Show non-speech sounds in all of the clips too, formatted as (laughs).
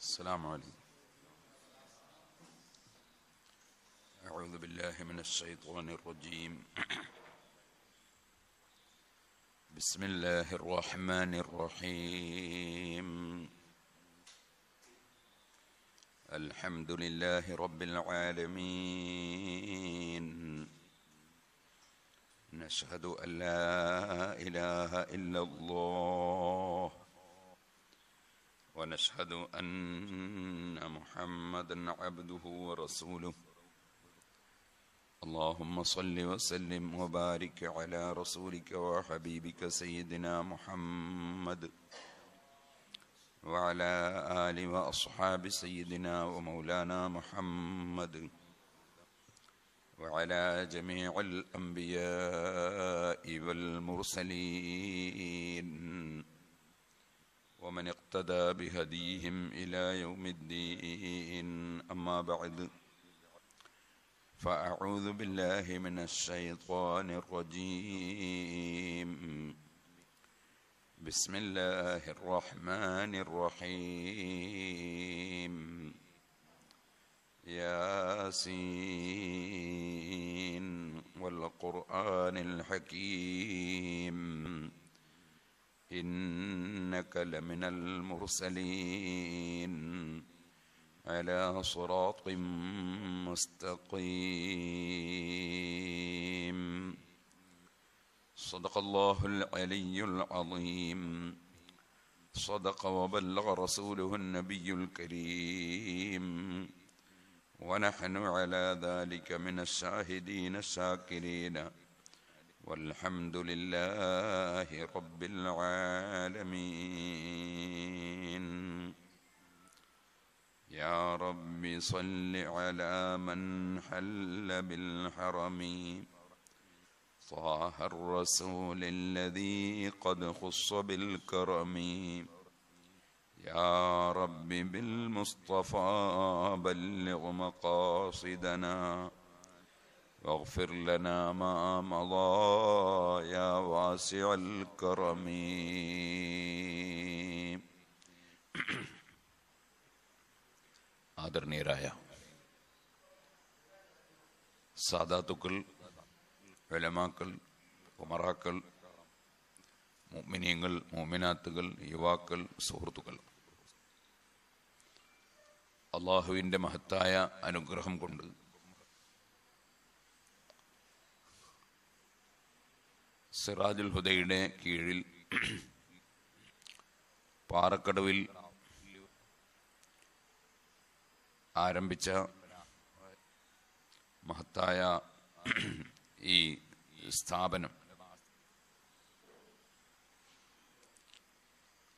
السلام عليكم أعوذ بالله من الشيطان الرجيم (clears throat) بسم الله الرحمن الرحيم الحمد لله رب العالمين نشهد أن لا إله إلا الله ونشهد أن محمدا عبده ورسوله اللهم صل وسلم وبارك على رسولك وحبيبك سيدنا محمد وعلى آل وأصحاب سيدنا ومولانا محمد وعلى جميع الأنبياء والمرسلين ومن اقتدى بهديهم إلى يوم الدين أما بعد فأعوذ بالله من الشيطان الرجيم بسم الله الرحمن الرحيم ياسين والقرآن الحكيم إنك لمن المرسلين على صراط مستقيم صدق الله العلي العظيم صدق وبلغ رسوله النبي الكريم ونحن على ذلك من الشاهدين الشاكرين والحمد لله رب العالمين يا رب صل على من حل بالحرم صاح الرسول الذي قد خص بالكرم يا رب بالمصطفى بلغ مقاصدنا واغفر لنا ما مضى يا واسع الكرم ആദരണീയരായ സാദാത്തുക്കൾ വിലമാക്കൾ ഉമറാക്കൾ മുമിനിയങ്ങൾ മുമിനാത്തുകൾ യുവാക്കൾ സുഹൃത്തുക്കൾ അള്ളാഹുവിൻ്റെ മഹത്തായ അനുഗ്രഹം കൊണ്ട് സിറാജുൽ ഹുദയുടെ കീഴിൽ പാറക്കടവിൽ ആരംഭിച്ച മഹത്തായ ഈ സ്ഥാപനം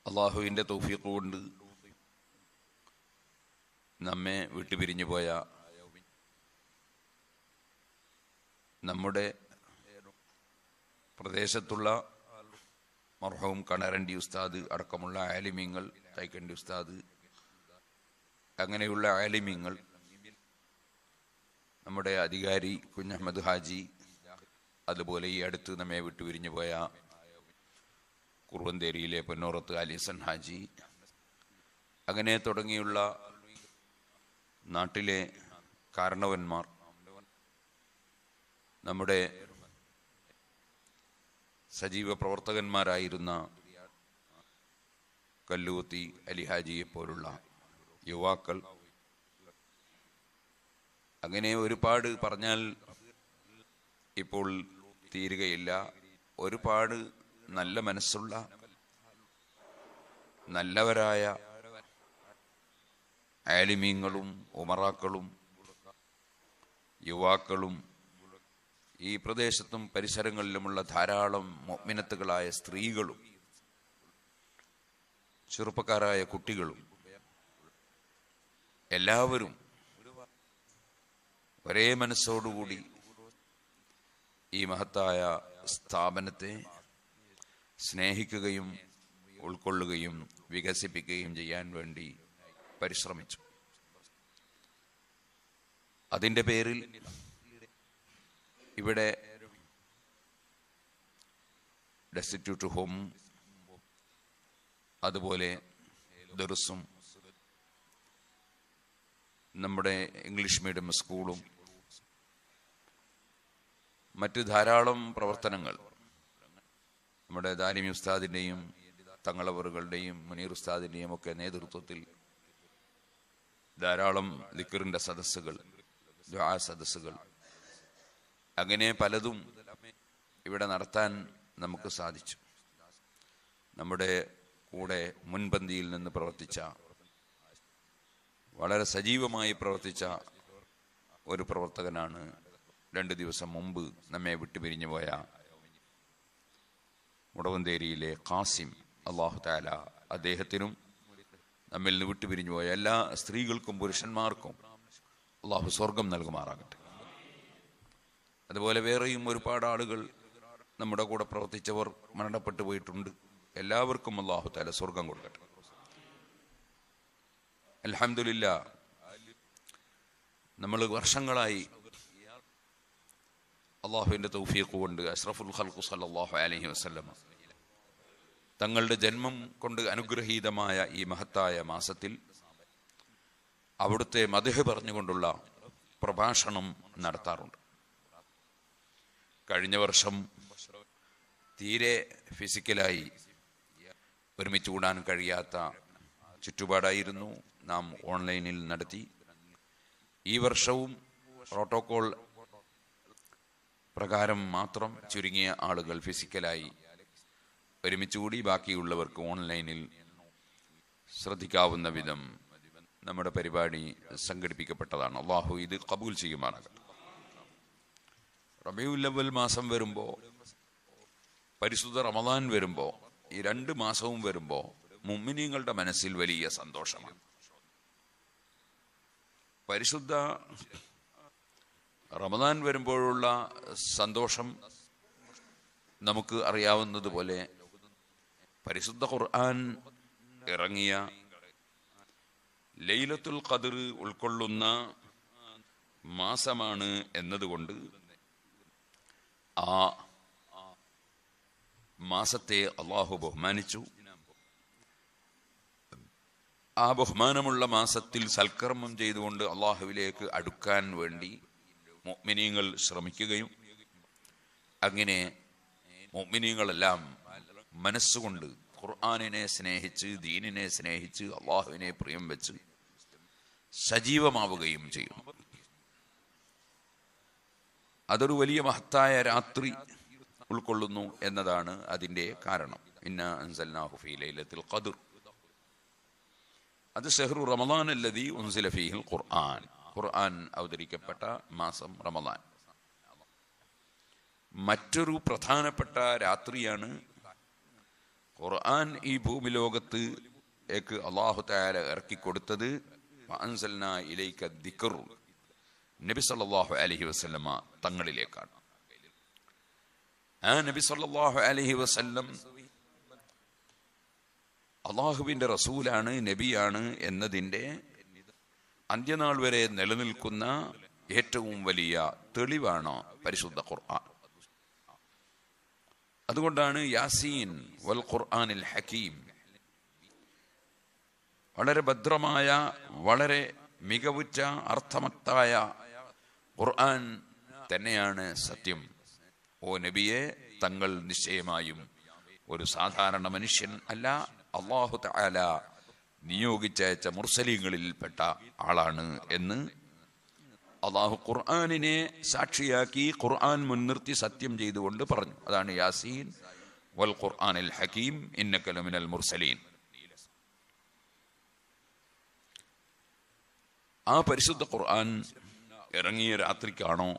അള്ളാഹുവിൻ്റെ തൗഫീഖ് കൊണ്ട് നമ്മെ വിട്ടുപിരിഞ്ഞു പോയ നമ്മുടെ പ്രദേശത്തുള്ള മർഹവും കണരണ്ടി ഉസ്താദ് അടക്കമുള്ള ആലിമ്യങ്ങൾ തൈക്കണ്ടി ഉസ്താദ് അങ്ങനെയുള്ള ആലിമ്യങ്ങൾ നമ്മുടെ അധികാരി കുഞ്ഞഹമ്മദ് ഹാജി അതുപോലെ ഈ അടുത്ത് നമ്മെ വിട്ടുപിരിഞ്ഞു പോയ കുറുവന്തേരിയിലെ പൊന്നോറത്ത് അലിസൻ ഹാജി അങ്ങനെ തുടങ്ങിയുള്ള നാട്ടിലെ കാരണവന്മാർ നമ്മുടെ സജീവ പ്രവർത്തകന്മാരായിരുന്ന കല്ലൂത്തി അലിഹാജിയെ പോലുള്ള യുവാക്കൾ അങ്ങനെ ഒരുപാട് പറഞ്ഞാൽ ഇപ്പോൾ തീരുകയില്ല ഒരുപാട് നല്ല മനസ്സുള്ള നല്ലവരായ ആലിമീങ്ങളും ഉമറാക്കളും യുവാക്കളും ഈ പ്രദേശത്തും പരിസരങ്ങളിലുമുള്ള ധാരാളം മിനത്തുകളായ സ്ത്രീകളും ചെറുപ്പക്കാരായ കുട്ടികളും എല്ലാവരും ഒരേ മനസ്സോടുകൂടി ഈ മഹത്തായ സ്ഥാപനത്തെ സ്നേഹിക്കുകയും ഉൾക്കൊള്ളുകയും വികസിപ്പിക്കുകയും ചെയ്യാൻ വേണ്ടി പരിശ്രമിച്ചു അതിൻ്റെ പേരിൽ ഇവിടെ ഡെസ്റ്റിറ്റ്യൂട്ട് ഹോം അതുപോലെ ദർസും നമ്മുടെ ഇംഗ്ലീഷ് മീഡിയം സ്കൂളും മറ്റ് ധാരാളം പ്രവർത്തനങ്ങൾ നമ്മുടെ ദാനിമി ഉസ്താദിൻ്റെയും തങ്ങളവറുകളുടെയും മുനീർ ഉസ്താദിൻ്റെയും ഒക്കെ നേതൃത്വത്തിൽ ധാരാളം ലിക്കറിൻ്റെ സദസ്സുകൾ ദ്വാ സദസ്സുകൾ അങ്ങനെ പലതും ഇവിടെ നടത്താൻ നമുക്ക് സാധിച്ചു നമ്മുടെ കൂടെ മുൻപന്തിയിൽ നിന്ന് പ്രവർത്തിച്ച വളരെ സജീവമായി പ്രവർത്തിച്ച ഒരു പ്രവർത്തകനാണ് രണ്ട് ദിവസം മുമ്പ് നമ്മെ വിട്ടുപിരിഞ്ഞു പോയ മുടവന്തേരിയിലെ ഖാസിം അള്ളാഹു താല അദ്ദേഹത്തിനും നമ്മിൽ നിന്ന് വിട്ടുപിരിഞ്ഞു പോയ എല്ലാ സ്ത്രീകൾക്കും പുരുഷന്മാർക്കും അള്ളാഹു സ്വർഗം നൽകുമാറാകട്ടെ അതുപോലെ വേറെയും ഒരുപാട് ആളുകൾ നമ്മുടെ കൂടെ പ്രവർത്തിച്ചവർ മരണപ്പെട്ടു പോയിട്ടുണ്ട് എല്ലാവർക്കും അള്ളാഹു താല സ്വർഗം കൊടുക്കട്ടെ അലഹമില്ല നമ്മൾ വർഷങ്ങളായി അള്ളാഹുവിൻ്റെ തൗഫീഖ് കൊണ്ട് അഷ്റഫുൽ ഖൽഖു സല്ലാഹു അലഹി വസ്ലമ തങ്ങളുടെ ജന്മം കൊണ്ട് അനുഗ്രഹീതമായ ഈ മഹത്തായ മാസത്തിൽ അവിടുത്തെ മധുഹ പറഞ്ഞുകൊണ്ടുള്ള പ്രഭാഷണം നടത്താറുണ്ട് കഴിഞ്ഞ വർഷം തീരെ ഫിസിക്കലായി ഒരുമിച്ച് കൂടാൻ കഴിയാത്ത ചുറ്റുപാടായിരുന്നു നാം ഓൺലൈനിൽ നടത്തി ഈ വർഷവും പ്രോട്ടോകോൾ പ്രകാരം മാത്രം ചുരുങ്ങിയ ആളുകൾ ഫിസിക്കലായി ഒരുമിച്ചുകൂടി ബാക്കിയുള്ളവർക്ക് ഓൺലൈനിൽ ശ്രദ്ധിക്കാവുന്ന വിധം നമ്മുടെ പരിപാടി സംഘടിപ്പിക്കപ്പെട്ടതാണ് അള്ളാഹു ഇത് കബൂൽ ചെയ്യുമാറാകട്ടെ റബിയുല്ലവൽ മാസം വരുമ്പോൾ പരിശുദ്ധ റമദാൻ വരുമ്പോൾ ഈ രണ്ട് മാസവും വരുമ്പോൾ മുമ്മിനീങ്ങളുടെ മനസ്സിൽ വലിയ സന്തോഷമാണ് പരിശുദ്ധ റമദാൻ വരുമ്പോഴുള്ള സന്തോഷം നമുക്ക് അറിയാവുന്നതുപോലെ പരിശുദ്ധ ഖുർആൻ ഇറങ്ങിയ ലൈലത്തുൽ കതിർ ഉൾക്കൊള്ളുന്ന മാസമാണ് എന്നതുകൊണ്ട് ആ മാസത്തെ അള്ളാഹു ബഹുമാനിച്ചു ആ ബഹുമാനമുള്ള മാസത്തിൽ സൽക്കർമ്മം ചെയ്തുകൊണ്ട് അള്ളാഹുവിലേക്ക് അടുക്കാൻ വേണ്ടി മോമിനിയങ്ങൾ ശ്രമിക്കുകയും അങ്ങനെ മോമിനിയങ്ങളെല്ലാം മനസ്സുകൊണ്ട് ഖുർആാനിനെ സ്നേഹിച്ച് ദീനിനെ സ്നേഹിച്ച് അള്ളാഹുവിനെ പ്രിയം വെച്ച് സജീവമാവുകയും ചെയ്യും അതൊരു വലിയ മഹത്തായ രാത്രി ഉൾക്കൊള്ളുന്നു എന്നതാണ് അതിൻ്റെ കാരണം ഇന്ന അൻസൽനാഹുഫി ലൈലത്തിൽ അത് സെഹ്റു റമദാൻ അല്ലതി ഉൻസിലഫിഹിൽ ഖുർആൻ ഖുർആൻ അവതരിക്കപ്പെട്ട മാസം റമദാൻ മറ്റൊരു പ്രധാനപ്പെട്ട രാത്രിയാണ് ഖുർആൻ ഈ ഭൂമി ലോകത്ത് അള്ളാഹു തയാല ഇറക്കിക്കൊടുത്തത് ഇലൈക്ക നബി സല്ലാഹു അലഹി വസ്ല്ലമ്മ തങ്ങളിലേക്കാണ് ആ നബി സല്ലാഹു അലഹി വസ്ല്ലം അള്ളാഹുവിൻ്റെ റസൂലാണ് നബിയാണ് എന്നതിൻ്റെ അന്ത്യനാൾ വരെ നിലനിൽക്കുന്ന ഏറ്റവും വലിയ തെളിവാണ് പരിശുദ്ധ ഖുർആൻ അതുകൊണ്ടാണ് യാസീൻ വൽ ഖുർആനിൽ ഹക്കീം വളരെ ഭദ്രമായ വളരെ മികവുറ്റ അർത്ഥമത്തായ ഖുർആൻ തന്നെയാണ് സത്യം ഓ നബിയെ തങ്ങൾ നിശ്ചയമായും ഒരു സാധാരണ മനുഷ്യൻ അല്ല അള്ളാഹു തആല നിയോഗിച്ചയച്ച മുർസലീങ്ങളിൽപ്പെട്ട ആളാണ് എന്ന് അള്ളാഹു ഖുർആാനിനെ സാക്ഷിയാക്കി ഖുർആൻ മുൻനിർത്തി സത്യം ചെയ്തുകൊണ്ട് പറഞ്ഞു അതാണ് യാസീൻ വൽ ഹകീം ഹക്കീം ഇന്നക്കലുമിനൽ മുർസലീൻ ആ പരിശുദ്ധ ഖുർആൻ ഇറങ്ങിയ രാത്രിക്കാണോ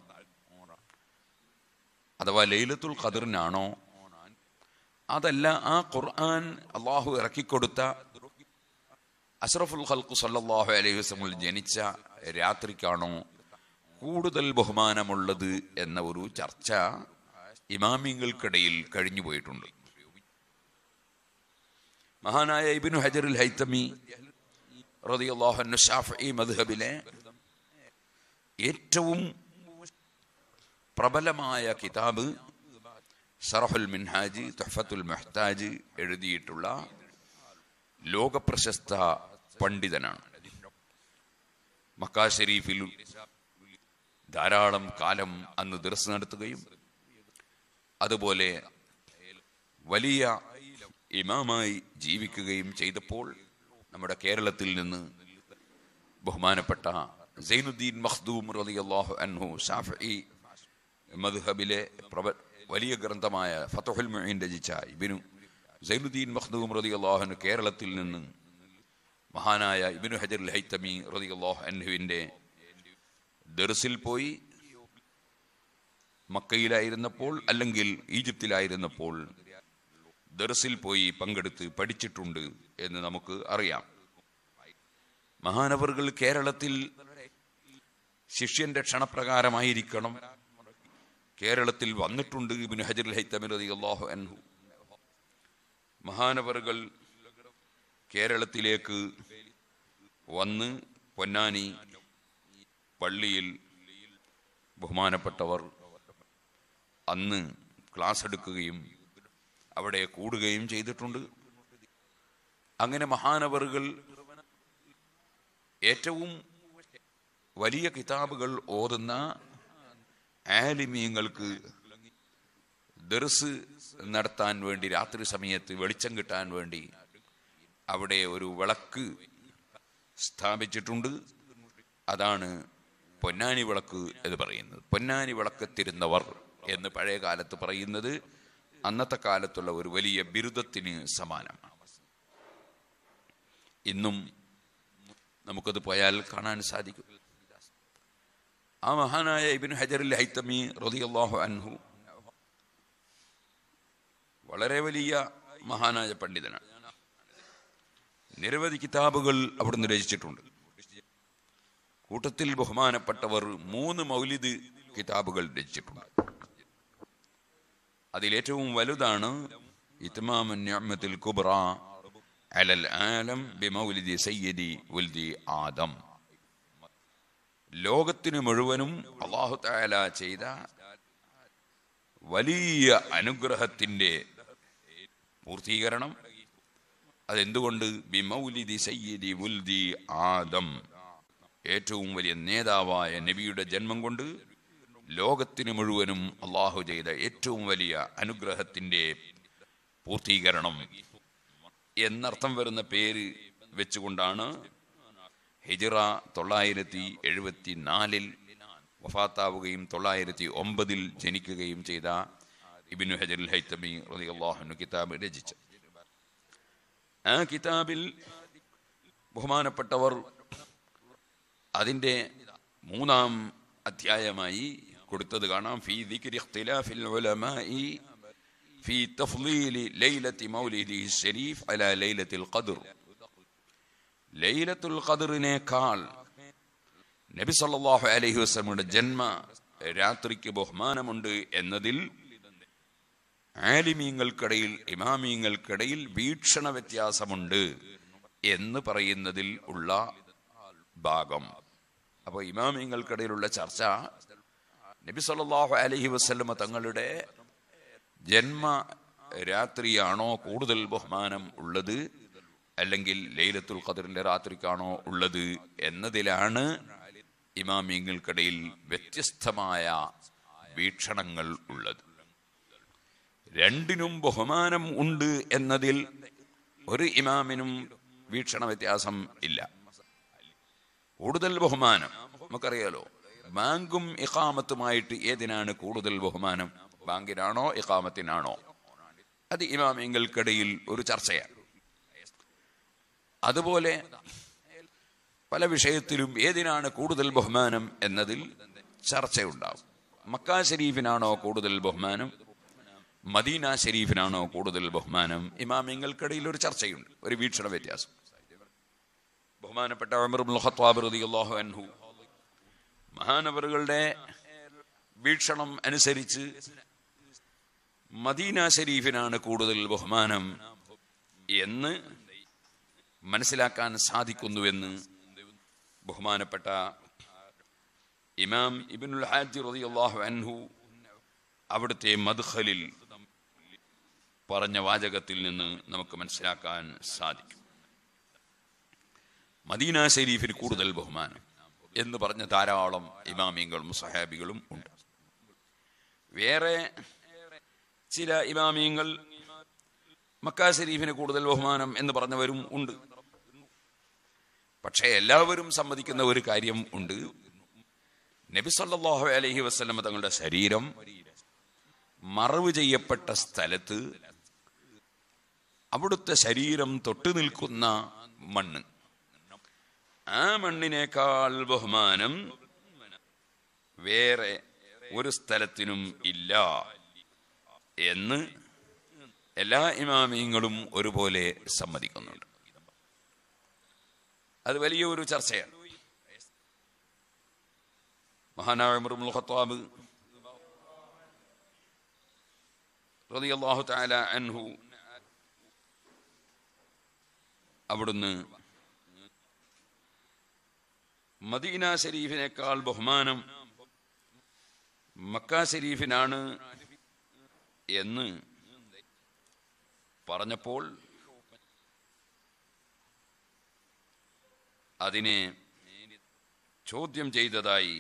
അഥവാ ലൈലത്തുൽ ഖദറിനാണോ അതല്ല ആ ഖുർആൻ അള്ളാഹു ഇറക്കിക്കൊടുത്ത അഷറഫുൽ ഖൽക്കു സല്ലാഹു അലൈഹി വസ്ലമിൽ ജനിച്ച രാത്രിക്കാണോ കൂടുതൽ ബഹുമാനമുള്ളത് എന്ന ഒരു ചർച്ച ഇമാമിങ്ങൾക്കിടയിൽ കഴിഞ്ഞുപോയിട്ടുണ്ട് മഹാനായ ഇബിനു ഹജറുൽ ഹൈത്തമി റതിയല്ലാഹു ഷാഫി മദ്ഹബിലെ ഏറ്റവും പ്രബലമായ കിതാബ് സറഫുൽ മിൻഹാജ് തഹഫത്തുൽ മെഹ്താജ് എഴുതിയിട്ടുള്ള ലോകപ്രശസ്ത പണ്ഡിതനാണ് മക്കാ ഷെരീഫിൽ ധാരാളം കാലം അന്ന് ദിവസം നടത്തുകയും അതുപോലെ വലിയ ഇമാമായി ജീവിക്കുകയും ചെയ്തപ്പോൾ നമ്മുടെ കേരളത്തിൽ നിന്ന് ബഹുമാനപ്പെട്ട സൈനുദ്ദീൻ മഖ്ദൂം റലി അള്ളാഹു അൻഹു ഷാഫി മദ്ഹബിലെ പ്രബ വലിയ ഗ്രന്ഥമായ ഫത്തുഹുൽ മുഈൻ രചിച്ച ഇബിനു സൈനുദ്ദീൻ മഖ്ദൂം റലി അൻഹു കേരളത്തിൽ നിന്ന് മഹാനായ ഇബിനു ഹജർ ഹൈത്തമി റലി അള്ളാഹു അൻഹുവിൻ്റെ ദർസിൽ പോയി മക്കയിലായിരുന്നപ്പോൾ അല്ലെങ്കിൽ ഈജിപ്തിലായിരുന്നപ്പോൾ ദർസിൽ പോയി പങ്കെടുത്ത് പഠിച്ചിട്ടുണ്ട് എന്ന് നമുക്ക് അറിയാം മഹാനവറുകൾ കേരളത്തിൽ ശിഷ്യന്റെ ക്ഷണപ്രകാരമായിരിക്കണം കേരളത്തിൽ വന്നിട്ടുണ്ട് ഇബിൻ ഹജർ ഹൈത്തമിറതി അള്ളാഹു അൻഹു മഹാനവറുകൾ കേരളത്തിലേക്ക് വന്ന് പൊന്നാനി പള്ളിയിൽ ബഹുമാനപ്പെട്ടവർ അന്ന് ക്ലാസ് എടുക്കുകയും അവിടെ കൂടുകയും ചെയ്തിട്ടുണ്ട് അങ്ങനെ മഹാനവറുകൾ ഏറ്റവും വലിയ കിതാബുകൾ ഓതുന്ന ആലിമീങ്ങൾക്ക് ദർസ് നടത്താൻ വേണ്ടി രാത്രി സമയത്ത് വെളിച്ചം കിട്ടാൻ വേണ്ടി അവിടെ ഒരു വിളക്ക് സ്ഥാപിച്ചിട്ടുണ്ട് അതാണ് പൊന്നാനി വിളക്ക് എന്ന് പറയുന്നത് പൊന്നാനി വിളക്കത്തിരുന്നവർ എന്ന് പഴയ കാലത്ത് പറയുന്നത് അന്നത്തെ കാലത്തുള്ള ഒരു വലിയ ബിരുദത്തിന് സമാനമാണ് ഇന്നും നമുക്കത് പോയാൽ കാണാൻ സാധിക്കും ആ മഹാനായ ഇബിൻ ഹജറിൽ ഹൈത്തമി റതിയല്ലാഹു അൻഹു വളരെ വലിയ മഹാനായ പണ്ഡിതനാണ് നിരവധി കിതാബുകൾ അവിടുന്ന് രചിച്ചിട്ടുണ്ട് കൂട്ടത്തിൽ ബഹുമാനപ്പെട്ടവർ മൂന്ന് മൗലിദ് കിതാബുകൾ രചിച്ചിട്ടുണ്ട് അതിലേറ്റവും വലുതാണ് ഇത്മാമൻ കുബ്ര ആലം ആദം ലോകത്തിനു മുഴുവനും അള്ളാഹു താല ചെയ്ത വലിയ അനുഗ്രഹത്തിന്റെ പൂർത്തീകരണം അതെന്തുകൊണ്ട് സയ്യിദി മുൽദി ആദം ഏറ്റവും വലിയ നേതാവായ നബിയുടെ ജന്മം കൊണ്ട് ലോകത്തിന് മുഴുവനും അള്ളാഹു ചെയ്ത ഏറ്റവും വലിയ അനുഗ്രഹത്തിന്റെ പൂർത്തീകരണം എന്നർത്ഥം വരുന്ന പേര് വെച്ചുകൊണ്ടാണ് ഹിജിറ തൊള്ളായിരത്തി എഴുപത്തി നാലിൽ വഫാത്താവുകയും തൊള്ളായിരത്തി ഒമ്പതിൽ ജനിക്കുകയും ചെയ്ത ഇബിനു ഹജറുൽ ഹൈത്തമി റതി കിതാബ് രചിച്ചു ആ കിതാബിൽ ബഹുമാനപ്പെട്ടവർ അതിൻ്റെ മൂന്നാം അധ്യായമായി കൊടുത്തത് കാണാം ഫീ ദിക്രി ഇഖ്തിലാഫിൽ തഫ്ലീലി ഫീ ലൈലത്തി മൗലിദിഹി ഷെരീഫ് അലാ ലൈലത്തിൽ ഖദ്ർ ലൈലത്തുൽ ഖദറിനേക്കാൾ നബി സല്ലാഹു അലഹി വസ്ലമിയുടെ ജന്മ രാത്രിക്ക് ബഹുമാനമുണ്ട് എന്നതിൽ ആലിമീങ്ങൾക്കിടയിൽ ഇമാമീങ്ങൾക്കിടയിൽ വീക്ഷണ വ്യത്യാസമുണ്ട് എന്ന് പറയുന്നതിൽ ഉള്ള ഭാഗം അപ്പോൾ ഇമാമീങ്ങൾക്കിടയിലുള്ള ചർച്ച നബി സല്ലാഹു അലഹി വസ്ലമ തങ്ങളുടെ ജന്മ രാത്രിയാണോ കൂടുതൽ ബഹുമാനം ഉള്ളത് അല്ലെങ്കിൽ ലൈലത്തുൽ ഖദറിന്റെ രാത്രിക്കാണോ ഉള്ളത് എന്നതിലാണ് ഇമാമിയങ്ങൾക്കിടയിൽ വ്യത്യസ്തമായ വീക്ഷണങ്ങൾ ഉള്ളത് രണ്ടിനും ബഹുമാനം ഉണ്ട് എന്നതിൽ ഒരു ഇമാമിനും വീക്ഷണ വ്യത്യാസം ഇല്ല കൂടുതൽ ബഹുമാനം നമുക്കറിയാലോ ബാങ്കും ഇഖാമത്തുമായിട്ട് ഏതിനാണ് കൂടുതൽ ബഹുമാനം ബാങ്കിനാണോ ഇഖാമത്തിനാണോ അത് ഇമാമിയങ്ങൾക്കിടയിൽ ഒരു ചർച്ചയാണ് അതുപോലെ പല വിഷയത്തിലും ഏതിനാണ് കൂടുതൽ ബഹുമാനം എന്നതിൽ ചർച്ചയുണ്ടാവും മക്ക ഷരീഫിനാണോ കൂടുതൽ ബഹുമാനം മദീന ഷരീഫിനാണോ കൂടുതൽ ബഹുമാനം ഇമാമിങ്ങൾക്കിടയിൽ ഒരു ചർച്ചയുണ്ട് ഒരു വീക്ഷണ വ്യത്യാസം ബഹുമാനപ്പെട്ട അൻഹു മഹാനവറുകളുടെ വീക്ഷണം അനുസരിച്ച് മദീന ഷരീഫിനാണ് കൂടുതൽ ബഹുമാനം എന്ന് മനസ്സിലാക്കാൻ സാധിക്കുന്നുവെന്ന് ബഹുമാനപ്പെട്ട ഇമാം ഇബിനുൽ ഹാജി അൻഹു അവിടുത്തെ മദ്ഖലിൽ പറഞ്ഞ വാചകത്തിൽ നിന്ന് നമുക്ക് മനസ്സിലാക്കാൻ സാധിക്കും മദീന ഷെരീഫിന് കൂടുതൽ ബഹുമാനം എന്ന് പറഞ്ഞ ധാരാളം ഇമാമിയങ്ങളും സഹാബികളും ഉണ്ട് വേറെ ചില ഇമാമിയങ്ങൾ മക്ക ഷെരീഫിന് കൂടുതൽ ബഹുമാനം എന്ന് പറഞ്ഞവരും ഉണ്ട് പക്ഷേ എല്ലാവരും സമ്മതിക്കുന്ന ഒരു കാര്യം ഉണ്ട് നബി സല്ലാഹു അലഹി വസ്ലമ തങ്ങളുടെ ശരീരം മറവ് ചെയ്യപ്പെട്ട സ്ഥലത്ത് അവിടുത്തെ ശരീരം തൊട്ടു നിൽക്കുന്ന മണ്ണ് ആ മണ്ണിനേക്കാൾ ബഹുമാനം വേറെ ഒരു സ്ഥലത്തിനും ഇല്ല എന്ന് എല്ലാ ഇമാമിയങ്ങളും ഒരുപോലെ സമ്മതിക്കുന്നുണ്ട് അത് വലിയൊരു ചർച്ചയാണ് മഹാനായ ഉമർ ഖത്താബ് തആല അൻഹു അവിടുന്ന് മദീന ഷരീഫിനേക്കാൾ ബഹുമാനം മക്ക ഷരീഫിനാണ് എന്ന് പറഞ്ഞപ്പോൾ അതിനെ ചോദ്യം ചെയ്തതായി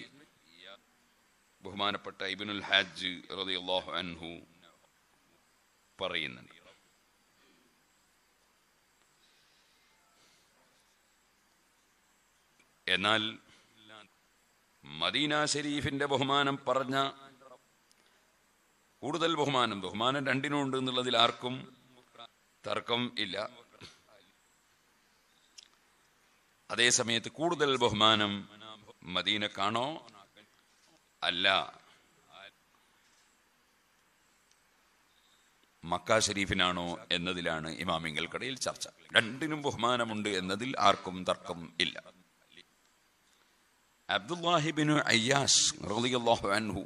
ബഹുമാനപ്പെട്ട ഇബിനുൽ ഹാജ് റതിയല്ലാഹു അൻഹു പറയുന്നുണ്ട് എന്നാൽ മദീന ഷെരീഫിന്റെ ബഹുമാനം പറഞ്ഞ കൂടുതൽ ബഹുമാനം ബഹുമാനം രണ്ടിനുണ്ട് എന്നുള്ളതിൽ ആർക്കും തർക്കം ഇല്ല അതേ സമയത്ത് കൂടുതൽ ബഹുമാനം മദീനക്കാണോ അല്ല മക്ക ഷരീഫിനാണോ എന്നതിലാണ് ഇമാമിങ്ങൾക്കിടയിൽ ചർച്ച രണ്ടിനും ബഹുമാനമുണ്ട് എന്നതിൽ ആർക്കും തർക്കം ഇല്ല അബ്ദുല്ലാഹിബിന് അയ്യാസ് അൻഹു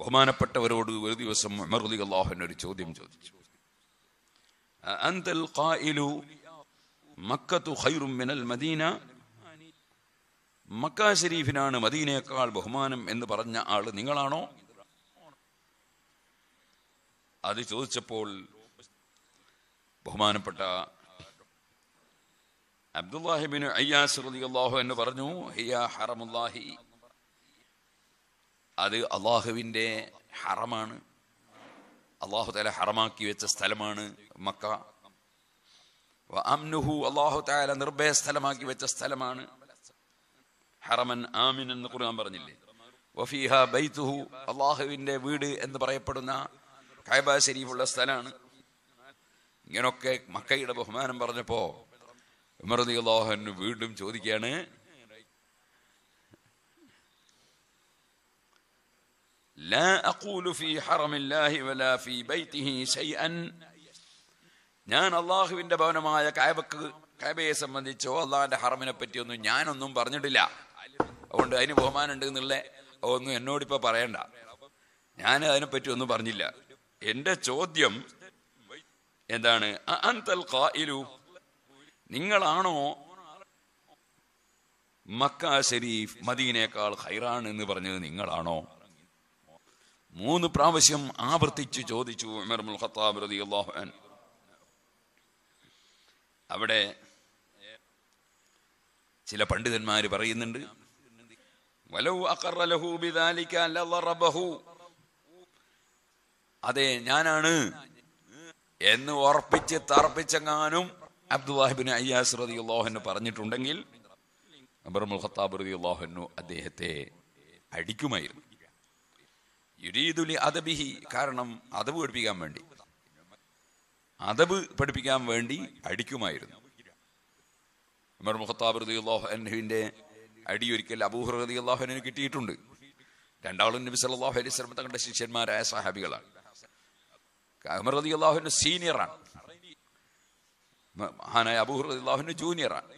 ബഹുമാനപ്പെട്ടവരോട് ഒരു ദിവസം ഉമർ ഒരു ചോദ്യം ചോദിച്ചു മക്കത്തു ഹൈറും മിനൽ മദീന മക്ക ഷെരീഫിനാണ് മദീനയേക്കാൾ ബഹുമാനം എന്ന് പറഞ്ഞ ആള് നിങ്ങളാണോ അത് ചോദിച്ചപ്പോൾ ബഹുമാനപ്പെട്ട അബ്ദുല്ലാഹിബിന് അയ്യാസ് എന്ന് പറഞ്ഞു ഹറമുല്ലാഹി അത് അള്ളാഹുവിന്റെ ഹറമാണ് അള്ളാഹു തല ഹറമാക്കി വെച്ച സ്ഥലമാണ് മക്ക അംനുഹു അള്ളാഹു താല നിർഭയ സ്ഥലമാക്കി വെച്ച സ്ഥലമാണ് ഹറമൻ ആമിൻ എന്ന് കുറാൻ പറഞ്ഞില്ലേ വഫീഹ ബൈത്തുഹു അള്ളാഹുവിന്റെ വീട് എന്ന് പറയപ്പെടുന്ന കായബ ശരീഫുള്ള സ്ഥലമാണ് ഇങ്ങനൊക്കെ മക്കയുടെ ബഹുമാനം പറഞ്ഞപ്പോ ഉമർദി അള്ളാഹുവിന് വീണ്ടും ചോദിക്കുകയാണ് لا أقول في حرم الله ولا في بيته شيئا ഞാൻ അള്ളാഹുവിന്റെ ഭവനമായ കായബക്ക് കായബയെ സംബന്ധിച്ചോ അള്ളാഹിന്റെ ഹറമിനെ പറ്റിയൊന്നും ഞാനൊന്നും പറഞ്ഞിട്ടില്ല അതുകൊണ്ട് അതിന് ഉണ്ട് എന്നുള്ള ഒന്നും എന്നോടിപ്പോ പറയണ്ട ഞാൻ അതിനെപ്പറ്റി ഒന്നും പറഞ്ഞില്ല എന്റെ ചോദ്യം എന്താണ് നിങ്ങളാണോ മക്ക ഷെരീഫ് മദീനേക്കാൾ ഹൈറാൻ എന്ന് പറഞ്ഞത് നിങ്ങളാണോ മൂന്ന് പ്രാവശ്യം ആവർത്തിച്ച് ചോദിച്ചു ഉമർ മുൽ ഖത്താബ് റളിയല്ലാഹു അവിടെ ചില പണ്ഡിതന്മാർ പറയുന്നുണ്ട് അതെ ഞാനാണ് എന്ന് ഉറപ്പിച്ച് തർപ്പിച്ചെങ്ങാനും അബ്ദുവാഹിബിന് അയ്യാസ് റതിയുള്ളോഹന് പറഞ്ഞിട്ടുണ്ടെങ്കിൽ അബർമുൽ ഖത്താബ് റതി അദ്ദേഹത്തെ അടിക്കുമായിരുന്നു യുരീദുലി അദബിഹി കാരണം അദബ് പഠിപ്പിക്കാൻ വേണ്ടി അദബ് പഠിപ്പിക്കാൻ വേണ്ടി അടിക്കുമായിരുന്നു ഉമർ മുഹത്താബ് റതി അൻഹുവിന്റെ അടി ഒരിക്കൽ അബൂഹർ കിട്ടിയിട്ടുണ്ട് രണ്ടാളും നബി സല്ലാഹു അലൈഹി സ്വലം തങ്ങളുടെ ശിഷ്യന്മാരായ സഹാബികളാണ് ഉമർ റതി അള്ളാഹുവിന് സീനിയറാണ് മഹാനായ അബൂഹർ അള്ളാഹുവിന് ജൂനിയറാണ്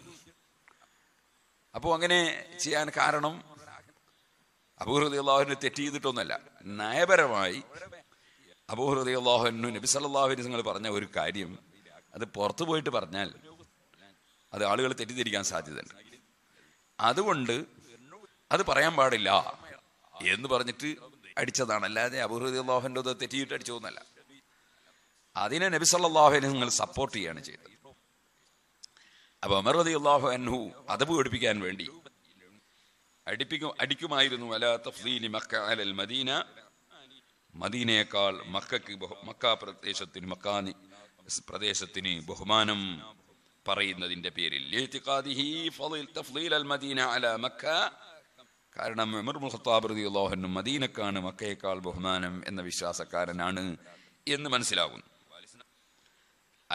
അപ്പോൾ അങ്ങനെ ചെയ്യാൻ കാരണം അബൂഹർ റതി അള്ളാഹുവിന് തെറ്റ് നയപരമായി അബൂഹൃദയുള്ളാഹുനു നബി സല്ലാഹുവിന് നിങ്ങൾ പറഞ്ഞ ഒരു കാര്യം അത് പുറത്തു പോയിട്ട് പറഞ്ഞാൽ അത് ആളുകൾ തെറ്റിദ്ധരിക്കാൻ സാധ്യതയുണ്ട് അതുകൊണ്ട് അത് പറയാൻ പാടില്ല എന്ന് പറഞ്ഞിട്ട് അടിച്ചതാണ് അല്ലാതെ അബൂഹൃദയുള്ളാഹുൻ്റെ അത് തെറ്റിയിട്ട് അടിച്ചു അതിനെ നബി സല്ലാഹുവിനെ നിങ്ങൾ സപ്പോർട്ട് ചെയ്യാണ് ചെയ്തത് അപ്പൊ അമർവതി അള്ളാഹു അൻഹു അത് പേടിപ്പിക്കാൻ വേണ്ടി അടിപ്പിക്കും അടിക്കുമായിരുന്നു അല തഫ്ലീലി മക്ക അലൽ മദീന മദീനയേക്കാൾ മക്കു മക്ക പ്രദേശത്തിന് മക്കാനി പ്രദേശത്തിന് ബഹുമാനം പറയുന്നതിന്റെ പേരിൽ കാരണം ഖത്താബ്ലോഹനും മദീനക്കാണ് മക്കയേക്കാൾ ബഹുമാനം എന്ന വിശ്വാസക്കാരനാണ് എന്ന് മനസ്സിലാകുന്നു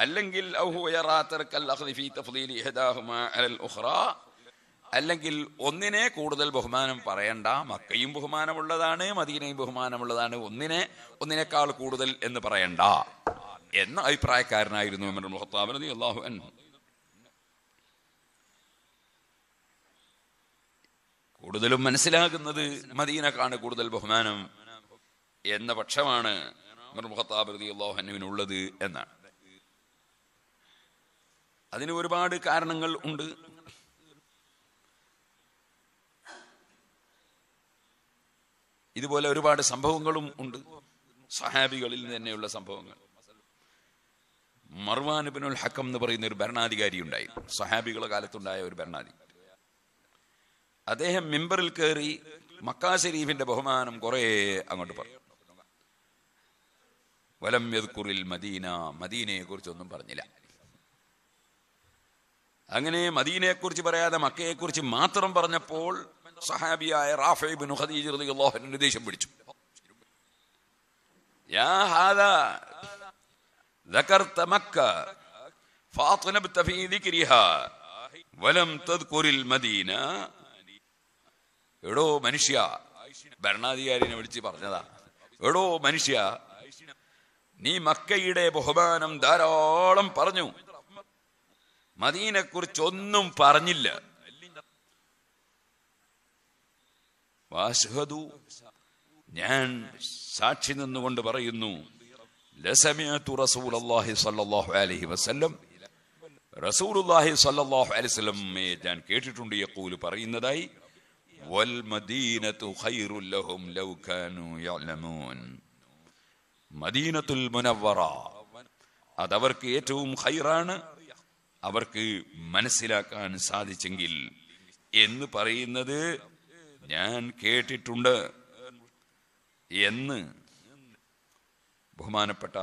അല്ലെങ്കിൽ അല്ലെങ്കിൽ ഒന്നിനെ കൂടുതൽ ബഹുമാനം പറയണ്ട മക്കയും ബഹുമാനമുള്ളതാണ് മദീനയും ബഹുമാനമുള്ളതാണ് ഒന്നിനെ ഒന്നിനേക്കാൾ കൂടുതൽ എന്ന് പറയണ്ട എന്ന അഭിപ്രായക്കാരനായിരുന്നു അള്ളാഹു കൂടുതലും മനസ്സിലാകുന്നത് മദീനക്കാണ് കൂടുതൽ ബഹുമാനം എന്ന പക്ഷമാണ് ഉള്ളത് എന്നാണ് അതിന് ഒരുപാട് കാരണങ്ങൾ ഉണ്ട് ഇതുപോലെ ഒരുപാട് സംഭവങ്ങളും ഉണ്ട് സഹാബികളിൽ തന്നെയുള്ള സംഭവങ്ങൾ മർവാനുബിനുൽ ഹക്കം എന്ന് പറയുന്ന ഒരു ഭരണാധികാരി ഉണ്ടായി സഹാബികളെ കാലത്തുണ്ടായ ഒരു ഭരണാധികാരി അദ്ദേഹം മിമ്പറിൽ കയറി മക്കാ ഷരീഫിന്റെ ബഹുമാനം കുറെ അങ്ങോട്ട് പറഞ്ഞു വലം യദ്കുറിൽ മദീന മദീനയെ കുറിച്ചൊന്നും പറഞ്ഞില്ല അങ്ങനെ മദീനയെ കുറിച്ച് പറയാതെ മക്കയെ കുറിച്ച് മാത്രം പറഞ്ഞപ്പോൾ സഹാബിയായ ഖദീജ റളിയല്ലാഹു അൻഹു നിർദ്ദേശം പിടിച്ചു يا هذا ذكرت مكة فأطنبت في ذكرها വലം തദ്കുരിൽ മദീന എടോ മനുഷ്യ ഭരണാധികാരിനെ വിളിച്ച് പറഞ്ഞതാ എടോ മനുഷ്യ നീ മക്കയുടെ ബഹുമാനം ധാരാളം പറഞ്ഞു ഒന്നും പറഞ്ഞില്ല വാസ്ഹദു ഞാൻ സാക്ഷി നിന്നുകൊണ്ട് പറയുന്നു ഞാൻ കേട്ടിട്ടുണ്ട് യക്കൂല് പറയുന്നതായി വൽ ലഹും ലൗ മദീനത്തുൽ മുനവ്വറ അതവർക്ക് ഏറ്റവും ഖൈറാണ് അവർക്ക് മനസ്സിലാക്കാൻ സാധിച്ചെങ്കിൽ എന്ന് പറയുന്നത് ഞാൻ കേട്ടിട്ടുണ്ട് എന്ന് ബഹുമാനപ്പെട്ട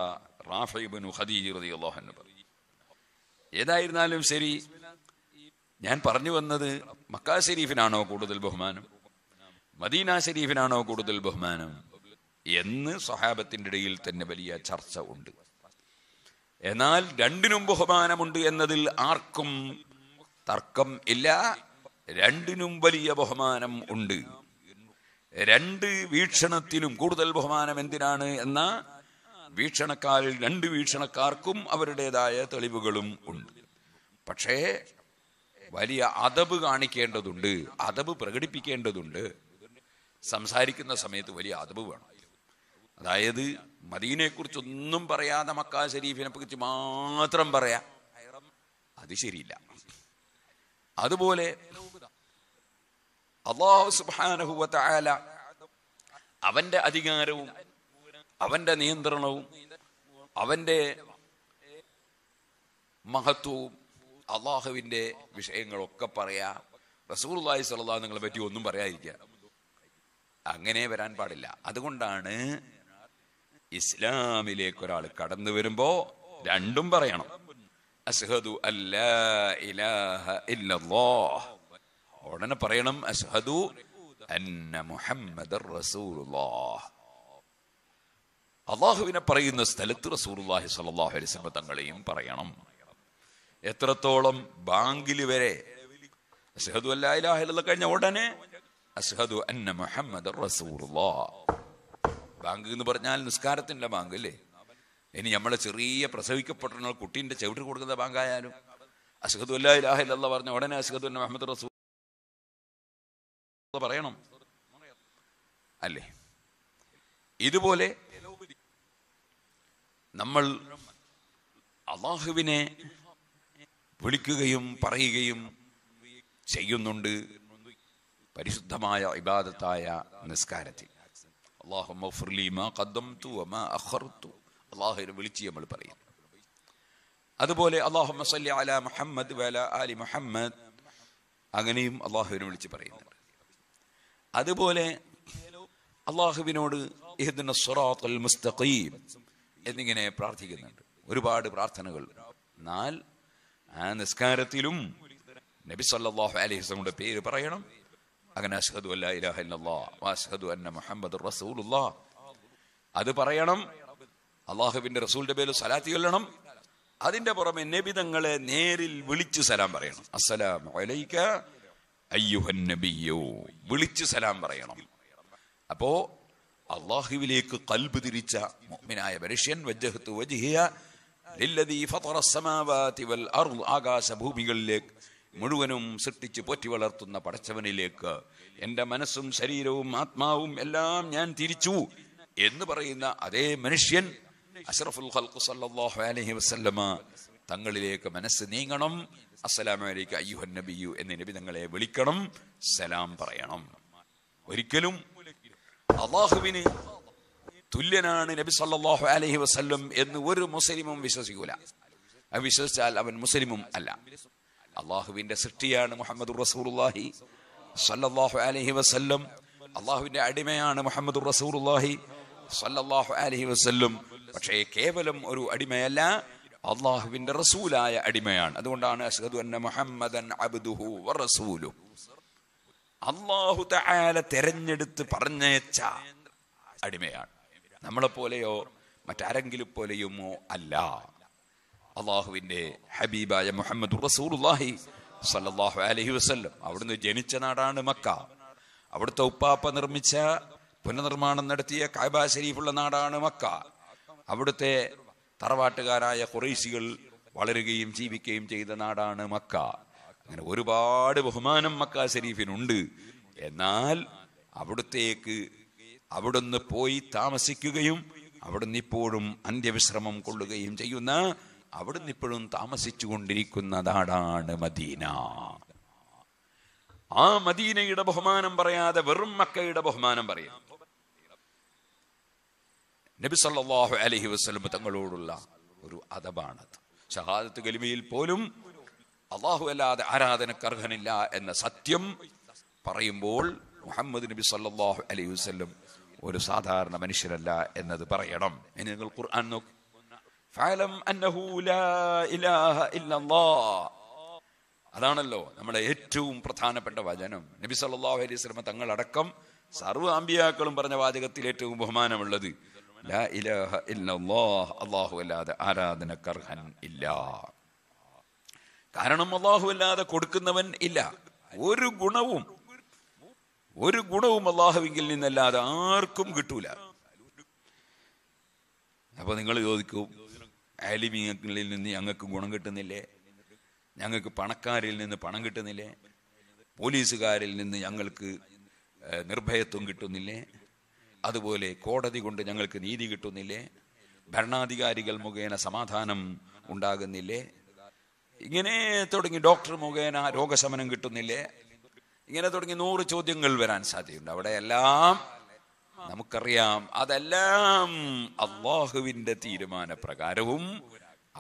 റാഫൈബനു ഖദീജ് റതി അള്ളാഹു ഏതായിരുന്നാലും ശരി ഞാൻ പറഞ്ഞു വന്നത് മക്കാ ഷെരീഫിനാണോ കൂടുതൽ ബഹുമാനം മദീന ഷെരീഫിനാണോ കൂടുതൽ ബഹുമാനം എന്ന് സഹാബത്തിന്റെ ഇടയിൽ തന്നെ വലിയ ചർച്ച ഉണ്ട് എന്നാൽ രണ്ടിനും ബഹുമാനമുണ്ട് എന്നതിൽ ആർക്കും തർക്കം ഇല്ല രണ്ടിനും വലിയ ബഹുമാനം ഉണ്ട് രണ്ട് വീക്ഷണത്തിനും കൂടുതൽ ബഹുമാനം എന്തിനാണ് എന്ന വീക്ഷണക്കാരിൽ രണ്ട് വീക്ഷണക്കാർക്കും അവരുടേതായ തെളിവുകളും ഉണ്ട് പക്ഷേ വലിയ അതബ് കാണിക്കേണ്ടതുണ്ട് അതബ് പ്രകടിപ്പിക്കേണ്ടതുണ്ട് സംസാരിക്കുന്ന സമയത്ത് വലിയ അതബ് വേണം അതായത് കുറിച്ചൊന്നും പറയാതെ മക്ക ശരീഫിനെ കുറിച്ച് മാത്രം പറയാം അത് ശരിയില്ല അതുപോലെ അള്ളാഹു സുബാനഹുല അവന്റെ അധികാരവും അവന്റെ നിയന്ത്രണവും അവന്റെ മഹത്വവും അള്ളാഹുവിന്റെ വിഷയങ്ങളൊക്കെ പറയാ റസൂർ അള്ളാഹി സല്ലാ നിങ്ങളെ പറ്റി ഒന്നും പറയാതിരിക്കുക അങ്ങനെ വരാൻ പാടില്ല അതുകൊണ്ടാണ് ഇസ്ലാമിലേക്ക് ഒരാൾ കടന്നു വരുമ്പോ രണ്ടും പറയണം അസ്ഹദു അല്ലാ ഇലാഹ ഇല്ലല്ലാ ഉടനെ പറയണം അസ്ഹദു അന്ന മുഹമ്മദ് റസൂലുള്ളാഹ് അള്ളാഹുവിനെ പറയുന്ന സ്ഥലത്ത് റസൂലുള്ളാഹി സ്വല്ലല്ലാഹു അലൈഹി വസല്ലം തങ്ങളെയും പറയണം എത്രത്തോളം ബാങ്കിൽ വരെ അസ്ഹദു അല്ലാ ഇലാഹ ഇല്ലല്ലാ കഴിഞ്ഞ ഉടനെ അസ്ഹദു അന്ന മുഹമ്മദ് റസൂലുള്ളാഹ് ബാങ്ക് എന്ന് പറഞ്ഞാൽ നിസ്കാരത്തിന്റെ ബാങ്ക് അല്ലേ ഇനി നമ്മളെ ചെറിയ പ്രസവിക്കപ്പെട്ടുള്ള കുട്ടീൻ്റെ ചവിട്ടിൽ കൊടുക്കുന്ന ബാങ്കായാലും അസുഖത്തുല്ലാ ഇല്ലാഹില്ല പറഞ്ഞ ഉടനെ അസുഖത്തുല്ല മുഹമ്മദ് റസൂ പറയണം അല്ലേ ഇതുപോലെ നമ്മൾ അള്ളാഹുവിനെ വിളിക്കുകയും പറയുകയും ചെയ്യുന്നുണ്ട് പരിശുദ്ധമായ ഇബാദത്തായ നിസ്കാരത്തിൽ അള്ളാഹു അള്ളാഹുവിനെ വിളിച്ച് നമ്മൾ പറയും അതുപോലെ അള്ളാഹു മുഹമ്മദ് അലി മുഹമ്മദ് അങ്ങനെയും അള്ളാഹുവിനെ വിളിച്ച് പറയുന്നു അതുപോലെ അള്ളാഹുവിനോട് മുസ്തഖീം എന്നിങ്ങനെ പ്രാർത്ഥിക്കുന്നുണ്ട് ഒരുപാട് പ്രാർത്ഥനകൾ എന്നാൽ ആ നിസ്കാരത്തിലും നബി സല്ലാഹു അലൈഹിസ്ലമിയുടെ പേര് പറയണം അങ്ങനെ അസ്ഹദു അല്ലാ ഇലാഹ ഇല്ലല്ലാ അന്ന മുഹമ്മദ് റസൂലുല്ലാ അത് പറയണം അള്ളാഹുവിന്റെ റസൂലിന്റെ പേര് സലാത്തി കൊല്ലണം അതിന്റെ പുറമെ നബിതങ്ങളെ നേരിൽ വിളിച്ചു സലാം പറയണം അസ്സലാം അലൈക്ക അയ്യുഹൻ വിളിച്ചു സലാം പറയണം അപ്പോ അള്ളാഹുവിലേക്ക് കൽബ് തിരിച്ച മുഅ്മിനായ മനുഷ്യൻ വജ്ജഹത്തു വജിഹിയ ആകാശ ഭൂമികളിലേക്ക് മുഴുവനും സൃഷ്ടിച്ച് പോറ്റി വളർത്തുന്ന പടച്ചവനിലേക്ക് എൻ്റെ മനസ്സും ശരീരവും ആത്മാവും എല്ലാം ഞാൻ തിരിച്ചു എന്ന് പറയുന്ന അതേ മനുഷ്യൻ അഷറഫുൽ ഖൽഖ് സല്ലല്ലാഹു അലൈഹി വസല്ലമ തങ്ങളിലേക്ക് മനസ്സ് നീങ്ങണം അസ്സലാമു അലൈക അയ്യുഹൻ നബിയു എന്ന് നബി തങ്ങളെ വിളിക്കണം സലാം പറയണം ഒരിക്കലും അള്ളാഹുവിന് തുല്യനാണ് നബി സല്ലല്ലാഹു അലൈഹി വസല്ലം എന്ന് ഒരു മുസ്ലിമും വിശ്വസിക്കൂല അത് വിശ്വസിച്ചാൽ അവൻ മുസ്ലിമും അല്ല അള്ളാഹുവിന്റെ സൃഷ്ടിയാണ് മുഹമ്മദ് റസൂലുള്ളാഹി സല്ലല്ലാഹു അലൈഹി വസല്ലം അള്ളാഹുവിന്റെ അടിമയാണ് മുഹമ്മദ് റസൂലുള്ളാഹി സല്ലല്ലാഹു അലൈഹി വസല്ലം പക്ഷേ കേവലം ഒരു അടിമയല്ല അള്ളാഹുവിന്റെ റസൂലായ അടിമയാണ് അതുകൊണ്ടാണ് അന്ന മുഹമ്മദൻ അബ്ദുഹു റസൂലു അള്ളാഹു തആല തെരഞ്ഞെടുത്ത് പറഞ്ഞേച്ച അടിമയാണ് നമ്മളെ പോലെയോ മറ്റാരെങ്കിലും പോലെയുമോ അല്ല അള്ളാഹുവിന്റെ ഹബീബായ മുഹമ്മദ് റസൂലുല്ലാഹി സല്ലല്ലാഹു അലൈഹി വസല്ലം അവിടുന്ന് ജനിച്ച നാടാണ് മക്ക അവിടുത്തെ ഉപ്പാപ്പ നിർമ്മിച്ച പുനർനിർമ്മാണം നടത്തിയ കാബ ശരീഫുള്ള നാടാണ് മക്ക അവിടുത്തെ തറവാട്ടുകാരായ കുറേശികൾ വളരുകയും ജീവിക്കുകയും ചെയ്ത നാടാണ് മക്ക അങ്ങനെ ഒരുപാട് ബഹുമാനം മക്ക ഷെരീഫിനുണ്ട് എന്നാൽ അവിടുത്തേക്ക് അവിടുന്ന് പോയി താമസിക്കുകയും അവിടുന്ന് ഇപ്പോഴും അന്ത്യവിശ്രമം കൊള്ളുകയും ചെയ്യുന്ന അവിടുന്ന് ഇപ്പോഴും താമസിച്ചു കൊണ്ടിരിക്കുന്ന നാടാണ് മദീന ആ മദീനയുടെ ബഹുമാനം പറയാതെ വെറും മക്കയുടെ ബഹുമാനം പറയാം നബി സല്ലാഹു അലഹി വസ്ലം തങ്ങളോടുള്ള ഒരു അതബാണത് ഷഹാദത്ത് കലിമയിൽ പോലും അള്ളാഹു അല്ലാതെ ആരാധനക്കർഹനില്ല എന്ന സത്യം പറയുമ്പോൾ മുഹമ്മദ് നബി സല്ലാഹു അലൈഹി വസ്ലം ഒരു സാധാരണ മനുഷ്യരല്ല എന്നത് പറയണം ഇനി നിങ്ങൾ ഖുർആൻ നോക്കും അതാണല്ലോ നമ്മുടെ ഏറ്റവും പ്രധാനപ്പെട്ട വചനം നബി സല്ലാഹു അലൈഹി സ്വലമ തങ്ങളടക്കം സർവ്വ അമ്പിയാക്കളും പറഞ്ഞ വാചകത്തിൽ ഏറ്റവും ബഹുമാനമുള്ളത് ലാ അല്ലാതെ ആരാധനക്കർഹൻ ഇല്ല കാരണം അള്ളാഹു അല്ലാതെ കൊടുക്കുന്നവൻ ഇല്ല ഒരു ഗുണവും ഒരു ഗുണവും അള്ളാഹുവിങ്കിൽ നിന്നല്ലാതെ ആർക്കും കിട്ടൂല അപ്പൊ നിങ്ങൾ ചോദിക്കും ആലിമിങ്ങളിൽ നിന്ന് ഞങ്ങൾക്ക് ഗുണം കിട്ടുന്നില്ലേ ഞങ്ങൾക്ക് പണക്കാരിൽ നിന്ന് പണം കിട്ടുന്നില്ലേ പോലീസുകാരിൽ നിന്ന് ഞങ്ങൾക്ക് നിർഭയത്വം കിട്ടുന്നില്ലേ അതുപോലെ കോടതി കൊണ്ട് ഞങ്ങൾക്ക് നീതി കിട്ടുന്നില്ലേ ഭരണാധികാരികൾ മുഖേന സമാധാനം ഉണ്ടാകുന്നില്ലേ ഇങ്ങനെ തുടങ്ങി ഡോക്ടർ മുഖേന രോഗശമനം കിട്ടുന്നില്ലേ ഇങ്ങനെ തുടങ്ങി നൂറ് ചോദ്യങ്ങൾ വരാൻ സാധ്യതയുണ്ട് അവിടെ എല്ലാം നമുക്കറിയാം അതെല്ലാം അള്ളാഹുവിന്റെ തീരുമാന പ്രകാരവും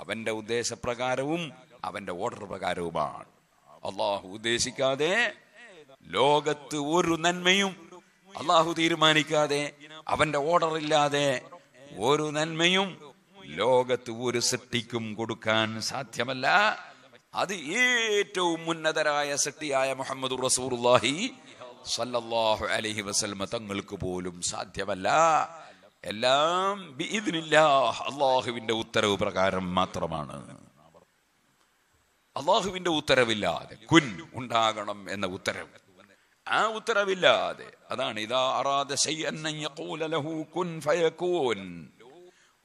അവന്റെ ഉദ്ദേശപ്രകാരവും അവന്റെ ഓർഡർ പ്രകാരവുമാണ് അള്ളാഹു ഉദ്ദേശിക്കാതെ ലോകത്ത് ഒരു നന്മയും അള്ളാഹു തീരുമാനിക്കാതെ അവന്റെ ഓർഡർ ഇല്ലാതെ ഒരു നന്മയും ലോകത്ത് ഒരു സൃഷ്ടിക്കും കൊടുക്കാൻ സാധ്യമല്ല അത് ഏറ്റവും ഉന്നതരായ സൃഷ്ടിയായ മുഹമ്മദ് റസൂർഹി സല്ലാഹു അലഹി വസ്ലമ തങ്ങൾക്ക് പോലും സാധ്യമല്ല എല്ലാം അള്ളാഹുവിന്റെ ഉത്തരവ് പ്രകാരം മാത്രമാണ് അള്ളാഹുവിന്റെ ഉത്തരവില്ലാതെ കുൻ ഉണ്ടാകണം എന്ന ഉത്തരവ് ആ ഉത്തരവില്ലാതെ അതാണ് ഇതാ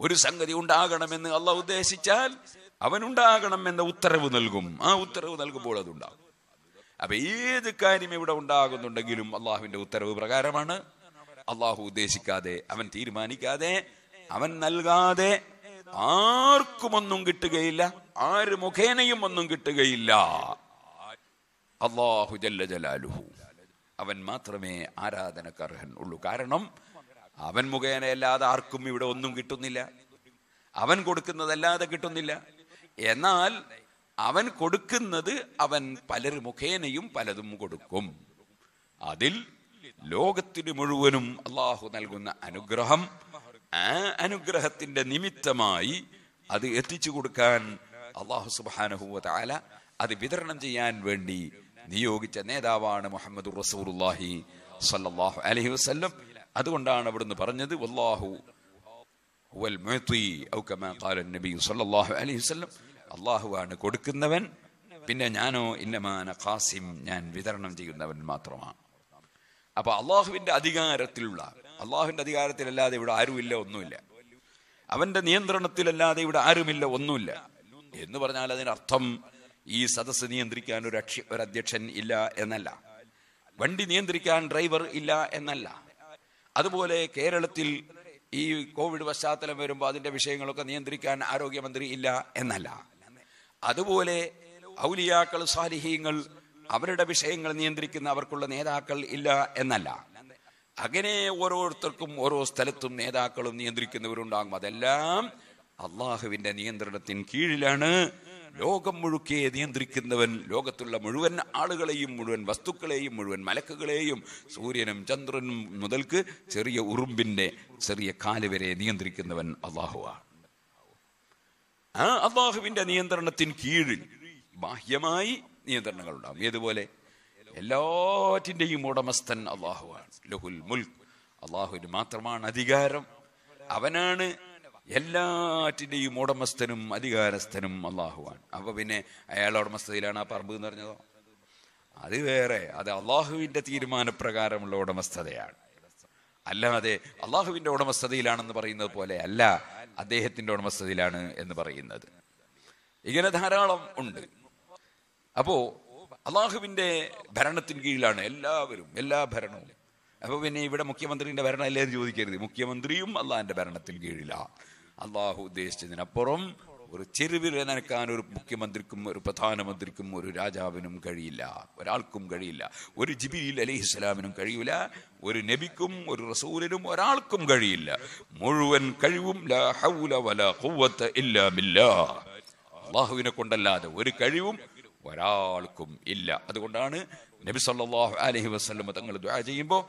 ഒരു സംഗതി ഉണ്ടാകണമെന്ന് അല്ല ഉദ്ദേശിച്ചാൽ അവൻ ഉണ്ടാകണം എന്ന ഉത്തരവ് നൽകും ആ ഉത്തരവ് നൽകുമ്പോൾ അതുണ്ടാകും അപ്പൊ ഏത് കാര്യം ഇവിടെ ഉണ്ടാകുന്നുണ്ടെങ്കിലും അള്ളാഹുവിന്റെ ഉത്തരവ് പ്രകാരമാണ് അള്ളാഹു ഉദ്ദേശിക്കാതെ അവൻ തീരുമാനിക്കാതെ അവൻ നൽകാതെ ആർക്കുമൊന്നും കിട്ടുകയില്ല ആര് മുഖേനയും ഒന്നും കിട്ടുകയില്ല അള്ളാഹു ജല്ല ജലാലുഹു അവൻ മാത്രമേ ആരാധനക്കർഹൻ ഉള്ളൂ കാരണം അവൻ മുഖേന അല്ലാതെ ആർക്കും ഇവിടെ ഒന്നും കിട്ടുന്നില്ല അവൻ കൊടുക്കുന്നതല്ലാതെ കിട്ടുന്നില്ല എന്നാൽ അവൻ കൊടുക്കുന്നത് അവൻ പലർ മുഖേനയും പലതും കൊടുക്കും അതിൽ ലോകത്തിന് മുഴുവനും അള്ളാഹു നൽകുന്ന അനുഗ്രഹം ആ അനുഗ്രഹത്തിന്റെ നിമിത്തമായി അത് എത്തിച്ചു കൊടുക്കാൻ അള്ളാഹു സുബാനഹുല അത് വിതരണം ചെയ്യാൻ വേണ്ടി നിയോഗിച്ച നേതാവാണ് മുഹമ്മദ് റസൂലുല്ലാഹി സല്ലാഹു അലഹി വസ്ല്ലം അതുകൊണ്ടാണ് അവിടുന്ന് പറഞ്ഞത് വല്ലാഹു ആണ് കൊടുക്കുന്നവൻ പിന്നെ ഞാനോ ഇന്നമാന ഖാസിം ഞാൻ വിതരണം ചെയ്യുന്നവൻ മാത്രമാണ് അപ്പൊ അള്ളാഹുവിന്റെ അധികാരത്തിലുള്ള അള്ളാഹുവിന്റെ അധികാരത്തിലല്ലാതെ ഇവിടെ ആരുമില്ല ഒന്നുമില്ല അവന്റെ നിയന്ത്രണത്തിലല്ലാതെ ഇവിടെ ആരുമില്ല ഒന്നുമില്ല എന്ന് പറഞ്ഞാൽ അതിനർത്ഥം ഈ സദസ്സ് നിയന്ത്രിക്കാൻ ഒരു ഒരു അധ്യക്ഷൻ ഇല്ല എന്നല്ല വണ്ടി നിയന്ത്രിക്കാൻ ഡ്രൈവർ ഇല്ല എന്നല്ല അതുപോലെ കേരളത്തിൽ ഈ കോവിഡ് പശ്ചാത്തലം വരുമ്പോൾ അതിന്റെ വിഷയങ്ങളൊക്കെ നിയന്ത്രിക്കാൻ ആരോഗ്യമന്ത്രി ഇല്ല എന്നല്ല അതുപോലെ ഔലിയാക്കൾ സാലിഹീങ്ങൾ അവരുടെ വിഷയങ്ങൾ നിയന്ത്രിക്കുന്ന അവർക്കുള്ള നേതാക്കൾ ഇല്ല എന്നല്ല അങ്ങനെ ഓരോരുത്തർക്കും ഓരോ സ്ഥലത്തും നേതാക്കളും നിയന്ത്രിക്കുന്നവരുണ്ടാകും അതെല്ലാം അള്ളാഹുവിന്റെ നിയന്ത്രണത്തിന് കീഴിലാണ് ലോകം മുഴുക്കെ നിയന്ത്രിക്കുന്നവൻ ലോകത്തുള്ള മുഴുവൻ ആളുകളെയും മുഴുവൻ വസ്തുക്കളെയും മുഴുവൻ മലക്കുകളെയും സൂര്യനും ചന്ദ്രനും മുതൽക്ക് ചെറിയ ഉറുമ്പിന്റെ ചെറിയ കാല് വരെ നിയന്ത്രിക്കുന്നവൻ അള്ളാഹുവാണ് ആ അള്ളാഹുവിന്റെ നിയന്ത്രണത്തിന് കീഴിൽ ബാഹ്യമായി നിയന്ത്രണങ്ങൾ ഉണ്ടാകും ഏതുപോലെ എല്ലാറ്റിന്റെയും ഉടമസ്ഥൻ അള്ളാഹുവാണ് ലഹുൽ മുൽക്ക് അള്ളാഹുവിന് മാത്രമാണ് അധികാരം അവനാണ് എല്ലാറ്റിൻ്റെയും ഉടമസ്ഥനും അധികാരസ്ഥനും അള്ളാഹുവാണ് അപ്പൊ പിന്നെ അയാളുടെ ഉടമസ്ഥതയിലാണ് ആ പറമ്പ് എന്ന് പറഞ്ഞതോ അത് വേറെ അത് അള്ളാഹുവിന്റെ തീരുമാനപ്രകാരമുള്ള ഉടമസ്ഥതയാണ് അല്ലാതെ അള്ളാഹുവിന്റെ ഉടമസ്ഥതയിലാണെന്ന് പറയുന്നത് പോലെ അല്ല അദ്ദേഹത്തിന്റെ ഉടമസ്ഥതയിലാണ് എന്ന് പറയുന്നത് ഇങ്ങനെ ധാരാളം ഉണ്ട് അപ്പോ അള്ളാഹുവിന്റെ ഭരണത്തിന് കീഴിലാണ് എല്ലാവരും എല്ലാ ഭരണവും അപ്പൊ പിന്നെ ഇവിടെ മുഖ്യമന്ത്രിയുടെ ഭരണം എല്ലാവരും ചോദിക്കരുത് മുഖ്യമന്ത്രിയും അള്ളാഹിന്റെ ഭരണത്തിന് കീഴിലാണ് അള്ളാഹു ഉദ്ദേശിച്ചതിനപ്പുറം ഒരു ചെരുവിൽ നനക്കാൻ ഒരു മുഖ്യമന്ത്രിക്കും ഒരു പ്രധാനമന്ത്രിക്കും ഒരു രാജാവിനും കഴിയില്ല ഒരാൾക്കും കഴിയില്ല ഒരു ജിബിയിൽ അലിഹിസ്ലാമിനും കഴിയില്ല ഒരു നബിക്കും ഒരു റസൂലിനും ഒരാൾക്കും കഴിയില്ല മുഴുവൻ കഴിവും അള്ളാഹുവിനെ കൊണ്ടല്ലാതെ ഒരു കഴിവും ഒരാൾക്കും ഇല്ല അതുകൊണ്ടാണ് നബി സല്ലാഹു അലഹി വസ്ലമ തങ്ങൾ ചെയ്യുമ്പോൾ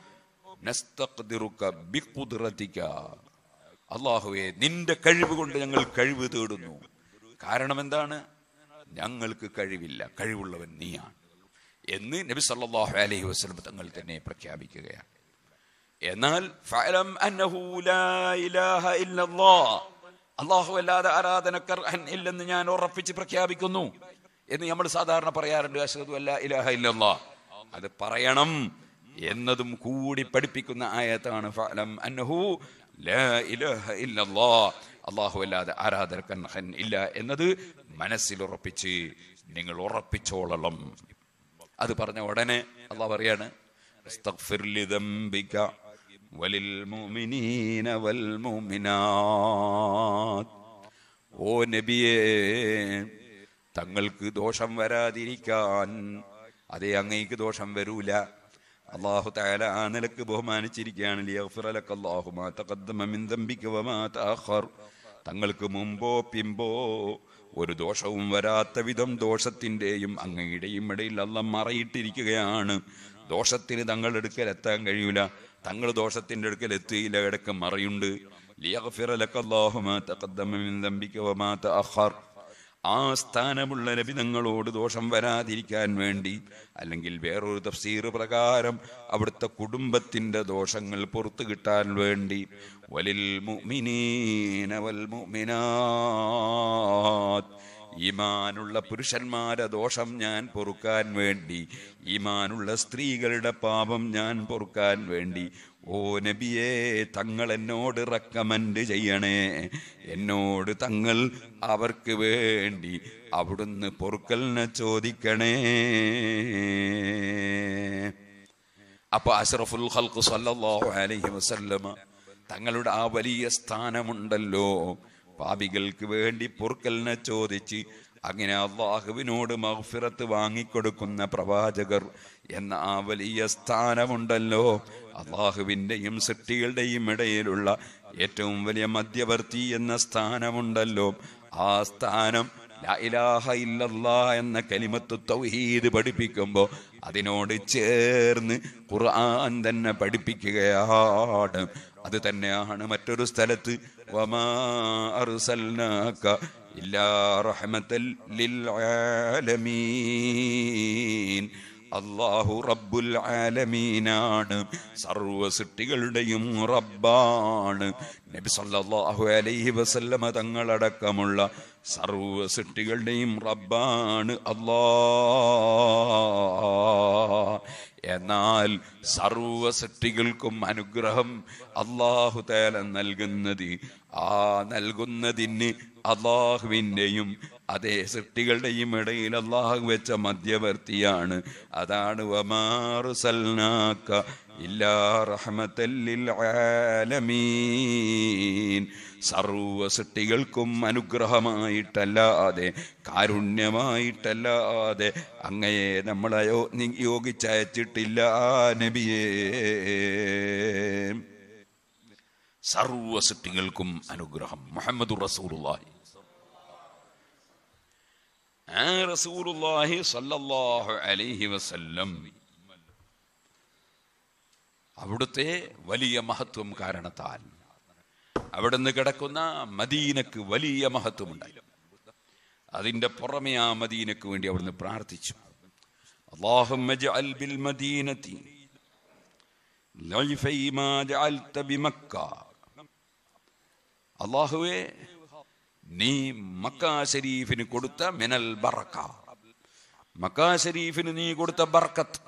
അള്ളാഹുവെ നിന്റെ കഴിവ് കൊണ്ട് ഞങ്ങൾ കഴിവ് തേടുന്നു കാരണം എന്താണ് ഞങ്ങൾക്ക് കഴിവില്ല കഴിവുള്ളവൻ നീയാണ് എന്ന് നബി സല്ലാഹു അലൈഹി വസ്ലം തങ്ങൾ തന്നെ പ്രഖ്യാപിക്കുകയാണ് എന്നാൽ അള്ളാഹു അല്ലാതെ ആരാധനക്കർ ഇല്ലെന്ന് ഞാൻ ഉറപ്പിച്ച് പ്രഖ്യാപിക്കുന്നു എന്ന് നമ്മൾ സാധാരണ പറയാറുണ്ട് അഷദു അല്ല ഇലാഹ ഇല്ലല്ലാ അത് പറയണം എന്നതും കൂടി പഠിപ്പിക്കുന്ന ആയത്താണ് ഫലം അന്നഹു അള്ളാഹു അല്ലാതെ ആരാധർക്കൻ ഇല്ല എന്നത് ഉറപ്പിച്ച് നിങ്ങൾ ഉറപ്പിച്ചോളണം അത് പറഞ്ഞ ഉടനെ അള്ളാഹ് പറയാണ് ഓ നബിയേ തങ്ങൾക്ക് ദോഷം വരാതിരിക്കാൻ അതേ അങ്ങേക്ക് ദോഷം വരൂല അള്ളാഹു താല ആ നിലക്ക് ബഹുമാനിച്ചിരിക്കുകയാണ് തങ്ങൾക്ക് മുമ്പോ പിമ്പോ ഒരു ദോഷവും വരാത്ത വിധം ദോഷത്തിൻ്റെയും അങ്ങയുടെയും ഇടയിൽ അല്ല മറയിട്ടിരിക്കുകയാണ് ദോഷത്തിന് തങ്ങളുടെ അടുക്കൽ എത്താൻ കഴിയൂല തങ്ങൾ ദോഷത്തിൻ്റെ അടുക്കൽ എത്തിയില്ല ഇടക്ക് മറയുണ്ട് ലിയഫിറലക്കല്ലാഹുമാ തഖദ്ദമ മിൻ വമാ തഅഖർ ആ സ്ഥാനമുള്ള രബിതങ്ങളോട് ദോഷം വരാതിരിക്കാൻ വേണ്ടി അല്ലെങ്കിൽ വേറൊരു തഫ്സീർ പ്രകാരം അവിടുത്തെ കുടുംബത്തിന്റെ ദോഷങ്ങൾ പുറത്തു കിട്ടാൻ വേണ്ടി വലിൽ മുഅ്മിനീനവൽ ഈമാനുള്ള പുരുഷന്മാരെ ദോഷം ഞാൻ പൊറുക്കാൻ വേണ്ടി ഈമാനുള്ള സ്ത്രീകളുടെ പാപം ഞാൻ പൊറുക്കാൻ വേണ്ടി ഓ നബിയെ തങ്ങൾ എന്നോട് റെക്കമെൻഡ് ചെയ്യണേ എന്നോട് തങ്ങൾ അവർക്ക് വേണ്ടി അവിടുന്ന് പൊറുക്കലിനെ ചോദിക്കണേ അപ്പൊ അഷറഫുൽ ഹൽക്കു സല്ലാഹു അലഹി വസല്ലമ തങ്ങളുടെ ആ വലിയ സ്ഥാനമുണ്ടല്ലോ പാപികൾക്ക് വേണ്ടി പൊറുക്കലിനെ ചോദിച്ച് അങ്ങനെ അള്ളാഹുവിനോട് മഹ്ഫിറത്ത് വാങ്ങിക്കൊടുക്കുന്ന പ്രവാചകർ എന്ന ആ വലിയ സ്ഥാനമുണ്ടല്ലോ അള്ളാഹുവിൻ്റെയും സൃഷ്ടികളുടെയും ഇടയിലുള്ള ഏറ്റവും വലിയ മധ്യവർത്തി എന്ന സ്ഥാനമുണ്ടല്ലോ ആ സ്ഥാനം എന്ന കലിമത്ത് തൗഹീദ് പഠിപ്പിക്കുമ്പോൾ അതിനോട് ചേർന്ന് ഖുർആൻ തന്നെ പഠിപ്പിക്കുകയാണ് അത് തന്നെയാണ് മറ്റൊരു സ്ഥലത്ത് വമാ ഇല്ലാ റഹ്മത്തൽ ലിൽ ആലമീൻ അള്ളാഹു റബ്ബുൽ ആലമീനാണ് സർവ സൃഷ്ടികളുടെയും റബ്ബാണ് നബി സല്ലല്ലാഹു അലൈഹി വസല്ലമ തങ്ങളടക്കമുള്ള സർവ സൃഷ്ടികളുടെയും റബ്ബാണ് അള്ളാ എന്നാൽ സർവ സൃഷ്ടികൾക്കും അനുഗ്രഹം അള്ളാഹു തേല നൽകുന്നത് ആ നൽകുന്നതിന് അള്ളാഹുവിൻ്റെയും അതേ സൃഷ്ടികളുടെയും ഇടയിൽ അള്ളാഹു വെച്ച മധ്യവർത്തിയാണ് അതാണ് സൽനാക്ക إلا رحمة للعالمين സർവ സൃഷ്ടികൾക്കും അനുഗ്രഹമായിട്ടല്ലാതെ കാരുണ്യമായിട്ടല്ലാതെ അങ്ങയെ നമ്മളയോ യോഗിച്ചയച്ചിട്ടില്ല നബിയേ സർവ സൃഷ്ടികൾക്കും അനുഗ്രഹം മുഹമ്മദ് റസൂലുള്ളാഹി ആ റസൂലുള്ളാഹി സല്ലല്ലാഹു അലൈഹി വസല്ലം അവിടുത്തെ വലിയ മഹത്വം കാരണത്താൽ അവിടുന്ന് കിടക്കുന്ന മദീനക്ക് വലിയ ഉണ്ടായി അതിന്റെ പുറമെ ആ മദീനക്ക് വേണ്ടി അവിടുന്ന് പ്രാർത്ഥിച്ചു അള്ളാഹുവേ നീ മക്കാ ഷരീഫിന് കൊടുത്ത മിനൽ ബറക്ക മക്കാ ഷരീഫിന് നീ കൊടുത്ത ബർക്കത്ത്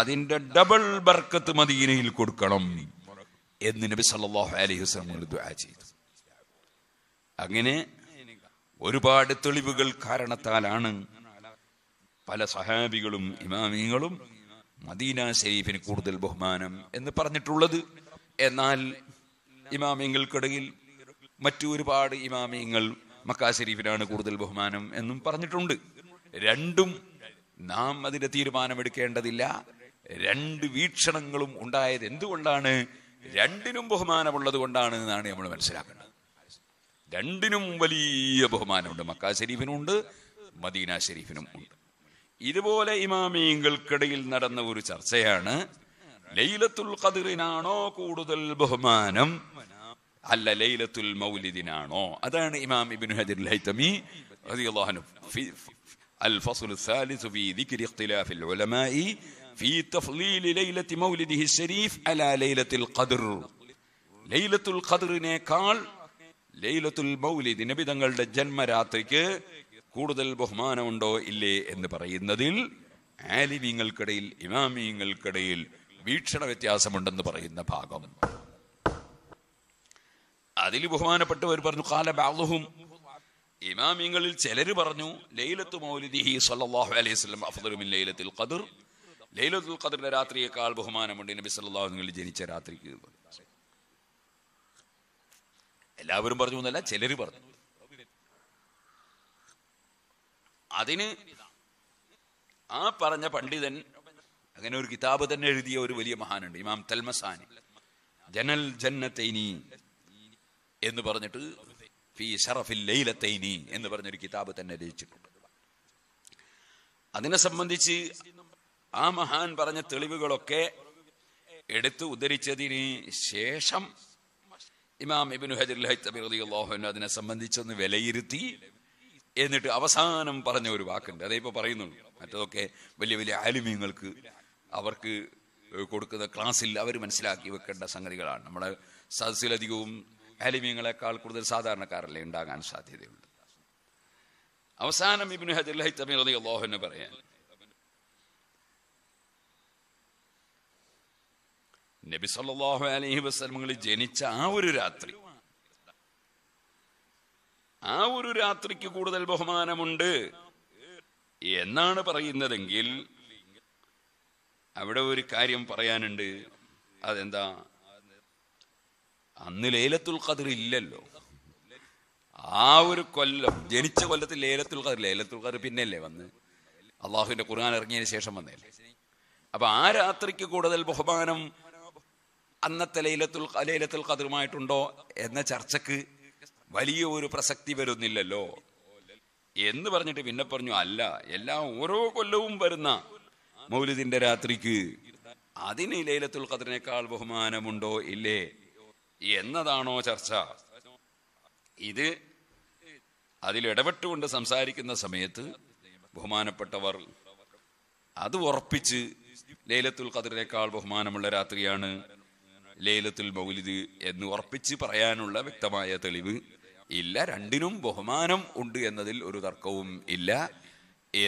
അതിന്റെ ഡബിൾ ബർക്കത്ത് മദീനയിൽ കൊടുക്കണം എന്ന് നബി സല്ലാഹു അലൈഹി വസ്ലം ദുആ ചെയ്തു അങ്ങനെ ഒരുപാട് തെളിവുകൾ കാരണത്താലാണ് പല സഹാബികളും ഇമാമിങ്ങളും മദീന ഷെരീഫിന് കൂടുതൽ ബഹുമാനം എന്ന് പറഞ്ഞിട്ടുള്ളത് എന്നാൽ ഇമാമിയങ്ങൾക്കിടയിൽ മറ്റു ഒരുപാട് ഇമാമിയങ്ങൾ മക്കാ ഷെരീഫിനാണ് കൂടുതൽ ബഹുമാനം എന്നും പറഞ്ഞിട്ടുണ്ട് രണ്ടും നാം അതിന്റെ തീരുമാനമെടുക്കേണ്ടതില്ല രണ്ട് വീക്ഷണങ്ങളും ഉണ്ടായത് എന്തുകൊണ്ടാണ് രണ്ടിനും ബഹുമാനമുള്ളത് കൊണ്ടാണ് എന്നാണ് നമ്മൾ മനസ്സിലാക്കേണ്ടത് രണ്ടിനും വലിയ ബഹുമാനമുണ്ട് മക്ക ശരീഫിനും ഉണ്ട് മദീന ഷെരീഫിനും ഉണ്ട് ഇതുപോലെ ഇമാമിയങ്ങൾക്കിടയിൽ നടന്ന ഒരു ചർച്ചയാണ് ലൈലത്തുൽ ഖദറിനാണോ കൂടുതൽ ബഹുമാനം അല്ല ലൈലത്തുൽ മൗലിദിനാണോ അതാണ് ഇമാം ഇബിൻ ഹജർ الفصل الثالث في ذكر اختلاف العلماء في تفضيل ليلة مولده الشريف على ليلة القدر ليلة القدر نيكال ليلة المولد നബി തങ്ങളുടെ ജന്മരാത്രിക്ക് കൂടുതൽ ബഹുമാനമുണ്ടോ ഇല്ലേ എന്ന് പറയുന്നതിൽ ആലിമീങ്ങൾക്കിടയിൽ ഇമാമീങ്ങൾക്കിടയിൽ വീക്ഷണ വ്യത്യാസമുണ്ടെന്ന് പറയുന്ന ഭാഗം അതിൽ ബഹുമാനപ്പെട്ടവർ പറഞ്ഞു കാല ബാഹുവും ഇമാമിങ്ങളിൽ ചിലർ പറഞ്ഞു ലൈലത്തു മൗലിദിഹി സല്ലാഹു അലൈഹി സ്വലം അഫദലുമിൻ ലൈലത്തിൽ ഖദർ ലൈലത്തുൽ ഖദറിന്റെ രാത്രിയേക്കാൾ ബഹുമാനമുണ്ട് നബി സല്ലാഹു നിങ്ങൾ ജനിച്ച രാത്രിക്ക് എല്ലാവരും പറഞ്ഞു എന്നല്ല ചിലർ പറഞ്ഞു അതിന് ആ പറഞ്ഞ പണ്ഡിതൻ അങ്ങനെ ഒരു കിതാബ് തന്നെ എഴുതിയ ഒരു വലിയ മഹാനുണ്ട് ഇമാം തൽമസാൻ ജനൽ ജന്നത്തൈനി എന്ന് പറഞ്ഞിട്ട് ഫീ ഷറഫിൽ ലൈലത്തൈനി എന്ന് പറഞ്ഞൊരു കിതാബ് തന്നെ രചിച്ചിട്ടുണ്ട് അതിനെ സംബന്ധിച്ച് ആ മഹാൻ പറഞ്ഞ തെളിവുകളൊക്കെ എടുത്തു ഉദ്ധരിച്ചതിന് ശേഷം ഇമാം ഇബിൻ ഹജർ അതിനെ സംബന്ധിച്ചൊന്ന് വിലയിരുത്തി എന്നിട്ട് അവസാനം പറഞ്ഞ ഒരു വാക്കുണ്ട് അതേ ഇപ്പോൾ പറയുന്നുള്ളൂ മറ്റതൊക്കെ വലിയ വലിയ ആലുമ്യങ്ങൾക്ക് അവർക്ക് കൊടുക്കുന്ന ക്ലാസ്സിൽ അവർ മനസ്സിലാക്കി വെക്കേണ്ട സംഗതികളാണ് നമ്മുടെ സദസ്സിലധികവും അലിമീങ്ങളെക്കാൾ കൂടുതൽ സാധാരണക്കാരല്ലേ ഉണ്ടാകാൻ സാധ്യതയുണ്ട് അവസാനം ഇബിന് ഹജുല്ലാഹി തമീർ പറയാൻ നബി സല്ലാഹു അലഹി വസ്ലമങ്ങളിൽ ജനിച്ച ആ ഒരു രാത്രി ആ ഒരു രാത്രിക്ക് കൂടുതൽ ബഹുമാനമുണ്ട് എന്നാണ് പറയുന്നതെങ്കിൽ അവിടെ ഒരു കാര്യം പറയാനുണ്ട് അതെന്താ അന്ന് ലേലത്തുൽ ഖദർ ഇല്ലല്ലോ ആ ഒരു കൊല്ലം ജനിച്ച കൊല്ലത്തിൽ ലേലത്തുൽ ഖദർ ലേലത്തുൽ ഖദർ പിന്നല്ലേ വന്ന് അള്ളാഹുവിന്റെ ഖുർആൻ ഇറങ്ങിയതിന് ശേഷം വന്നേ അപ്പൊ ആ രാത്രിക്ക് കൂടുതൽ ബഹുമാനം അന്നത്തെ ലൈലത്തുൽ ലൈലത്തുൽ ഖദറുമായിട്ടുണ്ടോ എന്ന ചർച്ചക്ക് വലിയ ഒരു പ്രസക്തി വരുന്നില്ലല്ലോ എന്ന് പറഞ്ഞിട്ട് പിന്നെ പറഞ്ഞു അല്ല എല്ലാ ഓരോ കൊല്ലവും വരുന്ന മൗലിദിന്റെ രാത്രിക്ക് അതിന് ലൈലത്തുൽ ഖദറിനേക്കാൾ ബഹുമാനമുണ്ടോ ഇല്ലേ എന്നതാണോ ചർച്ച ഇത് അതിലിടപെട്ടുകൊണ്ട് സംസാരിക്കുന്ന സമയത്ത് ബഹുമാനപ്പെട്ടവർ അത് ഉറപ്പിച്ച് ലൈലത്തുൽ ഖദറിനേക്കാൾ ബഹുമാനമുള്ള രാത്രിയാണ് ലൈലത്തുൽ മൗലിദ് എന്ന് ഉറപ്പിച്ച് പറയാനുള്ള വ്യക്തമായ തെളിവ് ഇല്ല രണ്ടിനും ബഹുമാനം ഉണ്ട് എന്നതിൽ ഒരു തർക്കവും ഇല്ല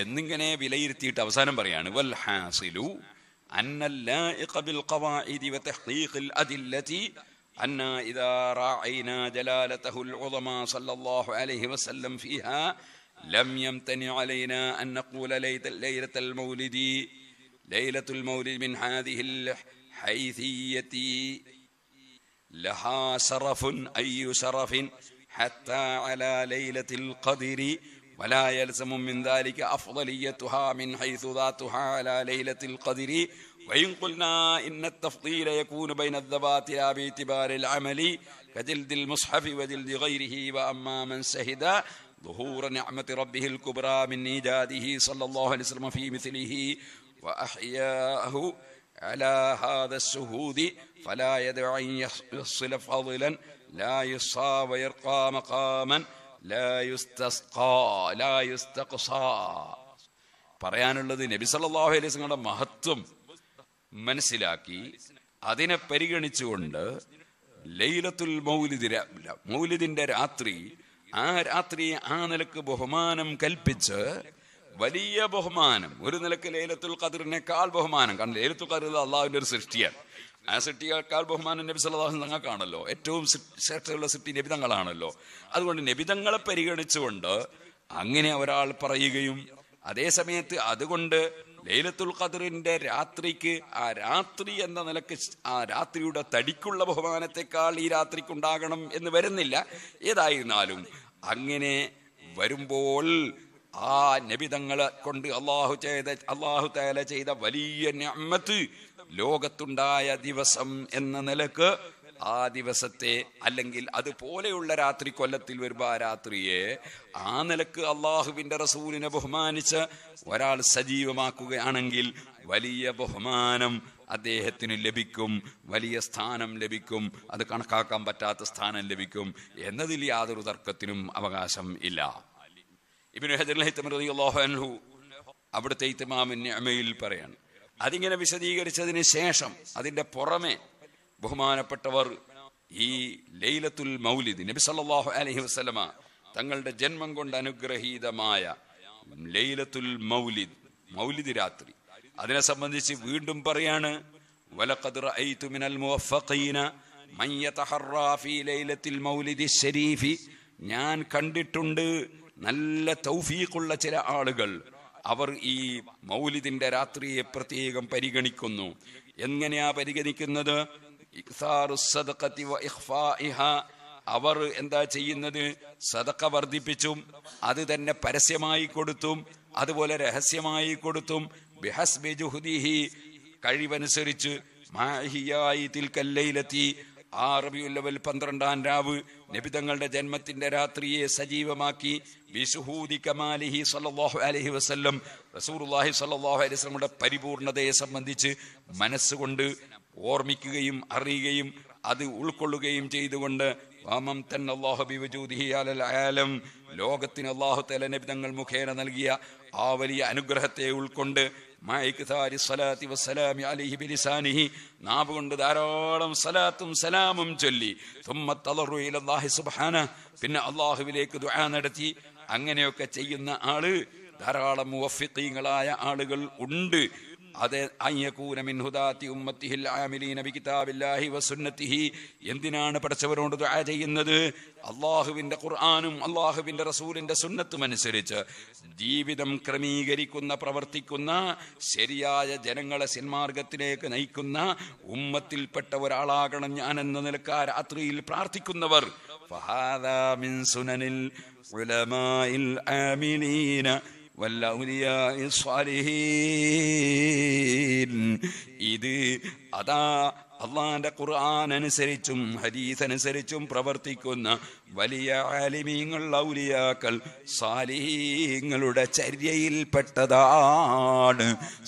എന്നിങ്ങനെ വിലയിരുത്തിയിട്ട് അവസാനം പറയാണ് വൽ ഹാസിലു അന്നല്ലാ أن إذا راعينا دلالته العظمى صلى الله عليه وسلم فيها لم يمتنع علينا أن نقول ليلة, ليلة المولد ليلة المولد من هذه الحيثية لها سرف أي سرف حتى على ليلة القدر ولا يلزم من ذلك أفضليتها من حيث ذاتها على ليلة القدر وإن قلنا إن التفضيل يكون بين الذبات لا باعتبار العمل كجلد المصحف وجلد غيره وأما من سهد ظهور نعمة ربه الكبرى من إيجاده صلى الله عليه وسلم في مثله وأحياه على هذا السهود فلا يدع أن يصل فضلا لا يصى ويرقى مقاما لا يستسقى لا يستقصى الذي نبي صلى الله عليه وسلم مهتم മനസ്സിലാക്കി അതിനെ പരിഗണിച്ചുകൊണ്ട് ലൈലത്തുൽ മൗലിദ് മൗലിദിന്റെ രാത്രി ആ രാത്രി ആ നിലക്ക് ബഹുമാനം കൽപ്പിച്ച് വലിയ ബഹുമാനം ഒരു നിലക്ക് ലൈലത്തുൽ ഖദറിനേക്കാൾ ബഹുമാനം കാരണം ലൈലത്തുൽ ഖദർ അള്ളാഹുവിന്റെ ഒരു സൃഷ്ടിയാണ് ആ കാൽ ബഹുമാനം നബി സല്ലാഹു തങ്ങൾക്കാണല്ലോ ഏറ്റവും ശ്രേഷ്ഠയുള്ള സൃഷ്ടി നബിതങ്ങളാണല്ലോ അതുകൊണ്ട് നബിതങ്ങളെ പരിഗണിച്ചുകൊണ്ട് അങ്ങനെ ഒരാൾ പറയുകയും അതേ സമയത്ത് അതുകൊണ്ട് ലൈലത്തുൽ ഖദറിന്റെ രാത്രിക്ക് ആ രാത്രി എന്ന നിലക്ക് ആ രാത്രിയുടെ തടിക്കുള്ള ബഹുമാനത്തെക്കാൾ ഈ രാത്രിക്കുണ്ടാകണം എന്ന് വരുന്നില്ല ഏതായിരുന്നാലും അങ്ങനെ വരുമ്പോൾ ആ നബിതങ്ങളെ കൊണ്ട് അള്ളാഹു ചെയ്ത അള്ളാഹു തേല ചെയ്ത വലിയ ഞമ്മത്ത് ലോകത്തുണ്ടായ ദിവസം എന്ന നിലക്ക് ആ ദിവസത്തെ അല്ലെങ്കിൽ അതുപോലെയുള്ള രാത്രി കൊല്ലത്തിൽ വരുമ്പ ആ രാത്രിയെ ആ നിലക്ക് അള്ളാഹുവിന്റെ റസൂലിനെ ബഹുമാനിച്ച് ഒരാൾ സജീവമാക്കുകയാണെങ്കിൽ വലിയ ബഹുമാനം അദ്ദേഹത്തിന് ലഭിക്കും വലിയ സ്ഥാനം ലഭിക്കും അത് കണക്കാക്കാൻ പറ്റാത്ത സ്ഥാനം ലഭിക്കും എന്നതിൽ യാതൊരു തർക്കത്തിനും അവകാശം ഇല്ല ഇബിന് അവിടുത്തെ ഇത്തമാമിൻ അമയിൽ പറയാണ് അതിങ്ങനെ വിശദീകരിച്ചതിന് ശേഷം അതിന്റെ പുറമെ ബഹുമാനപ്പെട്ടവർ ഈ ലൈലത്തുൽ മൗലിദ് നബി സല്ലാഹു അലഹി വസ്ലമ തങ്ങളുടെ ജന്മം കൊണ്ട് അനുഗ്രഹീതമായ ലൈലത്തുൽ മൗലിദ് മൗലിദ് രാത്രി അതിനെ സംബന്ധിച്ച് വീണ്ടും പറയാണ് ഞാൻ കണ്ടിട്ടുണ്ട് നല്ല തൗഫീഖുള്ള ചില ആളുകൾ അവർ ഈ മൗലിദിന്റെ രാത്രിയെ പ്രത്യേകം പരിഗണിക്കുന്നു എങ്ങനെയാ പരിഗണിക്കുന്നത് അവർ എന്താ ചെയ്യുന്നത് സതക്ക വർദ്ധിപ്പിച്ചും അത് തന്നെ പരസ്യമായി കൊടുത്തും അതുപോലെ രഹസ്യമായി കൊടുത്തും ബിഹസ്ബി ജുഹുദിഹി കഴിവനുസരിച്ച് മാഹിയായിൽക്കല്ലയിലെത്തി തിൽക്കല്ലയിലെത്തി ആ റബിയുല്ലവൽ പന്ത്രണ്ടാം രാവ് നബിതങ്ങളുടെ ജന്മത്തിന്റെ രാത്രിയെ സജീവമാക്കി ബിസുഹൂദി കമാലിഹി സല്ലാഹു അലഹി വസ്ല്ലം റസൂർ സല്ലാഹു അലൈഹി വസ്ലമുടെ പരിപൂർണതയെ സംബന്ധിച്ച് മനസ്സുകൊണ്ട് ഓർമ്മിക്കുകയും അറിയുകയും അത് ഉൾക്കൊള്ളുകയും ചെയ്തുകൊണ്ട് തൻ ലോകത്തിന് അള്ളാഹു തല നബി തങ്ങൾ മുഖേന നൽകിയ ആ വലിയ അനുഗ്രഹത്തെ ഉൾക്കൊണ്ട് നാവുകൊണ്ട് ധാരാളം സലാത്തും സലാമും ചൊല്ലി സുബ്ഹാന പിന്നെ അള്ളാഹുവിലേക്ക് ദുആ നടത്തി അങ്ങനെയൊക്കെ ചെയ്യുന്ന ആള് ധാരാളം മുവഫിത്തീങ്ങളായ ആളുകൾ ഉണ്ട് വസുന്നത്തിഹി എന്തിനാണ് പഠിച്ചവരോട് ദുആ ചെയ്യുന്നത് അള്ളാഹുവിന്റെ ഖുർആാനും അള്ളാഹുവിന്റെ റസൂലിൻ്റെ സുന്നത്തും അനുസരിച്ച് ജീവിതം ക്രമീകരിക്കുന്ന പ്രവർത്തിക്കുന്ന ശരിയായ ജനങ്ങളെ സിന്മാർഗത്തിലേക്ക് നയിക്കുന്ന ഉമ്മത്തിൽപ്പെട്ട ഒരാളാകണം ഞാൻ എന്ന നിലക്ക് രാത്രിയിൽ പ്രാർത്ഥിക്കുന്നവർ ഫഹാദാ മിൻ സുനനിൽ ഉലമായിൽ ആമിലീന ഇത് അതാ അള്ളാന്റെ ഖുർആൻ അനുസരിച്ചും ഹദീസ് അനുസരിച്ചും പ്രവർത്തിക്കുന്ന വലിയ ആലിമീങ്ങൾ ഔലിയാക്കൾ സാലിഹീങ്ങളുടെ ചര്യയിൽപ്പെട്ടതാണ്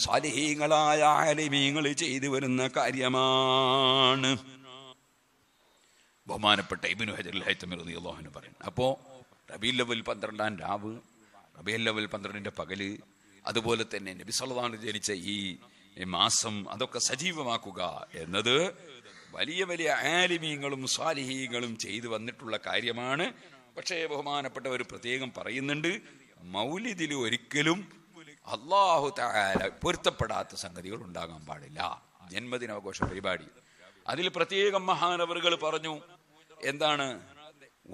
സാലിഹീങ്ങളായ ആലിമീങ്ങൾ ചെയ്തു വരുന്ന കാര്യമാണ് ബഹുമാനപ്പെട്ട ഇബിനു ഹജറിൽ ഹൈത്തമിർ അള്ളാഹുന് പറയുന്നു അപ്പോ റബീ ലവൽ പന്ത്രണ്ടാം രാവ് റബിയല്ലവൽ പന്ത്രണ്ടിന്റെ പകല് അതുപോലെ തന്നെ നബി സല്ലല്ലാഹു ജനിച്ച ഈ മാസം അതൊക്കെ സജീവമാക്കുക എന്നത് വലിയ വലിയ ആലിമീങ്ങളും സ്വാലിഹീങ്ങളും ചെയ്തു വന്നിട്ടുള്ള കാര്യമാണ് പക്ഷേ ബഹുമാനപ്പെട്ടവർ പ്രത്യേകം പറയുന്നുണ്ട് മൗലിദിൽ ഒരിക്കലും അള്ളാഹു താല പൊരുത്തപ്പെടാത്ത സംഗതികൾ ഉണ്ടാകാൻ പാടില്ല ജന്മദിനാഘോഷ പരിപാടി അതിൽ പ്രത്യേകം മഹാനവറുകൾ പറഞ്ഞു എന്താണ്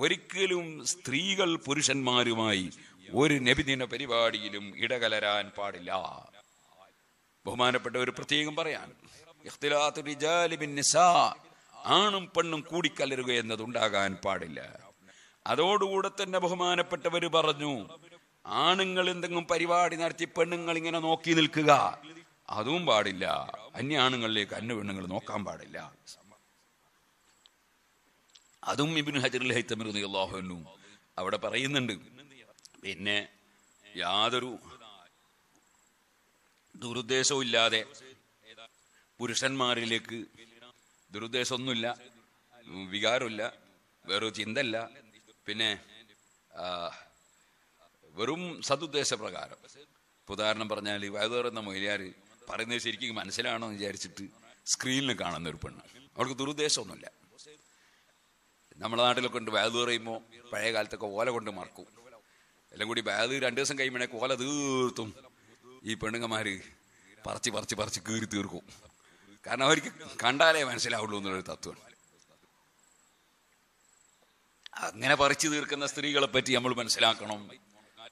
ഒരിക്കലും സ്ത്രീകൾ പുരുഷന്മാരുമായി ഒരു നബിദിന പരിപാടിയിലും ഇടകലരാൻ പാടില്ല ബഹുമാനപ്പെട്ട ഒരു പ്രത്യേകം പറയാൻ ആണും പെണ്ണും കൂടിക്കലരുക എന്നതുണ്ടാകാൻ പാടില്ല അതോടുകൂടെ തന്നെ ബഹുമാനപ്പെട്ടവർ പറഞ്ഞു ആണുങ്ങൾ എന്തെങ്കിലും പരിപാടി നടത്തി പെണ്ണുങ്ങൾ ഇങ്ങനെ നോക്കി നിൽക്കുക അതും പാടില്ല അന്യ ആണുങ്ങളിലേക്ക് അന്യ പെണ്ണുങ്ങൾ നോക്കാൻ പാടില്ല അതും ഇബിൻ ഹജറുൽ ഹൈത്തമിർ അള്ളാഹുനും അവിടെ പറയുന്നുണ്ട് പിന്നെ യാതൊരു ദുരുദ്ദേശവും ഇല്ലാതെ പുരുഷന്മാരിലേക്ക് ദുരുദ്ദേശമൊന്നുമില്ല വികാരമില്ല വേറൊരു ചിന്തല്ല പിന്നെ വെറും സതുദ്ദേശ പ്രകാരം ഉദാഹരണം പറഞ്ഞാൽ വയതുറന്ന മൊയിലാർ പറയുന്നത് ശരിക്കും മനസ്സിലാണോ എന്ന് വിചാരിച്ചിട്ട് സ്ക്രീനിൽ കാണുന്ന ഒരു പെണ്ണ് അവൾക്ക് ദുരുദ്ദേശമൊന്നുമില്ല നമ്മുടെ നാട്ടിലൊക്കെ ഉണ്ട് വയതു പറയുമ്പോൾ പഴയ കാലത്തൊക്കെ ഓല കൊണ്ട് മറക്കും എല്ലാം കൂടി അത് രണ്ടു ദിവസം കഴിയുമ്പോൾ കോല തീർത്തും ഈ പെണ്ണുങ്ങന്മാര് പറിച്ച് പറിച്ച് പറിച്ച് കീറി തീർക്കും കാരണം അവർക്ക് കണ്ടാലേ മനസ്സിലാവുള്ളൂ എന്നുള്ളൊരു തത്വമാണ് അങ്ങനെ പറിച്ചു തീർക്കുന്ന സ്ത്രീകളെ പറ്റി നമ്മൾ മനസ്സിലാക്കണം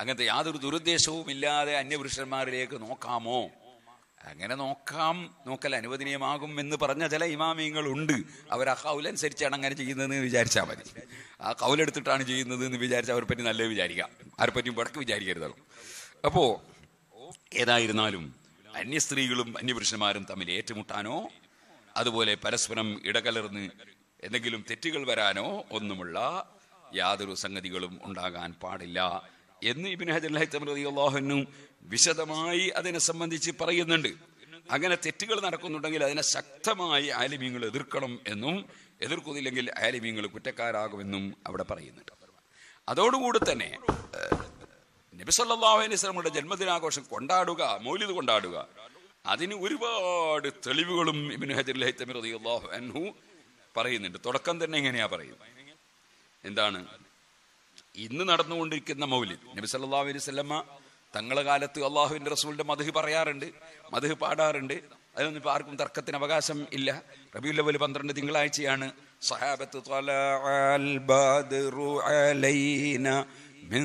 അങ്ങനത്തെ യാതൊരു ദുരുദ്ദേശവും ഇല്ലാതെ അന്യപുരുഷന്മാരിലേക്ക് നോക്കാമോ അങ്ങനെ നോക്കാം നോക്കൽ അനുവദനീയമാകും എന്ന് പറഞ്ഞ ചില ഇമാമിയങ്ങളുണ്ട് അവർ ആ കൗലനുസരിച്ചാണ് അങ്ങനെ ചെയ്യുന്നതെന്ന് വിചാരിച്ചാൽ മതി ആ കൗലെടുത്തിട്ടാണ് ചെയ്യുന്നത് എന്ന് വിചാരിച്ചാൽ അവരെ പറ്റി നല്ലത് വിചാരിക്കാം ആരെ പറ്റിയും വടക്ക് വിചാരിക്കരുതല്ലോ അപ്പോ ഏതായിരുന്നാലും അന്യ സ്ത്രീകളും അന്യപുരുഷന്മാരും തമ്മിൽ ഏറ്റുമുട്ടാനോ അതുപോലെ പരസ്പരം ഇടകലർന്ന് എന്തെങ്കിലും തെറ്റുകൾ വരാനോ ഒന്നുമുള്ള യാതൊരു സംഗതികളും ഉണ്ടാകാൻ പാടില്ല എന്ന് ഇബിൻ ഹജർ അള്ളാഹുനും വിശദമായി അതിനെ സംബന്ധിച്ച് പറയുന്നുണ്ട് അങ്ങനെ തെറ്റുകൾ നടക്കുന്നുണ്ടെങ്കിൽ അതിനെ ശക്തമായി ആലിമ്യങ്ങൾ എതിർക്കണം എന്നും എതിർക്കുന്നില്ലെങ്കിൽ ആലിമ്യങ്ങൾ കുറ്റക്കാരാകുമെന്നും അവിടെ പറയുന്നുണ്ട് അതോടുകൂടി തന്നെ നബിസല്ലാസ്ലമുടെ ജന്മദിനാഘോഷം കൊണ്ടാടുക മൗലിത് കൊണ്ടാടുക അതിന് ഒരുപാട് തെളിവുകളും ഇബിൻ ഹജർ അൻഹു പറയുന്നുണ്ട് തുടക്കം തന്നെ എങ്ങനെയാ പറയുന്നത് എന്താണ് ഇന്ന് നടന്നുകൊണ്ടിരിക്കുന്ന മൗലിദ് നബി സല്ലാ അലൈവല്ലമ്മ തങ്ങളെ കാലത്ത് അള്ളാഹുവിന്റെ റസൂലിന്റെ മധു പറയാറുണ്ട് മധു പാടാറുണ്ട് അതിനൊന്നും ഇപ്പൊ ആർക്കും തർക്കത്തിന് അവകാശം ഇല്ല റബിയുൽ ലവൽ പന്ത്രണ്ട് തിങ്കളാഴ്ചയാണ് സഹാബത്ത് من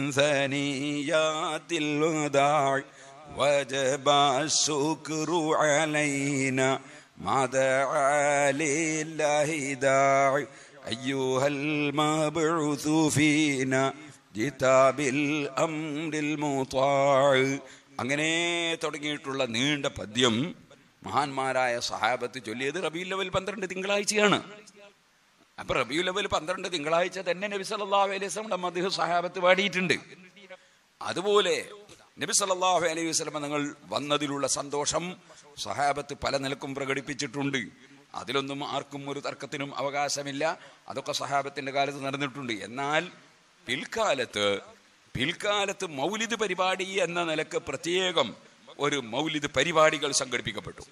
ജിതാബിൽ അങ്ങനെ തുടങ്ങിയിട്ടുള്ള നീണ്ട പദ്യം മഹാന്മാരായ സഹാബത്ത് ചൊല്ലിയത് റബിയുൽ ലവൽ പന്ത്രണ്ട് തിങ്കളാഴ്ചയാണ് അപ്പൊ റബിയുൽ ലവൽ പന്ത്രണ്ട് തിങ്കളാഴ്ച തന്നെ നബി സല്ലാ അലൈഹി വസ്ലം അദ്ദേഹം സഹാബത്ത് പാടിയിട്ടുണ്ട് അതുപോലെ നബി സല്ലാഹു അലൈഹി വസ്ലം നിങ്ങൾ വന്നതിലുള്ള സന്തോഷം സഹാബത്ത് പല നിലക്കും പ്രകടിപ്പിച്ചിട്ടുണ്ട് അതിലൊന്നും ആർക്കും ഒരു തർക്കത്തിനും അവകാശമില്ല അതൊക്കെ സഹാബത്തിന്റെ കാലത്ത് നടന്നിട്ടുണ്ട് എന്നാൽ പിൽക്കാലത്ത് പിൽക്കാലത്ത് മൗലിദ് പരിപാടി എന്ന നിലക്ക് പ്രത്യേകം ഒരു മൗലിദ് പരിപാടികൾ സംഘടിപ്പിക്കപ്പെട്ടു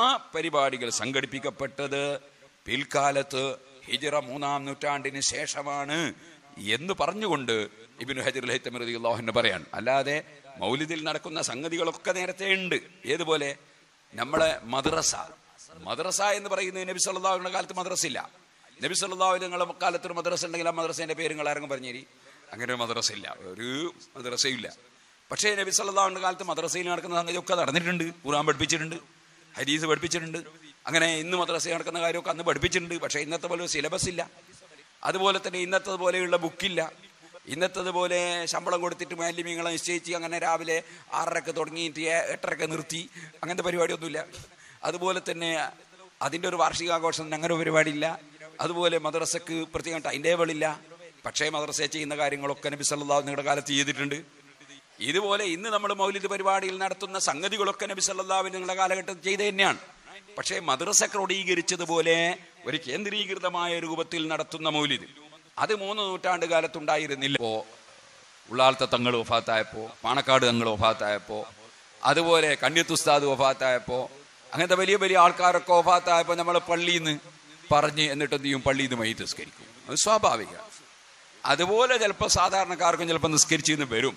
ആ പരിപാടികൾ സംഘടിപ്പിക്കപ്പെട്ടത് പിൽക്കാലത്ത് ഹിജറ മൂന്നാം നൂറ്റാണ്ടിന് ശേഷമാണ് എന്ന് പറഞ്ഞുകൊണ്ട് ഇബിൻ ഹജർ ഹൈത്തമൃതി അള്ളാഹുന്ന് പറയാണ് അല്ലാതെ മൗലിദിൽ നടക്കുന്ന സംഗതികളൊക്കെ നേരത്തെ ഉണ്ട് ഏതുപോലെ നമ്മളെ മദ്രസ മദ്രസ എന്ന് പറയുന്നത് നബി സല്ലാഹുവിന്റെ കാലത്ത് മദ്രസ ഇല്ല നബി സല്ലാ നിങ്ങളുടെ കാലത്തൊരു മദ്രസ ഉണ്ടെങ്കിൽ ആ മദ്രസേൻ്റെ പേര് നിങ്ങൾ ആരെങ്കിലും പറഞ്ഞേരി അങ്ങനെ ഒരു മദ്രസ ഇല്ല ഒരു മദ്രസയില്ല പക്ഷേ നബി സല്ലാവിൻ്റെ കാലത്ത് മദ്രസയിൽ നടക്കുന്ന സംഗതിയൊക്കെ നടന്നിട്ടുണ്ട് ഖുറാൻ പഠിപ്പിച്ചിട്ടുണ്ട് ഹരീസ് പഠിപ്പിച്ചിട്ടുണ്ട് അങ്ങനെ ഇന്ന് മദ്രസയിൽ നടക്കുന്ന കാര്യമൊക്കെ അന്ന് പഠിപ്പിച്ചിട്ടുണ്ട് പക്ഷേ ഇന്നത്തെ പോലെ സിലബസ് ഇല്ല അതുപോലെ തന്നെ ഇന്നത്തെ പോലെയുള്ള ബുക്കില്ല ഇന്നത്തതുപോലെ ശമ്പളം കൊടുത്തിട്ട് മാലിന്യങ്ങളെ നിശ്ചയിച്ച് അങ്ങനെ രാവിലെ ആറരക്ക് തുടങ്ങിയിട്ട് എട്ടരക്ക് നിർത്തി അങ്ങനത്തെ പരിപാടിയൊന്നുമില്ല അതുപോലെ തന്നെ അതിൻ്റെ ഒരു വാർഷികാഘോഷം അങ്ങനെ പരിപാടിയില്ല അതുപോലെ മദ്രസക്ക് പ്രത്യേകം ടൈം ഇല്ല പക്ഷേ മദ്രസ ചെയ്യുന്ന കാര്യങ്ങളൊക്കെ നബി സല്ലാ നിങ്ങളുടെ കാലത്ത് ചെയ്തിട്ടുണ്ട് ഇതുപോലെ ഇന്ന് നമ്മൾ മൗലിദ് പരിപാടിയിൽ നടത്തുന്ന സംഗതികളൊക്കെ നബി സല്ലാവിൻ നിങ്ങളുടെ കാലഘട്ടത്തിൽ ചെയ്ത് തന്നെയാണ് പക്ഷേ മദ്രസ ക്രോഡീകരിച്ചതുപോലെ ഒരു കേന്ദ്രീകൃതമായ രൂപത്തിൽ നടത്തുന്ന മൗലിദ് അത് മൂന്ന് നൂറ്റാണ്ട് കാലത്തുണ്ടായിരുന്നില്ല ഇപ്പോ ഉള്ളാളത്തെ തങ്ങൾ ഒഫാത്തായപ്പോ പാണക്കാട് തങ്ങൾ ഒഫാത്തായപ്പോ അതുപോലെ കണ്യത്തുസ്താദ് ഒഫാത്തായപ്പോ അങ്ങനത്തെ വലിയ വലിയ ആൾക്കാരൊക്കെ ഒഫാത്തായപ്പോ നമ്മൾ പള്ളിയിൽ നിന്ന് പറഞ്ഞ് എന്നിട്ട് എന്ത് ചെയ്യും പള്ളി നിന്ന് നിസ്കരിക്കും അത് സ്വാഭാവിക അതുപോലെ ചിലപ്പോൾ സാധാരണക്കാർക്കും ചിലപ്പോൾ നിസ്കരിച്ച് നിന്ന് വരും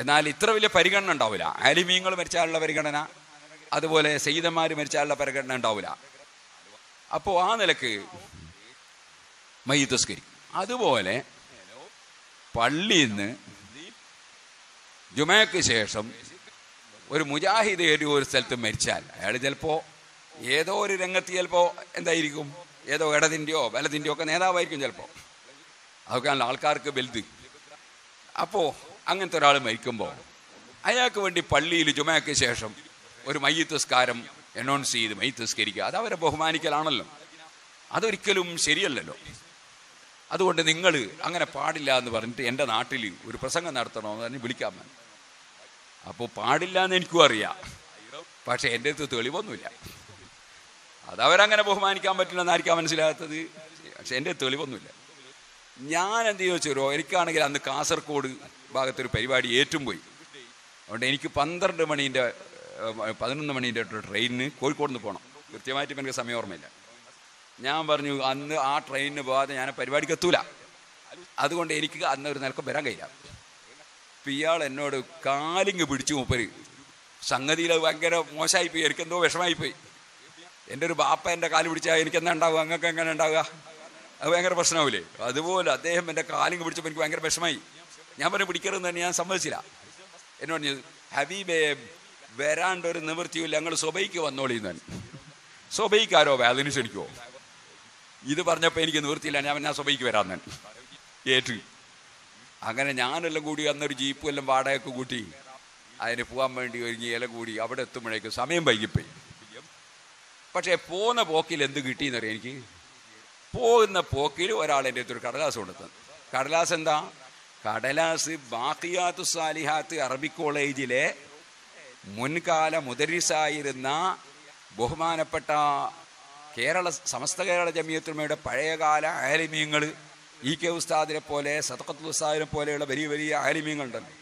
എന്നാൽ ഇത്ര വലിയ പരിഗണന ഉണ്ടാവില്ല ആലിമീങ്ങൾ മരിച്ചാലുള്ള പരിഗണന അതുപോലെ സെയ്തന്മാർ മരിച്ചാലുള്ള പരിഗണന ഉണ്ടാവില്ല അപ്പോൾ ആ നിലക്ക് മയ്യത്തസ്കരിക്കും അതുപോലെ പള്ളിയിൽ നിന്ന് ജുമയ്ക്ക് ശേഷം ഒരു മുജാഹിദ് ഒരു സ്ഥലത്ത് മരിച്ചാൽ അയാൾ ചിലപ്പോൾ ഏതോ ഒരു രംഗത്ത് ചിലപ്പോൾ എന്തായിരിക്കും ഏതോ ഇടതിൻ്റെയോ വലതിൻ്റെയോ ഒക്കെ നേതാവായിരിക്കും ചിലപ്പോൾ നല്ല ആൾക്കാർക്ക് വലുത് അപ്പോൾ അങ്ങനത്തെ ഒരാൾ മരിക്കുമ്പോൾ അയാൾക്ക് വേണ്ടി പള്ളിയിൽ ജുമയ്ക്ക് ശേഷം ഒരു മയ്യത്തസ്കാരം അനൗൺസ് ചെയ്ത് മയ്യത്തസ്കരിക്കുക അത് അവരെ ബഹുമാനിക്കലാണല്ലോ അതൊരിക്കലും ശരിയല്ലല്ലോ അതുകൊണ്ട് നിങ്ങൾ അങ്ങനെ പാടില്ല എന്ന് പറഞ്ഞിട്ട് എൻ്റെ നാട്ടിൽ ഒരു പ്രസംഗം നടത്തണമെന്ന് പറഞ്ഞ് വിളിക്കാൻ അപ്പോൾ പാടില്ല എന്ന് എനിക്കും അറിയാം പക്ഷേ എൻ്റെ അടുത്ത് തെളിവൊന്നുമില്ല അത് അവരങ്ങനെ ബഹുമാനിക്കാൻ പറ്റില്ലെന്നായിരിക്കാം മനസ്സിലാകാത്തത് പക്ഷെ എൻ്റെ തെളിവൊന്നുമില്ല ഞാൻ എന്ത് ചോദിച്ചോ എനിക്കാണെങ്കിൽ അന്ന് കാസർഗോഡ് ഭാഗത്തൊരു പരിപാടി ഏറ്റും പോയി അതുകൊണ്ട് എനിക്ക് പന്ത്രണ്ട് മണീൻ്റെ പതിനൊന്ന് മണീൻ്റെ ട്രെയിനിന് കോഴിക്കോട് നിന്ന് പോകണം കൃത്യമായിട്ട് എനിക്ക് സമയം ഓർമ്മയില്ല ഞാൻ പറഞ്ഞു അന്ന് ആ ട്രെയിനിന് പോകാതെ ഞാൻ പരിപാടിക്ക് എത്തൂല അതുകൊണ്ട് എനിക്ക് അന്ന് ഒരു നിലക്ക് വരാൻ കഴിയില്ല അപ്പം ഇയാൾ എന്നോട് കാലിങ് പിടിച്ചു മൂപ്പര് സംഗതിയിൽ ഭയങ്കര മോശമായിപ്പോയി എനിക്കെന്തോ വിഷമായിപ്പോയി എൻ്റെ ഒരു ബാപ്പ എൻ്റെ കാലു പിടിച്ചാൽ എനിക്ക് എന്താ ഉണ്ടാവുക അങ്ങക്ക് എങ്ങനെ ഉണ്ടാവുക അത് ഭയങ്കര പ്രശ്നമാവില്ലേ അതുപോലെ അദ്ദേഹം എൻ്റെ കാലിങ് പിടിച്ചപ്പോൾ എനിക്ക് ഭയങ്കര വിഷമായി ഞാൻ പറഞ്ഞു പിടിക്കരുതെന്ന് തന്നെ ഞാൻ സമ്മതിച്ചില്ല എന്നോട് ഹബീബേ വരാണ്ട് ഒരു നിവൃത്തിയില്ല ഞങ്ങൾ സ്വഭയ്ക്ക് വന്നോളി ഞാൻ സ്വബൈക്കാരോ വേദന ക്ഷണിക്കുമോ ഇത് പറഞ്ഞപ്പോൾ എനിക്ക് നിവൃത്തിയില്ല ഞാൻ ഞാൻ സ്വഭയ്ക്ക് വരാൻ ഞാൻ അങ്ങനെ ഞാനെല്ലാം കൂടി അന്നൊരു ജീപ്പും എല്ലാം വാടകയൊക്കെ കൂട്ടി അതിന് പോകാൻ വേണ്ടി ഒരുങ്ങി ഇല കൂടി അവിടെ എത്തുമ്പോഴേക്കും സമയം വൈകിപ്പോയി പക്ഷേ പോകുന്ന പോക്കിൽ എന്ത് കിട്ടിയെന്നറിയാം എനിക്ക് പോകുന്ന പോക്കിൽ ഒരാൾ എൻ്റെ അടുത്തൊരു കടലാസ് കൊണ്ടെത്തുന്നു കടലാസ് എന്താ കടലാസ് ബാഹിയാത്തു സാലിഹാത്ത് അറബി കോളേജിലെ മുൻകാല മുദരിസായിരുന്ന ബഹുമാനപ്പെട്ട കേരള സമസ്ത കേരള ജമിയത്തുമയുടെ പഴയകാല ആലിമ്യങ്ങൾ ഇ കെ ഉസ്താദിനെ പോലെ സദക്കത്തുൽ ഉസ്താദിനെ പോലെയുള്ള വലിയ വലിയ ആലിമ്യങ്ങളുണ്ടല്ലോ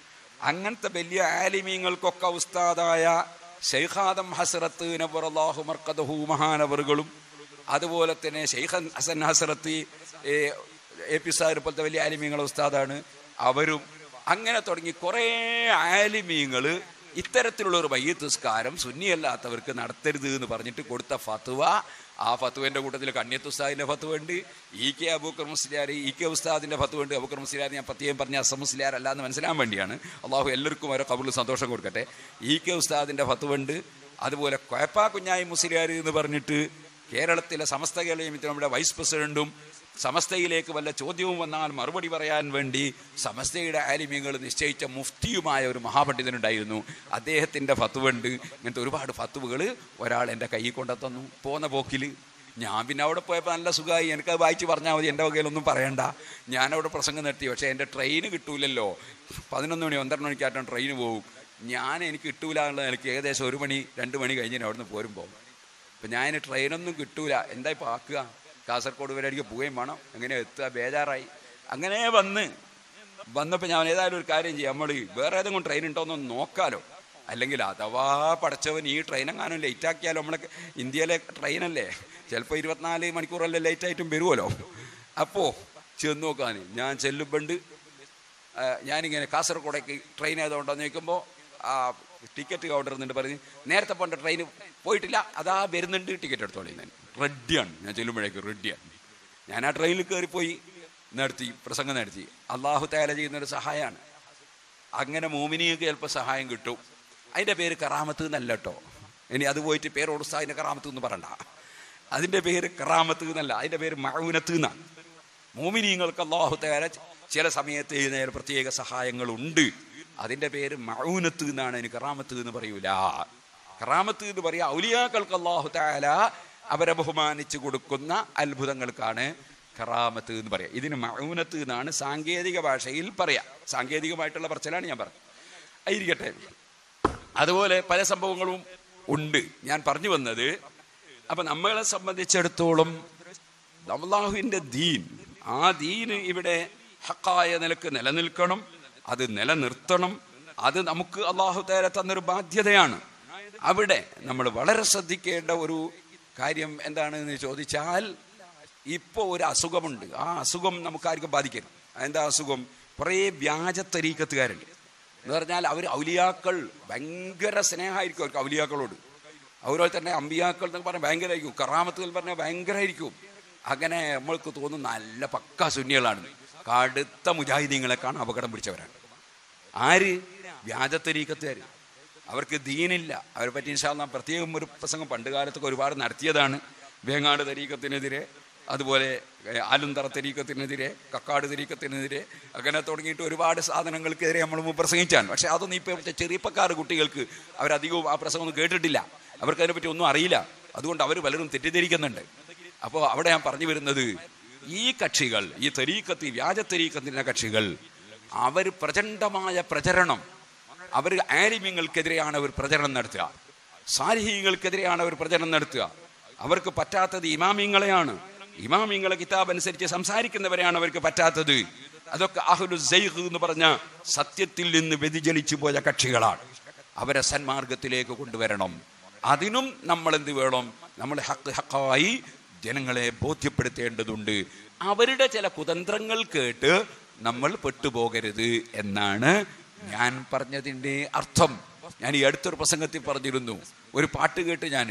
അങ്ങനത്തെ വലിയ ആലിമ്യങ്ങൾക്കൊക്കെ ഉസ്താദായ ഷെയ്ഖാദം ഹസറത്ത് നബറല്ലാഹു മർക്കദഹു മഹാനവറുകളും അതുപോലെ തന്നെ ഷെയ്ഖൻ ഹസൻ ഹസ്രത്ത് എ പി സാർ പോലത്തെ വലിയ ആലിമീങ്ങൾ ഉസ്താദാണ് അവരും അങ്ങനെ തുടങ്ങി കുറേ ആലിമീങ്ങൾ ഇത്തരത്തിലുള്ള ഒരു ബയ്യത്തുസ്കാരം സുന്നിയല്ലാത്തവർക്ക് നടത്തരുത് എന്ന് പറഞ്ഞിട്ട് കൊടുത്ത ഫത്വ ആ ഫത്തുവിൻ്റെ കൂട്ടത്തിൽ കണ്യത്തുസ്താദിൻ്റെ വേണ്ടി ഇ കെ അബൂക്രമുസ്ലിയാർ ഇ കെ ഉസ്താദിൻ്റെ അബൂക്കർ അബൂക്രമുസ്ലിയാർ ഞാൻ പ്രത്യേകം പറഞ്ഞ അസമുസ്ലിയാർ അല്ല എന്ന് മനസ്സിലാൻ വേണ്ടിയാണ് അള്ളാഹു എല്ലാവർക്കും ഓരോ കബുളിൽ സന്തോഷം കൊടുക്കട്ടെ ഇ കെ ഉസ്താദിൻ്റെ വേണ്ടി അതുപോലെ കൊയപ്പാ കുഞ്ഞായി മുസ്ലിയാർ എന്ന് പറഞ്ഞിട്ട് കേരളത്തിലെ സമസ്ത കേരളീയ നമ്മുടെ വൈസ് പ്രസിഡന്റും സമസ്തയിലേക്ക് വല്ല ചോദ്യവും വന്നാൽ മറുപടി പറയാൻ വേണ്ടി സമസ്തയുടെ ആലിമ്യങ്ങൾ നിശ്ചയിച്ച മുഫ്തിയുമായ ഒരു മഹാപണ്ഡിതനുണ്ടായിരുന്നു അദ്ദേഹത്തിൻ്റെ ഫത്തുവുണ്ട് ഇങ്ങനത്തെ ഒരുപാട് ഫത്തുവുകൾ ഒരാൾ എൻ്റെ കൈ കൊണ്ടെത്തന്നു പോന്ന പോക്കിൽ ഞാൻ പിന്നെ അവിടെ പോയപ്പോൾ നല്ല സുഖമായി എനിക്കത് വായിച്ച് പറഞ്ഞാൽ മതി എൻ്റെ വകയിലൊന്നും പറയണ്ട ഞാനവിടെ പ്രസംഗം നടത്തി പക്ഷേ എൻ്റെ ട്രെയിൻ കിട്ടൂലല്ലോ പതിനൊന്ന് മണി പന്ത്രണ്ട് മണിക്കാറ്റം ട്രെയിന് പോകും ഞാൻ എനിക്ക് കിട്ടൂല എന്നുള്ളത് എനിക്ക് ഏകദേശം ഒരു മണി രണ്ട് മണി കഴിഞ്ഞിട്ട് അവിടുന്ന് പോരുമ്പോൾ അപ്പം ഞാൻ ട്രെയിനൊന്നും കിട്ടൂല എന്താ ഇപ്പോൾ ആക്കുക കാസർഗോഡ് വരെ എനിക്ക് പോവുകയും വേണം എങ്ങനെ എത്തുക ബേജാറായി അങ്ങനെ വന്ന് വന്നപ്പോൾ ഞാൻ ഏതായാലും ഒരു കാര്യം ചെയ്യാം നമ്മൾ വേറെ ഏതെങ്കിലും ട്രെയിൻ എന്നൊന്ന് നോക്കാലോ അല്ലെങ്കിൽ അഥവാ പഠിച്ചവൻ ഈ ട്രെയിൻ എങ്ങാനും ലേറ്റ് ആക്കിയാലോ നമ്മളെ ഇന്ത്യയിലെ ട്രെയിനല്ലേ ചിലപ്പോൾ ഇരുപത്തിനാല് മണിക്കൂറല്ലേ ലേറ്റ് ആയിട്ടും വരുമല്ലോ അപ്പോൾ ചെന്ന് നോക്കാൻ ഞാൻ ചെല്ലുമ്പണ്ട് ഞാനിങ്ങനെ കാസർഗോഡേക്ക് ട്രെയിൻ ആയതുകൊണ്ടെന്ന് ചോദിക്കുമ്പോൾ ആ ടിക്കറ്റ് കൗണ്ടർ എന്നിട്ട് പറഞ്ഞ് നേരത്തെ പോകേണ്ട ട്രെയിൻ പോയിട്ടില്ല അതാ വരുന്നുണ്ട് ടിക്കറ്റ് എടുത്തോളി ഞാൻ റെഡിയാണ് ഞാൻ ചെല്ലുമ്പോഴേക്ക് റെഡിയാണ് ഞാൻ ആ ട്രെയിനിൽ കയറിപ്പോയി നടത്തി പ്രസംഗം നടത്തി അള്ളാഹു തയാല ചെയ്യുന്നൊരു സഹായമാണ് അങ്ങനെ മോമിനിയൊക്കെ ചിലപ്പോൾ സഹായം കിട്ടും അതിൻ്റെ പേര് കറാമത്ത് എന്നല്ല കേട്ടോ ഇനി അത് പോയിട്ട് പേര് ഉടസ്ഥാതിൻ്റെ കറാമത്ത് എന്ന് പറയണ്ട അതിൻ്റെ പേര് കറാമത്ത് എന്നല്ല അതിൻ്റെ പേര് മഴവിനത്ത് എന്നാണ് മോമിനിയങ്ങൾക്ക് അള്ളാഹു തയാല ചില സമയത്ത് എഴുന്നേൽ പ്രത്യേക സഹായങ്ങളുണ്ട് അതിൻ്റെ പേര് മഴവിനത്ത് എന്നാണ് എനിക്ക് കറാമത്ത് എന്ന് പറയൂല കറാമത്ത് എന്ന് പറയാ ഔലിയാക്കൾക്ക് അള്ളാഹു തയാല അവരെ ബഹുമാനിച്ചു കൊടുക്കുന്ന അത്ഭുതങ്ങൾക്കാണ് കറാമത്ത് എന്ന് പറയാം ഇതിന് മൗനത്ത് എന്നാണ് സാങ്കേതിക ഭാഷയിൽ പറയാം സാങ്കേതികമായിട്ടുള്ള പറച്ചിലാണ് ഞാൻ പറഞ്ഞത് ആയിരിക്കട്ടെ അതുപോലെ പല സംഭവങ്ങളും ഉണ്ട് ഞാൻ പറഞ്ഞു വന്നത് അപ്പൊ നമ്മളെ സംബന്ധിച്ചിടത്തോളം അള്ളാഹുവിൻ്റെ ദീൻ ആ ദീന് ഇവിടെ ഹക്കായ നിലക്ക് നിലനിൽക്കണം അത് നിലനിർത്തണം അത് നമുക്ക് അള്ളാഹു തേരെ തന്നൊരു ബാധ്യതയാണ് അവിടെ നമ്മൾ വളരെ ശ്രദ്ധിക്കേണ്ട ഒരു കാര്യം എന്താണെന്ന് ചോദിച്ചാൽ ഇപ്പോൾ ഒരു അസുഖമുണ്ട് ആ അസുഖം ആർക്കും ബാധിക്കരുത് എന്താ അസുഖം കുറേ വ്യാജ തരീക്കത്തുകാരുണ്ട് എന്ന് പറഞ്ഞാൽ അവർ ഔലിയാക്കൾ ഭയങ്കര സ്നേഹമായിരിക്കും അവർക്ക് ഔലിയാക്കളോട് അതുപോലെ തന്നെ അമ്പിയാക്കൾ എന്നൊക്കെ പറഞ്ഞാൽ ഭയങ്കരമായിരിക്കും കറാമത്തുകൾ പറഞ്ഞാൽ ഭയങ്കരമായിരിക്കും അങ്ങനെ നമ്മൾക്ക് തോന്നുന്ന നല്ല പക്ക ശൂന്യകളാണ് കടുത്ത മുജാഹിദീങ്ങളെക്കാണ് അപകടം പിടിച്ചവരാണ് ആര് വ്യാജത്തരീക്കത്തുകാർ അവർക്ക് ദീനില്ല അവരെ പറ്റി ഇൻഷാല്ല പ്രത്യേകം ഒരു പ്രസംഗം പണ്ട് കാലത്തൊക്കെ ഒരുപാട് നടത്തിയതാണ് വേങ്ങാട് തരീക്കത്തിനെതിരെ അതുപോലെ ആലുന്തറ തരീക്കത്തിനെതിരെ കക്കാട് തരീക്കത്തിനെതിരെ അങ്ങനെ തുടങ്ങിയിട്ട് ഒരുപാട് സാധനങ്ങൾക്കെതിരെ നമ്മൾ മുമ്പ് പ്രസംഗിച്ചാണ് പക്ഷേ അതൊന്നും ഇപ്പോൾ ചെറിയപ്പക്കാർ കുട്ടികൾക്ക് അവരധികവും ആ ഒന്നും കേട്ടിട്ടില്ല അവർക്ക് അതിനെപ്പറ്റി ഒന്നും അറിയില്ല അതുകൊണ്ട് അവർ പലരും തെറ്റിദ്ധരിക്കുന്നുണ്ട് അപ്പോൾ അവിടെ ഞാൻ പറഞ്ഞു വരുന്നത് ഈ കക്ഷികൾ ഈ തെരീക്കത്തി വ്യാജ തെരീക്കത്തിൻ്റെ കക്ഷികൾ അവർ പ്രചണ്ഡമായ പ്രചരണം അവർ ആലിമ്യങ്ങൾക്കെതിരെയാണ് അവർ പ്രചരണം നടത്തുക സാലിഹീങ്ങൾക്കെതിരെയാണ് അവർ പ്രചരണം നടത്തുക അവർക്ക് പറ്റാത്തത് ഇമാമിങ്ങളെയാണ് ഇമാമിങ്ങളെ കിതാബ് അനുസരിച്ച് സംസാരിക്കുന്നവരെയാണ് അവർക്ക് പറ്റാത്തത് അതൊക്കെ അഹ്ലു സൈഹ് എന്ന് പറഞ്ഞ സത്യത്തിൽ നിന്ന് വ്യതിചലിച്ചു പോയ കക്ഷികളാണ് അവരെ സന്മാർഗത്തിലേക്ക് കൊണ്ടുവരണം അതിനും നമ്മൾ എന്ത് വേണം നമ്മൾ ഹക്ക് ഹക്കായി ജനങ്ങളെ ബോധ്യപ്പെടുത്തേണ്ടതുണ്ട് അവരുടെ ചില കുതന്ത്രങ്ങൾ കേട്ട് നമ്മൾ പെട്ടുപോകരുത് എന്നാണ് ഞാൻ പറഞ്ഞതിൻ്റെ അർത്ഥം ഞാൻ ഈ അടുത്തൊരു പ്രസംഗത്തിൽ പറഞ്ഞിരുന്നു ഒരു പാട്ട് കേട്ട് ഞാൻ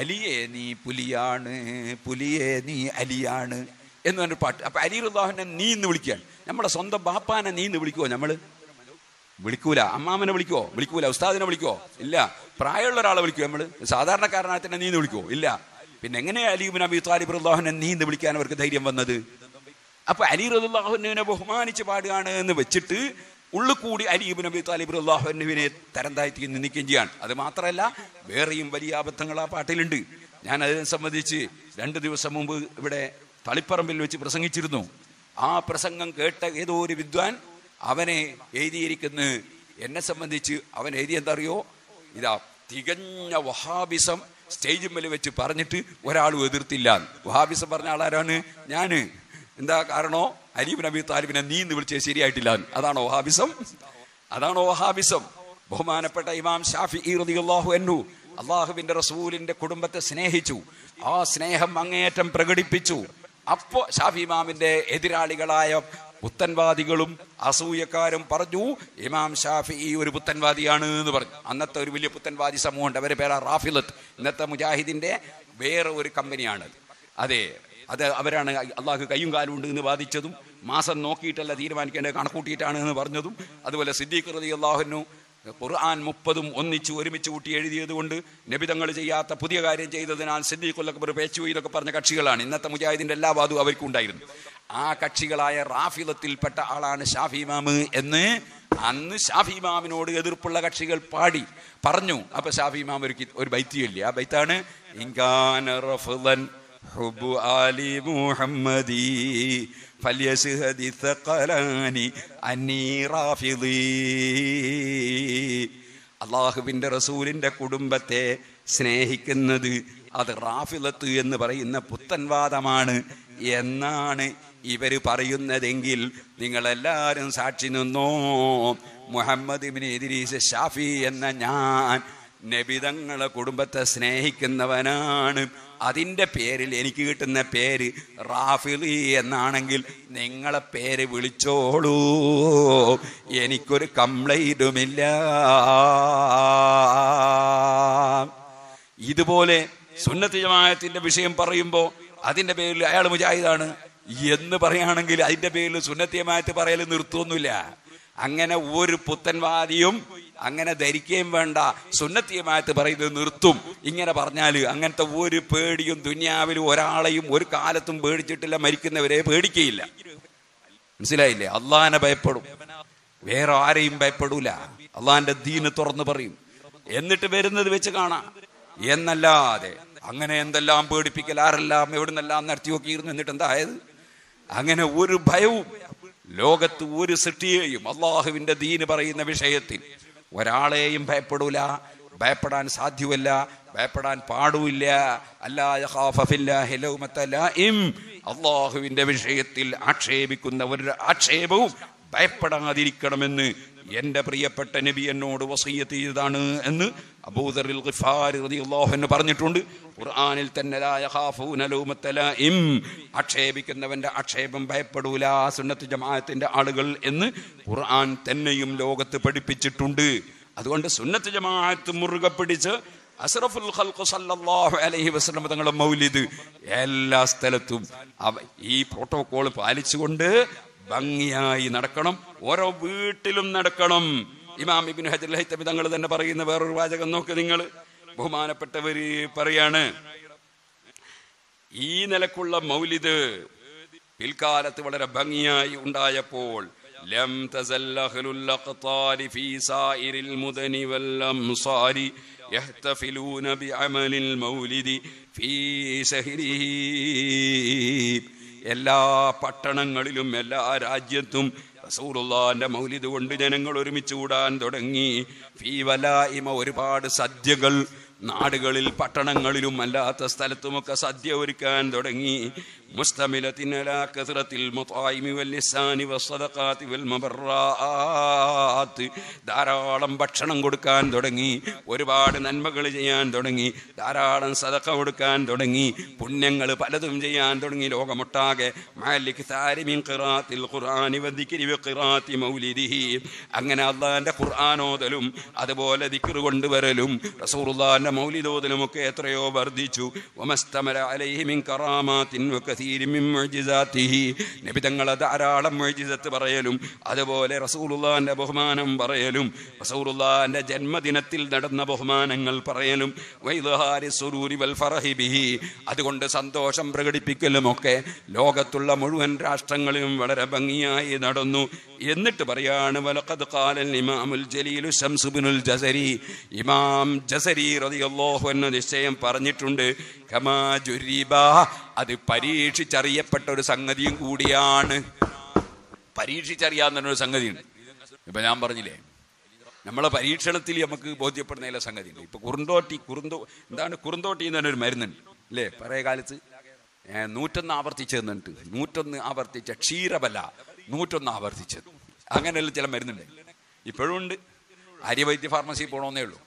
അലിയെ നീ പുലിയാണ് പുലിയെ നീ അലിയാണ് എന്ന് പറഞ്ഞൊരു പാട്ട് അപ്പൊ അലി ഉദാഹരണം നീ എന്ന് വിളിക്കുകയാണ് നമ്മുടെ സ്വന്തം ബാപ്പാനെ നീ എന്ന് വിളിക്കുവോ നമ്മൾ വിളിക്കൂല അമ്മാമനെ വിളിക്കുവോ വിളിക്കൂല ഉസ്താദിനെ വിളിക്കുവോ ഇല്ല പ്രായമുള്ള ഒരാളെ വിളിക്കുവോ നമ്മൾ സാധാരണക്കാരനായ തന്നെ നീ എന്ന് വിളിക്കുവോ ഇല്ല പിന്നെ എങ്ങനെയാണ് അലിബിൻ അബി താലിബ് റുദാഹുനെ നീ എന്ന് വിളിക്കാൻ അവർക്ക് ധൈര്യം വന്നത് അപ്പൊ അലി റുദാഹുനെ ബഹുമാനിച്ച് പാടുകയാണ് എന്ന് വെച്ചിട്ട് ഉള്ളിൽ കൂടി അലീബ് നബി താലിബ് അള്ളാഹു അനുവിനെ തരം താഴ്ത്തി നിന്നിക്കുകയും ചെയ്യാണ് അത് മാത്രമല്ല വേറെയും വലിയ അബദ്ധങ്ങൾ ആ പാട്ടിലുണ്ട് ഞാൻ അതിനെ സംബന്ധിച്ച് രണ്ട് ദിവസം മുമ്പ് ഇവിടെ തളിപ്പറമ്പിൽ വെച്ച് പ്രസംഗിച്ചിരുന്നു ആ പ്രസംഗം കേട്ട ഏതോ ഒരു വിദ്വാൻ അവനെ എഴുതിയിരിക്കുന്ന എന്നെ സംബന്ധിച്ച് അവൻ എഴുതി എന്തറിയോ അറിയോ ഇതാ തികഞ്ഞ വഹാബിസം സ്റ്റേജിന്മേൽ വെച്ച് പറഞ്ഞിട്ട് ഒരാളും എതിർത്തില്ല വഹാബിസം പറഞ്ഞ ആളാരാണ് ഞാന് എന്താ കാരണോ അലീബ് നബി താലിബിനെ നീ എന്ന് വിളിച്ചത് ശരിയായിട്ടില്ല അതാണ് ഓഹാബിസം അതാണ് ഓഹാബിസം ബഹുമാനപ്പെട്ട ഇമാം ഷാഫി ഈറുദിഹു എന്നു അള്ളാഹുവിന്റെ റസൂലിന്റെ കുടുംബത്തെ സ്നേഹിച്ചു ആ സ്നേഹം അങ്ങേയറ്റം പ്രകടിപ്പിച്ചു അപ്പോ ഷാഫി ഇമാമിന്റെ എതിരാളികളായ പുത്തൻവാദികളും അസൂയക്കാരും പറഞ്ഞു ഇമാം ഷാഫി ഈ ഒരു പുത്തൻവാദിയാണ് എന്ന് പറഞ്ഞു അന്നത്തെ ഒരു വലിയ പുത്തൻവാദി സമൂഹമുണ്ട് അവരുടെ പേരാ റാഫിലത്ത് ഇന്നത്തെ മുജാഹിദിന്റെ വേറെ ഒരു കമ്പനിയാണ് അതെ അത് അവരാണ് അള്ളാഹു കയ്യും കാലും ഉണ്ട് എന്ന് വാദിച്ചതും മാസം നോക്കിയിട്ടല്ല തീരുമാനിക്കേണ്ട കണക്കൂട്ടിയിട്ടാണ് എന്ന് പറഞ്ഞതും അതുപോലെ സിദ്ദീഖ് റതി അള്ളാഹുനു ഖുർആൻ മുപ്പതും ഒന്നിച്ച് ഒരുമിച്ച് കൂട്ടി എഴുതിയതുകൊണ്ട് നബിതങ്ങൾ ചെയ്യാത്ത പുതിയ കാര്യം ചെയ്തതിനാൽ സിദ്ദീഖുല്ലക്ബർ പേച്ചു ഇതൊക്കെ പറഞ്ഞ കക്ഷികളാണ് ഇന്നത്തെ മുജാഹിദിന്റെ എല്ലാ വാദവും അവർക്കുണ്ടായിരുന്നു ആ കക്ഷികളായ റാഫിലത്തിൽപ്പെട്ട ആളാണ് ഷാഫി ഇമാമ് എന്ന് അന്ന് ഷാഫി ഇമാമിനോട് എതിർപ്പുള്ള കക്ഷികൾ പാടി പറഞ്ഞു അപ്പൊ ഷാഫി ഇമാം ഒരു ഒരു ബൈത്തിയല്ലേ ആ ബൈത്താണ് ഇങ്കാന റഫുലൻ الثقلان ആലി മുഹമ്മദി الله ثقلاني رسول റാഫിദി അള്ളാഹുവിൻ്റെ റസൂലിൻ്റെ കുടുംബത്തെ സ്നേഹിക്കുന്നത് അത് റാഫിലത്ത് എന്ന് പറയുന്ന പുത്തൻവാദമാണ് എന്നാണ് ഇവർ പറയുന്നതെങ്കിൽ നിങ്ങളെല്ലാവരും സാക്ഷി നിന്നോ മുഹമ്മദ് ഇബിൻ ഇദ്രീസ് ഷാഫി എന്ന ഞാൻ നബിതങ്ങളെ കുടുംബത്തെ സ്നേഹിക്കുന്നവനാണ് അതിൻ്റെ പേരിൽ എനിക്ക് കിട്ടുന്ന പേര് റാഫിലി എന്നാണെങ്കിൽ നിങ്ങളെ പേര് വിളിച്ചോളൂ എനിക്കൊരു കംപ്ലൈൻറ്റുമില്ല ഇതുപോലെ സുന്നത്തി ജമാഅത്തിന്റെ വിഷയം പറയുമ്പോൾ അതിൻ്റെ പേരിൽ അയാൾ മുജാഹിദാണ് എന്ന് പറയുകയാണെങ്കിൽ അതിൻ്റെ പേരിൽ സുന്നത്തി ജമാഅത്ത് പറയൽ നിർത്തുമൊന്നുമില്ല അങ്ങനെ ഒരു പുത്തൻവാദിയും അങ്ങനെ ധരിക്കുകയും വേണ്ട സുന്നത്തിയമായത്ത് പറയുന്നത് നിർത്തും ഇങ്ങനെ പറഞ്ഞാൽ അങ്ങനത്തെ ഒരു പേടിയും ദുന്യാവിലും ഒരാളെയും ഒരു കാലത്തും പേടിച്ചിട്ടില്ല മരിക്കുന്നവരെ പേടിക്കുകയില്ല മനസ്സിലായില്ലേ അള്ളഹാനെ ഭയപ്പെടും വേറെ ആരെയും ഭയപ്പെടൂല അള്ളാന്റെ ദീന് തുറന്നു പറയും എന്നിട്ട് വരുന്നത് വെച്ച് കാണാം എന്നല്ലാതെ അങ്ങനെ എന്തെല്ലാം പേടിപ്പിക്കൽ ആരെല്ലാം എവിടുന്നെല്ലാം നടത്തി നോക്കിയിരുന്നു എന്നിട്ട് എന്തായത് അങ്ങനെ ഒരു ഭയവും ലോകത്ത് ഒരു സൃഷ്ടിയെയും അള്ളാഹുവിന്റെ ദീന് പറയുന്ന വിഷയത്തിൽ ഒരാളെയും ഭയപ്പെടൂല ഭയപ്പെടാൻ സാധ്യമല്ല ഭയപ്പെടാൻ പാടുമില്ല അല്ലാഹുവിന്റെ വിഷയത്തിൽ ആക്ഷേപിക്കുന്ന ഒരു ആക്ഷേപവും ഭയപ്പെടാതിരിക്കണമെന്ന് എൻ്റെ പ്രിയപ്പെട്ട നബി എന്നോട് വസയ്യത്ത് ചെയ്തതാണ് എന്ന് അബൂദറിൽ പറഞ്ഞിട്ടുണ്ട് ഖുർആാനിൽ തന്നെ ആക്ഷേപിക്കുന്നവന്റെ ആക്ഷേപം ഭയപ്പെടൂല സുന്നത്ത് ജമാഅത്തിന്റെ ആളുകൾ എന്ന് ഖുർആൻ തന്നെയും ലോകത്ത് പഠിപ്പിച്ചിട്ടുണ്ട് അതുകൊണ്ട് സുന്നത്ത് ജമാഅത്ത് മുറുക പിടിച്ച് അസറഫുൽ സല്ലല്ലാഹു അലൈഹി വസല്ലം തങ്ങളുടെ മൗലിദ് എല്ലാ സ്ഥലത്തും ഈ പ്രോട്ടോകോൾ പാലിച്ചുകൊണ്ട് ഭംഗിയായി നടക്കണം ഓരോ വീട്ടിലും നടക്കണം ഇമാം ഇബിൻ ഹജർ ലഹിത്തബി തങ്ങൾ തന്നെ പറയുന്ന വേറൊരു വാചകം നോക്ക് നിങ്ങൾ ബഹുമാനപ്പെട്ടവര് പറയാണ് ഈ നിലക്കുള്ള മൗലിദ് പിൽക്കാലത്ത് വളരെ ഭംഗിയായി ഉണ്ടായപ്പോൾ ലം ഫീ സായിരിൽ മുദനി വല്ലംസാരി എല്ലാ പട്ടണങ്ങളിലും എല്ലാ രാജ്യത്തും റസൂറുള്ളാന്റെ മൗലിദ് കൊണ്ട് ജനങ്ങൾ ഒരുമിച്ച് കൂടാൻ തുടങ്ങി ഇമ ഒരുപാട് സദ്യകൾ നാടുകളിൽ പട്ടണങ്ങളിലും അല്ലാത്ത സ്ഥലത്തുമൊക്കെ സദ്യ ഒരുക്കാൻ തുടങ്ങി مستملة على كثرة المطاعم واللسان والصدقات والمبرات ധാരാളം ഭക്ഷണം കൊടുക്കാൻ തുടങ്ങി ഒരുപാട് നന്മകൾ ചെയ്യാൻ തുടങ്ങി ധാരാളം സദക്ക കൊടുക്കാൻ തുടങ്ങി പുണ്യങ്ങൾ പലതും ചെയ്യാൻ തുടങ്ങി ലോകമൊട്ടാകെ അങ്ങനെ അള്ളാന്റെ ഖുർആാനോദലും അതുപോലെ ദിക്കർ കൊണ്ടുവരലും റസൂർദാന്റെ മൗലിദോദലും ഒക്കെ എത്രയോ വർദ്ധിച്ചു ഒമസ്തമര അലൈഹിമിൻ കറാമാത്തിൻ നബി തങ്ങളെ ധാരാളം മൊഴിജിസത്ത് പറയലും അതുപോലെ റസൂലുള്ളാന്റെ ബഹുമാനം പറയലും റസൂലുള്ളാന്റെ ജന്മദിനത്തിൽ നടന്ന ബഹുമാനങ്ങൾ പറയലും ബിഹി അതുകൊണ്ട് സന്തോഷം പ്രകടിപ്പിക്കലുമൊക്കെ ലോകത്തുള്ള മുഴുവൻ രാഷ്ട്രങ്ങളിലും വളരെ ഭംഗിയായി നടന്നു എന്നിട്ട് പറയാണ് വലഖദ് ഖാലൽ ഇമാമുൽ ജലീലു ഷംസുബിനുൽ ജസരി ഇമാം ജസരി റളിയല്ലാഹു അൻഹു നിശ്ചയം പറഞ്ഞിട്ടുണ്ട് കമാ ജുരിബ അത് പരീക്ഷിച്ചറിയപ്പെട്ട ഒരു സംഗതിയും കൂടിയാണ് പരീക്ഷിച്ചറിയാവുന്ന ഒരു സംഗതിയുണ്ട് ഇപ്പൊ ഞാൻ പറഞ്ഞില്ലേ നമ്മളെ പരീക്ഷണത്തിൽ നമുക്ക് ബോധ്യപ്പെടുന്ന ചില സംഗതിയുണ്ട് ഇപ്പൊ കുറുന്തോട്ടി കുറുന്തോ എന്താണ് കുറുന്തോട്ടി എന്ന് പറഞ്ഞൊരു മരുന്നുണ്ട് അല്ലേ പഴയ കാലത്ത് നൂറ്റൊന്ന് ആവർത്തിച്ചെന്നിട്ട് നൂറ്റൊന്ന് ആവർത്തിച്ച ക്ഷീരബല നൂറ്റൊന്ന് ആവർത്തിച്ചത് അങ്ങനെയുള്ള ചില മരുന്നുണ്ട് ഇപ്പോഴും ഉണ്ട് ആര്യവൈദ്യ ഫാർമസി പോകണമെന്നേ ഉള്ളൂ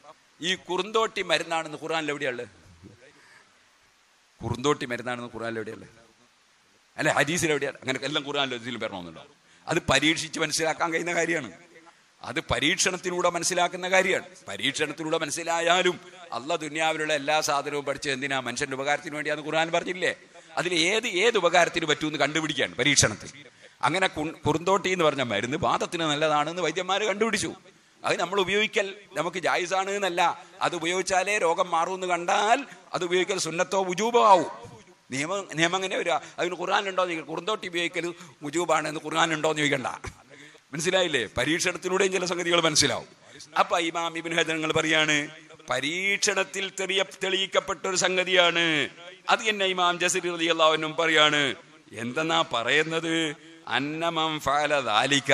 ഈ കുറുന്തോട്ടി മരുന്നാണെന്ന് ഖുറാനിൽ ഉള്ളത് കുറുന്തോട്ടി മരുന്നാണെന്ന് ഖുറാനിൽ എവിടെയല്ലേ അല്ലെ ഹരീസിൽ എവിടെയാണ് അങ്ങനെ എല്ലാം ഖുറാനിൽ ഹരീസിലും വരണമെന്നുണ്ടോ അത് പരീക്ഷിച്ച് മനസ്സിലാക്കാൻ കഴിയുന്ന കാര്യമാണ് അത് പരീക്ഷണത്തിലൂടെ മനസ്സിലാക്കുന്ന കാര്യമാണ് പരീക്ഷണത്തിലൂടെ മനസ്സിലായാലും അല്ല ദുന്യാവിലുള്ള എല്ലാ സാധനവും പഠിച്ച് എന്തിനാ മനുഷ്യന്റെ ഉപകാരത്തിന് വേണ്ടിയാന്ന് ഖുറാൻ ഖുർആൻ പറഞ്ഞില്ലേ അതിൽ ഏത് ഏത് ഉപകാരത്തിന് പറ്റുമെന്ന് കണ്ടുപിടിക്കാൻ പരീക്ഷണത്തിൽ അങ്ങനെ കുറുന്തോട്ടി എന്ന് പറഞ്ഞ മരുന്ന് വാദത്തിന് നല്ലതാണെന്ന് വൈദ്യന്മാർ കണ്ടുപിടിച്ചു അത് നമ്മൾ ഉപയോഗിക്കൽ നമുക്ക് ജായിസാണ് എന്നല്ല അത് ഉപയോഗിച്ചാലേ രോഗം മാറുമെന്ന് കണ്ടാൽ അത് ഉപയോഗിക്കൽ സുന്നത്തോ ഉജൂബോ ആവും നിയമം നിയമം അങ്ങനെ വരിക അതിന് ഖുർആാനുണ്ടോ എന്ന് ചോദിക്കുക കുറുന്തോട്ടി ഉപയോഗിക്കൽ ഉജൂബാണ് എന്ന് ഖുർആാനുണ്ടോ എന്ന് ചോദിക്കണ്ട മനസ്സിലായില്ലേ പരീക്ഷണത്തിലൂടെയും ചില സംഗതികൾ മനസ്സിലാവും അപ്പൊ ഇമാം ഇബിൻ ഹൈദങ്ങൾ പറയാണ് പരീക്ഷണത്തിൽ തെളിയ തെളിയിക്കപ്പെട്ട ഒരു സംഗതിയാണ് അത് എന്നെ ഇമാം ജസരി അലി അള്ളാഹുനും പറയാണ് എന്തെന്നാ പറയുന്നത് അന്നമം ഫാലിക്ക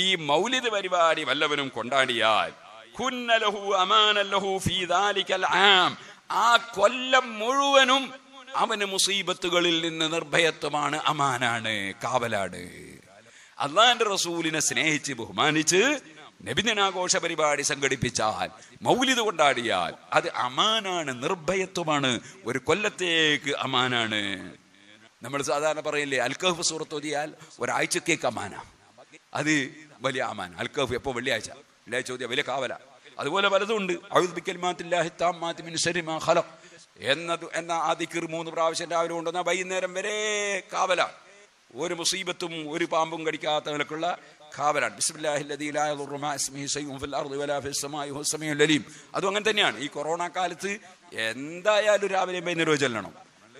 ഈ മൗലിദ് പരിപാടി വല്ലവനും കൊണ്ടാടിയാൽ അമാനല്ലഹു ഫീ ദാലിക്കൽ ആം ആ കൊല്ലം മുഴുവനും അവന് മുസീബത്തുകളിൽ നിന്ന് നിർഭയത്വമാണ് അമാനാണ് കാവലാണ് അള്ളാന്റെ റസൂലിനെ സ്നേഹിച്ച് ബഹുമാനിച്ച് നബിദിനാഘോഷ പരിപാടി സംഘടിപ്പിച്ചാൽ മൗലിദ് കൊണ്ടാടിയാൽ അത് അമാനാണ് നിർഭയത്വമാണ് ഒരു കൊല്ലത്തേക്ക് അമാനാണ് നമ്മൾ സാധാരണ പറയില്ലേ അൽക്കഹ് സൂറത്ത് ഒതിയാൽ ഒരാഴ്ചത്തേക്ക് അമാനാണ് അത് വലിയ അമാൻ അൽക്കഫ് എപ്പോൾ വെള്ളിയാഴ്ച വെള്ളിയാഴ്ച ചോദ്യം വലിയ കാവല അതുപോലെ പലതും ഉണ്ട് എന്നത് എന്ന ആ മൂന്ന് പ്രാവശ്യം രാവിലെ കൊണ്ടുവന്ന വൈകുന്നേരം വരെ കാവല ഒരു മുസീബത്തും ഒരു പാമ്പും കടിക്കാത്തവനൊക്കെയുള്ള കാവലാണ് അതും അങ്ങനെ തന്നെയാണ് ഈ കൊറോണ കാലത്ത് എന്തായാലും രാവിലെ വൈകുന്നേരം ചെല്ലണം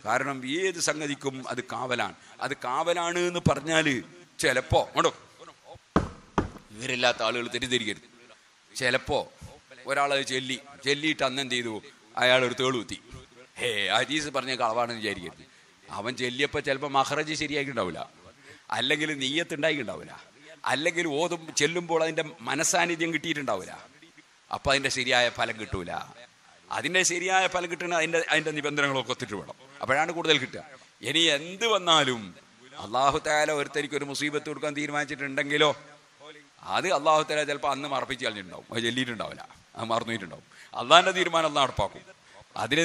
കാരണം ഏത് സംഗതിക്കും അത് കാവലാണ് അത് കാവലാണ് എന്ന് പറഞ്ഞാൽ ചിലപ്പോ അങ്ങോട്ടോ വിവരമില്ലാത്ത ആളുകൾ തെറ്റിദ്ധരിക്കരുത് ചിലപ്പോ ഒരാളത് ചെല്ലി ചെല്ലിയിട്ട് അന്ന് എന്ത് ചെയ്തു അയാൾ ഒരു തേളുത്തി ഹേ ഹരീസ് പറഞ്ഞ കളവാണെന്ന് വിചാരിക്കരുത് അവൻ ചെല്ലിയപ്പോ ചിലപ്പോ മഹറജ് ശരിയാക്കിയിട്ടുണ്ടാവില്ല അല്ലെങ്കിൽ നെയ്യത്ത് ഉണ്ടായിട്ടുണ്ടാവില്ല അല്ലെങ്കിൽ ഓതും ചെല്ലുമ്പോൾ അതിന്റെ മനസാന്നിധ്യം കിട്ടിയിട്ടുണ്ടാവില്ല അപ്പൊ അതിന്റെ ശരിയായ ഫലം കിട്ടൂല അതിന്റെ ശരിയായ ഫലം കിട്ടണ അതിന്റെ അതിന്റെ നിബന്ധനകളൊക്കെ ഒത്തിട്ട് വേണം അപ്പോഴാണ് കൂടുതൽ കിട്ടുക ഇനി എന്ത് വന്നാലും അള്ളാഹു താല ഒരുത്തനിക്ക് ഒരു മുസീബത്ത് കൊടുക്കാൻ തീരുമാനിച്ചിട്ടുണ്ടെങ്കിലോ അത് അള്ളാഹു തല ചിലപ്പോൾ അന്ന് മറപ്പിച്ച് കളഞ്ഞിട്ടുണ്ടാവും ചെല്ലിയിട്ടുണ്ടാവില്ല അത് മറന്നിട്ടുണ്ടാവും അള്ളാഹിൻ്റെ തീരുമാനം അന്ന് നടപ്പാക്കും അതിന്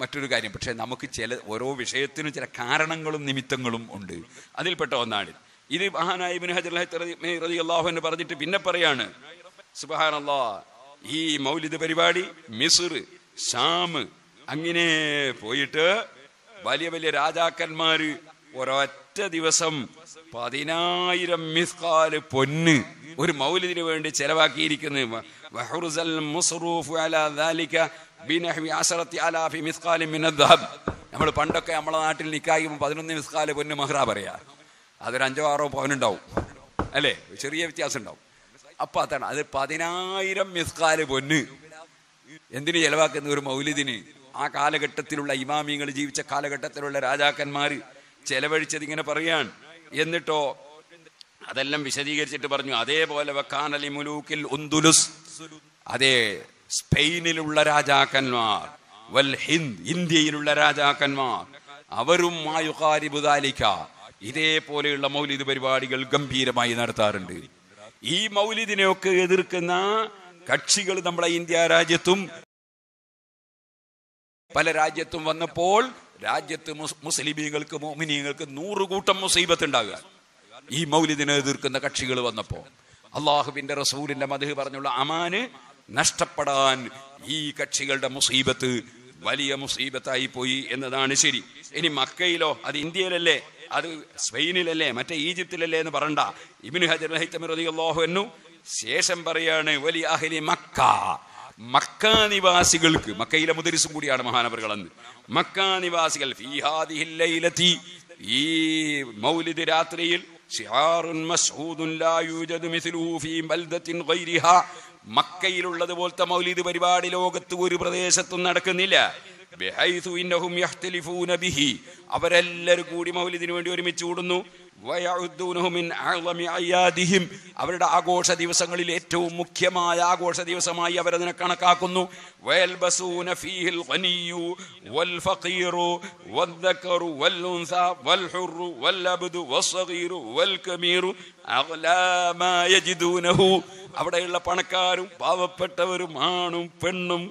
മറ്റൊരു കാര്യം പക്ഷേ നമുക്ക് ചില ഓരോ വിഷയത്തിനും ചില കാരണങ്ങളും നിമിത്തങ്ങളും ഉണ്ട് അതിൽപ്പെട്ട ഒന്നാണ് ഇത് മഹാനായി ഹജർ അള്ളാഹു എന്ന് പറഞ്ഞിട്ട് പിന്നെ പറയാണ് സുബഹാൻ ഈ മൗലിദ് പരിപാടി മിസ്ർ ഷാം അങ്ങനെ പോയിട്ട് വലിയ വലിയ രാജാക്കന്മാര് ഒരൊറ്റ ഒറ്റ ദിവസം പതിനായിരം മിസ്കാല് പൊന്ന് ഒരു മൗലിദിന് വേണ്ടി ചെലവാക്കിയിരിക്കുന്നത് നമ്മൾ പണ്ടൊക്കെ നമ്മളെ നാട്ടിൽ നിൽക്കാകുമ്പോൾ പതിനൊന്ന് മിസ്കാല് പൊന്ന് മഹ്റ പറയാ അതൊരു അഞ്ചോ ആറോ പവനുണ്ടാവും അല്ലേ ചെറിയ വ്യത്യാസം ഉണ്ടാവും അപ്പൊ അതാണ് അത് പതിനായിരം മിസ്കാല് പൊന്ന് എന്തിനു ചെലവാക്കുന്ന ഒരു മൗലിദിന് ആ കാലഘട്ടത്തിലുള്ള ഇമാമിങ്ങൾ ജീവിച്ച കാലഘട്ടത്തിലുള്ള രാജാക്കന്മാര് ചെലവഴിച്ചത് ഇങ്ങനെ പറയാണ് എന്നിട്ടോ അതെല്ലാം വിശദീകരിച്ചിട്ട് പറഞ്ഞു അതേപോലെ വക്കാനലി മുലൂക്കിൽ ഉന്തുലുസ് അതെ സ്പെയിനിലുള്ള രാജാക്കന്മാർ വൽ ഹിന്ദ് ഇന്ത്യയിലുള്ള രാജാക്കന്മാർ അവരും മായുകാരിബുദാലിക്ക ഇതേപോലെയുള്ള മൗലിദ് പരിപാടികൾ ഗംഭീരമായി നടത്താറുണ്ട് ഈ മൗലിദിനെയൊക്കെ എതിർക്കുന്ന കക്ഷികൾ നമ്മുടെ ഇന്ത്യ രാജ്യത്തും പല രാജ്യത്തും വന്നപ്പോൾ രാജ്യത്ത് മുസ്ലിമീങ്ങൾക്ക് മോമിനീങ്ങൾക്ക് നൂറ് കൂട്ടം മുസീബത്ത് ഉണ്ടാകുക ഈ മൗലിദിനെ എതിർക്കുന്ന കക്ഷികൾ വന്നപ്പോ അള്ളാഹുബിന്റെ റസൂലിന്റെ മധു പറഞ്ഞുള്ള അമാന് നഷ്ടപ്പെടാൻ ഈ കക്ഷികളുടെ മുസീബത്ത് വലിയ മുസീബത്തായി പോയി എന്നതാണ് ശരി ഇനി മക്കയിലോ അത് ഇന്ത്യയിലല്ലേ അത് സ്പെയിനിലല്ലേ മറ്റേ ഈജിപ്തിലല്ലേ എന്ന് പറണ്ട ഇബിൻ ഹജർ ഹൈത്തമിറിയാഹു എന്നു ശേഷം പറയാണ് വലിയ അഹലി മക്ക മക്ക നിവാസികൾക്ക് മക്കയിലെ മുദരിസും കൂടിയാണ് മഹാനവറുകൾ അന്ന് മക്ക നിവാസികൾ ഈ മൗലിദ് രാത്രിയിൽ മക്കയിലുള്ളതുപോലത്തെ മൗലിദ് പരിപാടി ലോകത്ത് ഒരു പ്രദേശത്തും നടക്കുന്നില്ല അവരെല്ലാരും കൂടി മൗലിദിന് വേണ്ടി ഒരുമിച്ച് കൂടുന്നു അവരുടെ ആഘോഷ ദിവസങ്ങളിൽ ഏറ്റവും മുഖ്യമായ ആഘോഷ ദിവസമായി അവരതിനെ കണക്കാക്കുന്നു അവിടെയുള്ള പണക്കാരും പാവപ്പെട്ടവരും ആണും പെണ്ണും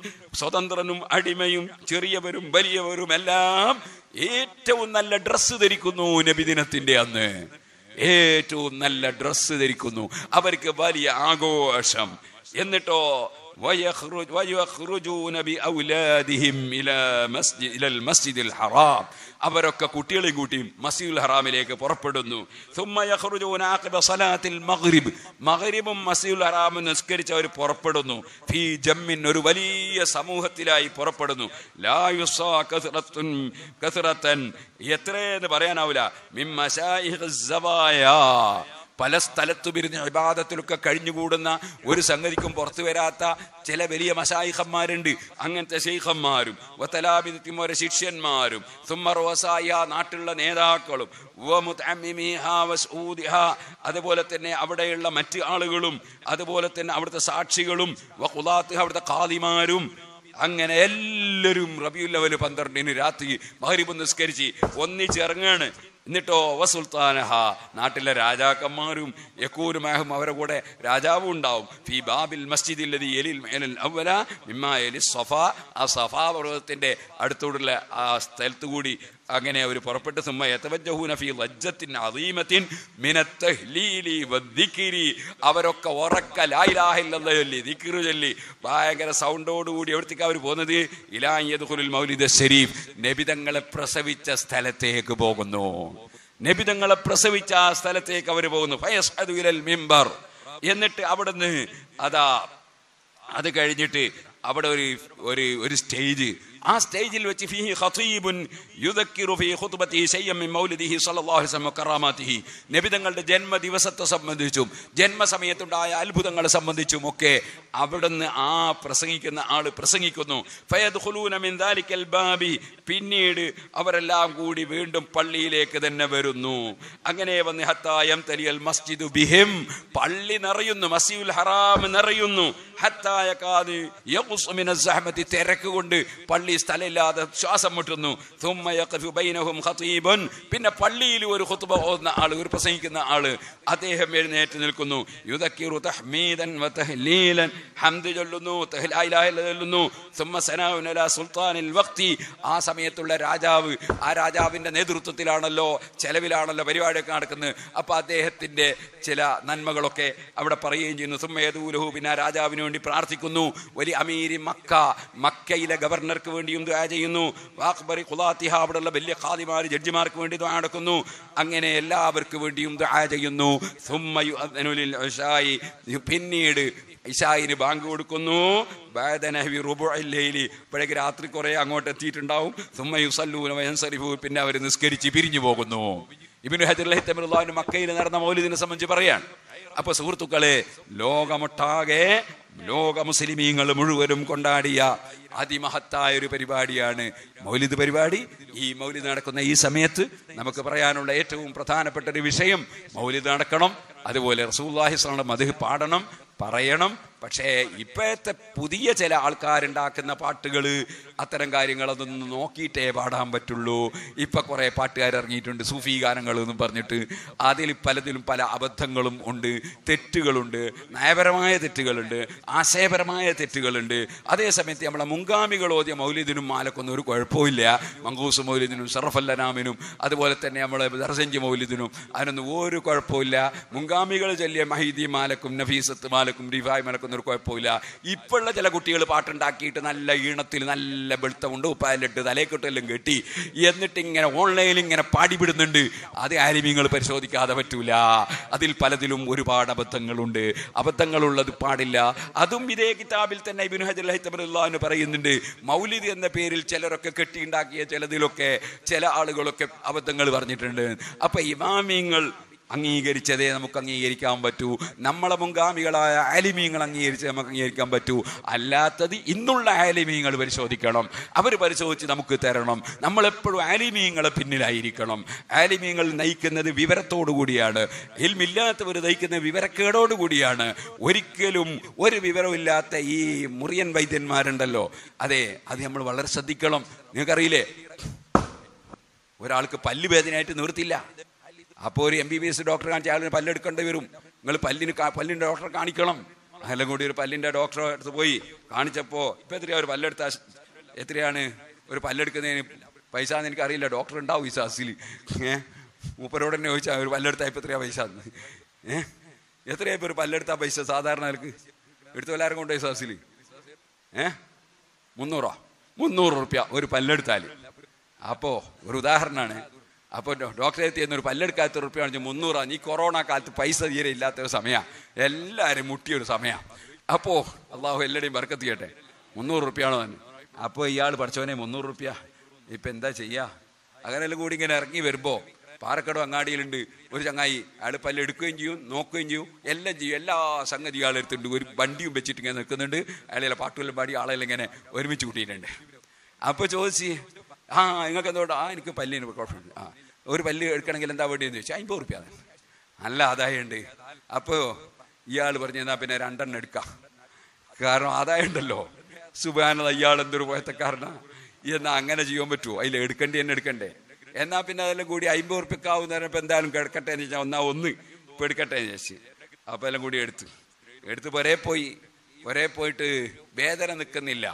സ്വതന്ത്രനും അടിമയും ചെറിയവരും വലിയവരും എല്ലാം ഏറ്റവും നല്ല ഡ്രസ്സ് ധരിക്കുന്നു നബിദിനത്തിന്റെ അന്ന് ഏറ്റവും നല്ല ഡ്രസ്സ് ധരിക്കുന്നു അവർക്ക് വലിയ ആഘോഷം എന്നിട്ടോ ويخرج ويخرجون بأولادهم إلى مسجد إلى المسجد الحرام അവരൊക്കെ കുട്ടികളെയും കൂട്ടിയും മസീദുൽ ഹറാമിലേക്ക് പുറപ്പെടുന്നു സുമ്മ യഖ്റുജൂന ആഖിബ സലാത്തിൽ മഗ്രിബ് മഗ്രിബും മസീദുൽ ഹറാമും നിസ്കരിച്ച് അവർ പുറപ്പെടുന്നു ഫീ ജമ്മിൻ ഒരു വലിയ സമൂഹത്തിലായി പുറപ്പെടുന്നു ലാ യുസാ കസ്റത്തുൻ കസ്റത്തൻ എത്രയെന്ന് പറയാനാവില്ല മിം മശായിഖ് പല സ്ഥലത്തും ഇരുന്ന് വിവാദത്തിലൊക്കെ കഴിഞ്ഞുകൂടുന്ന ഒരു സംഗതിക്കും പുറത്തു വരാത്ത ചില വലിയ മസായിഹന്മാരുണ്ട് അങ്ങനത്തെ ശൈഖന്മാരും വത്തലാബിദിത്തിമോരെ ശിഷ്യന്മാരും തുമ്മറോസായ നാട്ടിലുള്ള നേതാക്കളും അതുപോലെ തന്നെ അവിടെയുള്ള മറ്റ് ആളുകളും അതുപോലെ തന്നെ അവിടുത്തെ സാക്ഷികളും അവിടുത്തെ കാതിമാരും അങ്ങനെ എല്ലാവരും റബിയുല്ലവന് പന്ത്രണ്ടിന് രാത്രി മഹരിബ് നിസ്കരിച്ച് ഒന്നിച്ചിറങ്ങാണ് എന്നിട്ടോ അവ സുൽത്താനഹ നാട്ടിലെ രാജാക്കന്മാരും യക്കൂരുമാഹും അവരുടെ കൂടെ രാജാവും ഉണ്ടാവും ഫി ബാബിൽ ഇല്ലത് എലിൽ മേലിൽ അവല മിമ്മ എലി സഫ ആ സഫാ പർവ്വതത്തിൻ്റെ അടുത്തുള്ള ആ സ്ഥലത്തു കൂടി അങ്ങനെ അവർ പുറപ്പെട്ട് സുമ്മ അവരൊക്കെ ഉറക്ക ലായിലാഹില്ലല്ലോ ചൊല്ലി ഭയങ്കര സൗണ്ടോടുകൂടി എവിടത്തേക്ക് അവർ പോകുന്നത് ഇലായതുൽ മൗലിദ ഷെരീഫ് നബിതങ്ങളെ പ്രസവിച്ച സ്ഥലത്തേക്ക് പോകുന്നു നബിതങ്ങളെ പ്രസവിച്ച ആ സ്ഥലത്തേക്ക് അവർ പോകുന്നു ഫയസ്അദുലൽ എന്നിട്ട് അവിടുന്ന് അതാ അത് കഴിഞ്ഞിട്ട് അവിടെ ഒരു ഒരു സ്റ്റേജ് ആ സ്റ്റേജിൽ വെച്ച് ഫിഹി ഖതീബുൻ യുദക്കിറു ഫി ഖുത്ബത്തി ഷയ്യം മിൻ മൗലിദിഹി സല്ലല്ലാഹു അലൈഹി വസല്ലം കറാമാതിഹി നബിതങ്ങളുടെ ജന്മദിവസത്തെ സംബന്ധിച്ചും ജന്മസമയത്തുണ്ടായ അത്ഭുതങ്ങളെ സംബന്ധിച്ചും ഒക്കെ അവിടുന്ന് ആ പ്രസംഗിക്കുന്ന ആൾ പ്രസംഗിക്കുന്നു ഫയദ്ഖുലൂന മിൻ ദാലിക്കൽ ബാബി പിന്നീട് അവരെല്ലാം കൂടി വീണ്ടും പള്ളിയിലേക്ക് തന്നെ വരുന്നു അങ്ങനെ വന്ന് ഹത്തായം തലിയൽ മസ്ജിദു ബിഹിം പള്ളി നിറയുന്നു മസ്ജിദുൽ ഹറാം നിറയുന്നു ഹത്തായ കാത് തിരക്ക് കൊണ്ട് പള്ളി വേണ്ടി സ്ഥലമില്ലാതെ ശ്വാസം മുട്ടുന്നു പിന്നെ പള്ളിയിൽ ഒരു ഹുത്തുബ ഓതുന്ന ആള് ഒരു പ്രസംഗിക്കുന്ന ആള് അദ്ദേഹം എഴുന്നേറ്റ് നിൽക്കുന്നു യുദക്കിറു തഹ്മീദൻ തഹ്ലീലൻ ചൊല്ലുന്നു സുൽത്താനിൽ വക്തി ആ സമയത്തുള്ള രാജാവ് ആ രാജാവിന്റെ നേതൃത്വത്തിലാണല്ലോ ചെലവിലാണല്ലോ പരിപാടിയൊക്കെ നടക്കുന്നത് അപ്പൊ അദ്ദേഹത്തിന്റെ ചില നന്മകളൊക്കെ അവിടെ പറയുകയും ചെയ്യുന്നു സുമ്മേദൂലഹു പിന്നെ രാജാവിന് വേണ്ടി പ്രാർത്ഥിക്കുന്നു ഒരു അമീരി മക്ക മക്കയിലെ ഗവർണർക്ക് വേണ്ടിയും ദുആ ചെയ്യുന്നു വാഖ്ബറി ഖുലാത്തിഹ അവിടെയുള്ള വലിയ ഖാദിമാർ ജഡ്ജിമാർക്ക് വേണ്ടി ദുആ നടക്കുന്നു അങ്ങനെ എല്ലാവർക്കും വേണ്ടിയും ദുആ ചെയ്യുന്നു സുമ്മയു ലിൽ ഉഷായി പിന്നീട് ഇഷായിന് ബാങ്ക് കൊടുക്കുന്നു ബാദനഹി ലൈലി ഇപ്പോഴേക്ക് രാത്രി കുറേ അങ്ങോട്ട് എത്തിയിട്ടുണ്ടാവും സുമ്മ യുസല്ലൂന വയൻസരിഫു പിന്നെ അവർ നിസ്കരിച്ച് പിരിഞ്ഞു പോകുന്നു ഇബിനു ഹജർ അലഹി തമിറുല്ലാവിന്റെ മക്കയിൽ നടന്ന മൗലിദിനെ സംബന്ധിച്ച് പറയാണ് അപ്പൊ സുഹൃത്തുക്കളെ ലോകമൊട്ടാകെ ലോക മുസ്ലിമീങ്ങൾ മുഴുവനും കൊണ്ടാടിയ അതിമഹത്തായ ഒരു പരിപാടിയാണ് മൗലിദ് പരിപാടി ഈ മൗലിദ് നടക്കുന്ന ഈ സമയത്ത് നമുക്ക് പറയാനുള്ള ഏറ്റവും പ്രധാനപ്പെട്ട ഒരു വിഷയം മൗലിദ് നടക്കണം അതുപോലെ റസൂല്ലാഹിസ്ലാമിന്റെ മധു പാടണം പറയണം പക്ഷേ ഇപ്പോഴത്തെ പുതിയ ചില ആൾക്കാരുണ്ടാക്കുന്ന പാട്ടുകൾ അത്തരം കാര്യങ്ങളതൊന്നും നോക്കിയിട്ടേ പാടാൻ പറ്റുള്ളൂ ഇപ്പം കുറേ പാട്ടുകാരിറങ്ങിയിട്ടുണ്ട് സൂഫി ഗാനങ്ങൾ എന്നും പറഞ്ഞിട്ട് അതിൽ പലതിലും പല അബദ്ധങ്ങളും ഉണ്ട് തെറ്റുകളുണ്ട് നയപരമായ തെറ്റുകളുണ്ട് ആശയപരമായ തെറ്റുകളുണ്ട് അതേസമയത്ത് നമ്മളെ മുൻഗാമികൾ ഓതിയ മൗലിദിനും മാലക്കൊന്നും ഒരു കുഴപ്പമില്ല മങ്കൂസ് മൗലിദിനും ഷറഫല്ലനാമിനും അതുപോലെ തന്നെ നമ്മളെ ദർസഞ്ചി മൗലിദിനും അതിനൊന്നും ഒരു കുഴപ്പമില്ല മുൻഗാമികൾ ചൊല്ലിയ മഹീദി മാലക്കും നഫീസത്ത് മാലക്കും നടക്കും റിവൈവ് നടക്കുന്ന ഒരു കുഴപ്പമില്ല ഇപ്പോഴുള്ള ചില കുട്ടികൾ പാട്ടുണ്ടാക്കിയിട്ട് നല്ല ഈണത്തിൽ നല്ല വെളുത്തമുണ്ട് ഉപ്പാലിട്ട് തലേക്കെട്ടെല്ലാം കെട്ടി എന്നിട്ട് ഇങ്ങനെ ഓൺലൈനിൽ ഇങ്ങനെ പാടിപിടുന്നുണ്ട് അത് ആലിമ്യങ്ങൾ പരിശോധിക്കാതെ പറ്റൂല അതിൽ പലതിലും ഒരുപാട് അബദ്ധങ്ങളുണ്ട് അബദ്ധങ്ങളുള്ളത് പാടില്ല അതും ഇതേ കിതാബിൽ തന്നെ ഇബിൻ പറയുന്നുണ്ട് മൗലിദ് എന്ന പേരിൽ ചിലരൊക്കെ കെട്ടിയുണ്ടാക്കിയ ചിലതിലൊക്കെ ചില ആളുകളൊക്കെ അബദ്ധങ്ങൾ പറഞ്ഞിട്ടുണ്ട് അപ്പൊ ഇമാമിങ്ങൾ അംഗീകരിച്ചതേ നമുക്ക് അംഗീകരിക്കാൻ പറ്റൂ നമ്മളെ മുൻഗാമികളായ അലിമീങ്ങൾ അംഗീകരിച്ച് നമുക്ക് അംഗീകരിക്കാൻ പറ്റൂ അല്ലാത്തത് ഇന്നുള്ള അലിമീങ്ങൾ പരിശോധിക്കണം അവർ പരിശോധിച്ച് നമുക്ക് തരണം നമ്മളെപ്പോഴും അലിമീങ്ങളെ പിന്നിലായിരിക്കണം ആലിമീങ്ങൾ നയിക്കുന്നത് വിവരത്തോടു കൂടിയാണ് എൽമില്ലാത്തവർ നയിക്കുന്ന വിവരക്കേടോടു കൂടിയാണ് ഒരിക്കലും ഒരു വിവരമില്ലാത്ത ഈ മുറിയൻ വൈദ്യന്മാരുണ്ടല്ലോ അതെ അത് നമ്മൾ വളരെ ശ്രദ്ധിക്കണം നിങ്ങൾക്കറിയില്ലേ ഒരാൾക്ക് പല്ലുവേദനയായിട്ട് നിർത്തില്ല അപ്പോൾ ഒരു M B B S doctor കാണിച്ച ആളിന് പല്ലെടുക്കേണ്ടി വരും നിങ്ങൾ പല്ലിന് പല്ലിൻ്റെ ഡോക്ടറെ കാണിക്കണം അല്ലെങ്കിൽ കൂടി ഒരു പല്ലിൻ്റെ ഡോക്ടറെ അടുത്ത് പോയി കാണിച്ചപ്പോൾ ഇപ്പം എത്രയാ ഒരു പല്ലെടുത്ത എത്രയാണ് ഒരു പല്ലെടുക്കുന്നതിന് പൈസ എന്ന് എനിക്കറിയില്ല ഡോക്ടർ ഉണ്ടാവും ഈ സാസിൽ ഏഹ് മൂപ്പരോട് തന്നെ ചോദിച്ചാൽ ഒരു പല്ലെടുത്താൽ ഇപ്പം എത്രയാ പൈസ ഏഹ് എത്രയാ ഇപ്പോൾ ഒരു പല്ലെടുത്താൽ പൈസ സാധാരണ അവർക്ക് എടുത്തു എല്ലാവരും കൊണ്ടുപോയി സാസിൽ ഏഹ് മുന്നൂറോ മുന്നൂറ് റുപ്യ ഒരു പല്ലെടുത്താൽ അപ്പോൾ ഒരു ഉദാഹരണമാണ് അപ്പോൾ ഡോക്ടറെ എത്തി എന്നൊരു പല്ലെടുക്കാത്ത ഉറപ്പിയാണെങ്കിൽ മുന്നൂറാണ് ഈ കൊറോണ കാലത്ത് പൈസ തീരെ ഇല്ലാത്ത ഒരു സമയമാണ് എല്ലാവരും മുട്ടിയൊരു സമയമാണ് അപ്പോൾ അള്ളാഹു എല്ലാവരെയും ബർക്കത്ത് കേട്ടെ മുന്നൂറ് റുപ്യാണ് തന്നെ അപ്പോൾ ഇയാൾ പഠിച്ചവനെ മുന്നൂറ് റുപ്യ ഇപ്പം എന്താ ചെയ്യുക അങ്ങനെല്ലാം കൂടി ഇങ്ങനെ ഇറങ്ങി വരുമ്പോൾ പാറക്കടം അങ്ങാടിയിലുണ്ട് ഒരു ചങ്ങായി അയാൾ പല്ലെടുക്കുകയും ചെയ്യും നോക്കുകയും ചെയ്യും എല്ലാം ചെയ്യും എല്ലാ സംഗതി ഇയാൾ എടുത്തിട്ടുണ്ട് ഒരു വണ്ടിയും വെച്ചിട്ട് ഇങ്ങനെ നിൽക്കുന്നുണ്ട് അയാളെ പാട്ടുകളും പാടി ആളെല്ലാം ഇങ്ങനെ ഒരുമിച്ച് കൂട്ടിയിട്ടുണ്ട് അപ്പോൾ ചോദിച്ച് ആ നിങ്ങൾക്ക് എന്തുകൊണ്ട് ആ എനിക്ക് പല്ലിന് കുഴപ്പമില്ല ആ ഒരു പല്ല് എടുക്കണമെങ്കിൽ എന്താ വേണ്ടിയെന്ന് ചോദിച്ചാൽ അമ്പത് റുപ്യ നല്ല ആദായമുണ്ട് അപ്പോ ഇയാൾ പറഞ്ഞു എന്നാൽ പിന്നെ രണ്ടെണ്ണം എടുക്കാം കാരണം ആദായം ഉണ്ടല്ലോ സുബാനത ഇയാൾ എന്തൊരു പോയത്തക്കാരനാ എന്നാ അങ്ങനെ ചെയ്യാൻ പറ്റുമോ അതിൽ എടുക്കേണ്ടി എന്നെ എടുക്കണ്ടേ എന്നാ പിന്നെ അതെല്ലാം കൂടി അമ്പത് റുപ്യക്കാവുന്ന പറഞ്ഞപ്പോൾ എന്തായാലും കിടക്കട്ടെ എന്ന് ചോദിച്ചാൽ ഒന്നാ ഒന്ന് ഇപ്പം എടുക്കട്ടെ എന്ന് ചേച്ചി അപ്പം എല്ലാം കൂടി എടുത്തു എടുത്ത് പൊരേ പോയി പൊരേ പോയിട്ട് വേദന നിൽക്കുന്നില്ല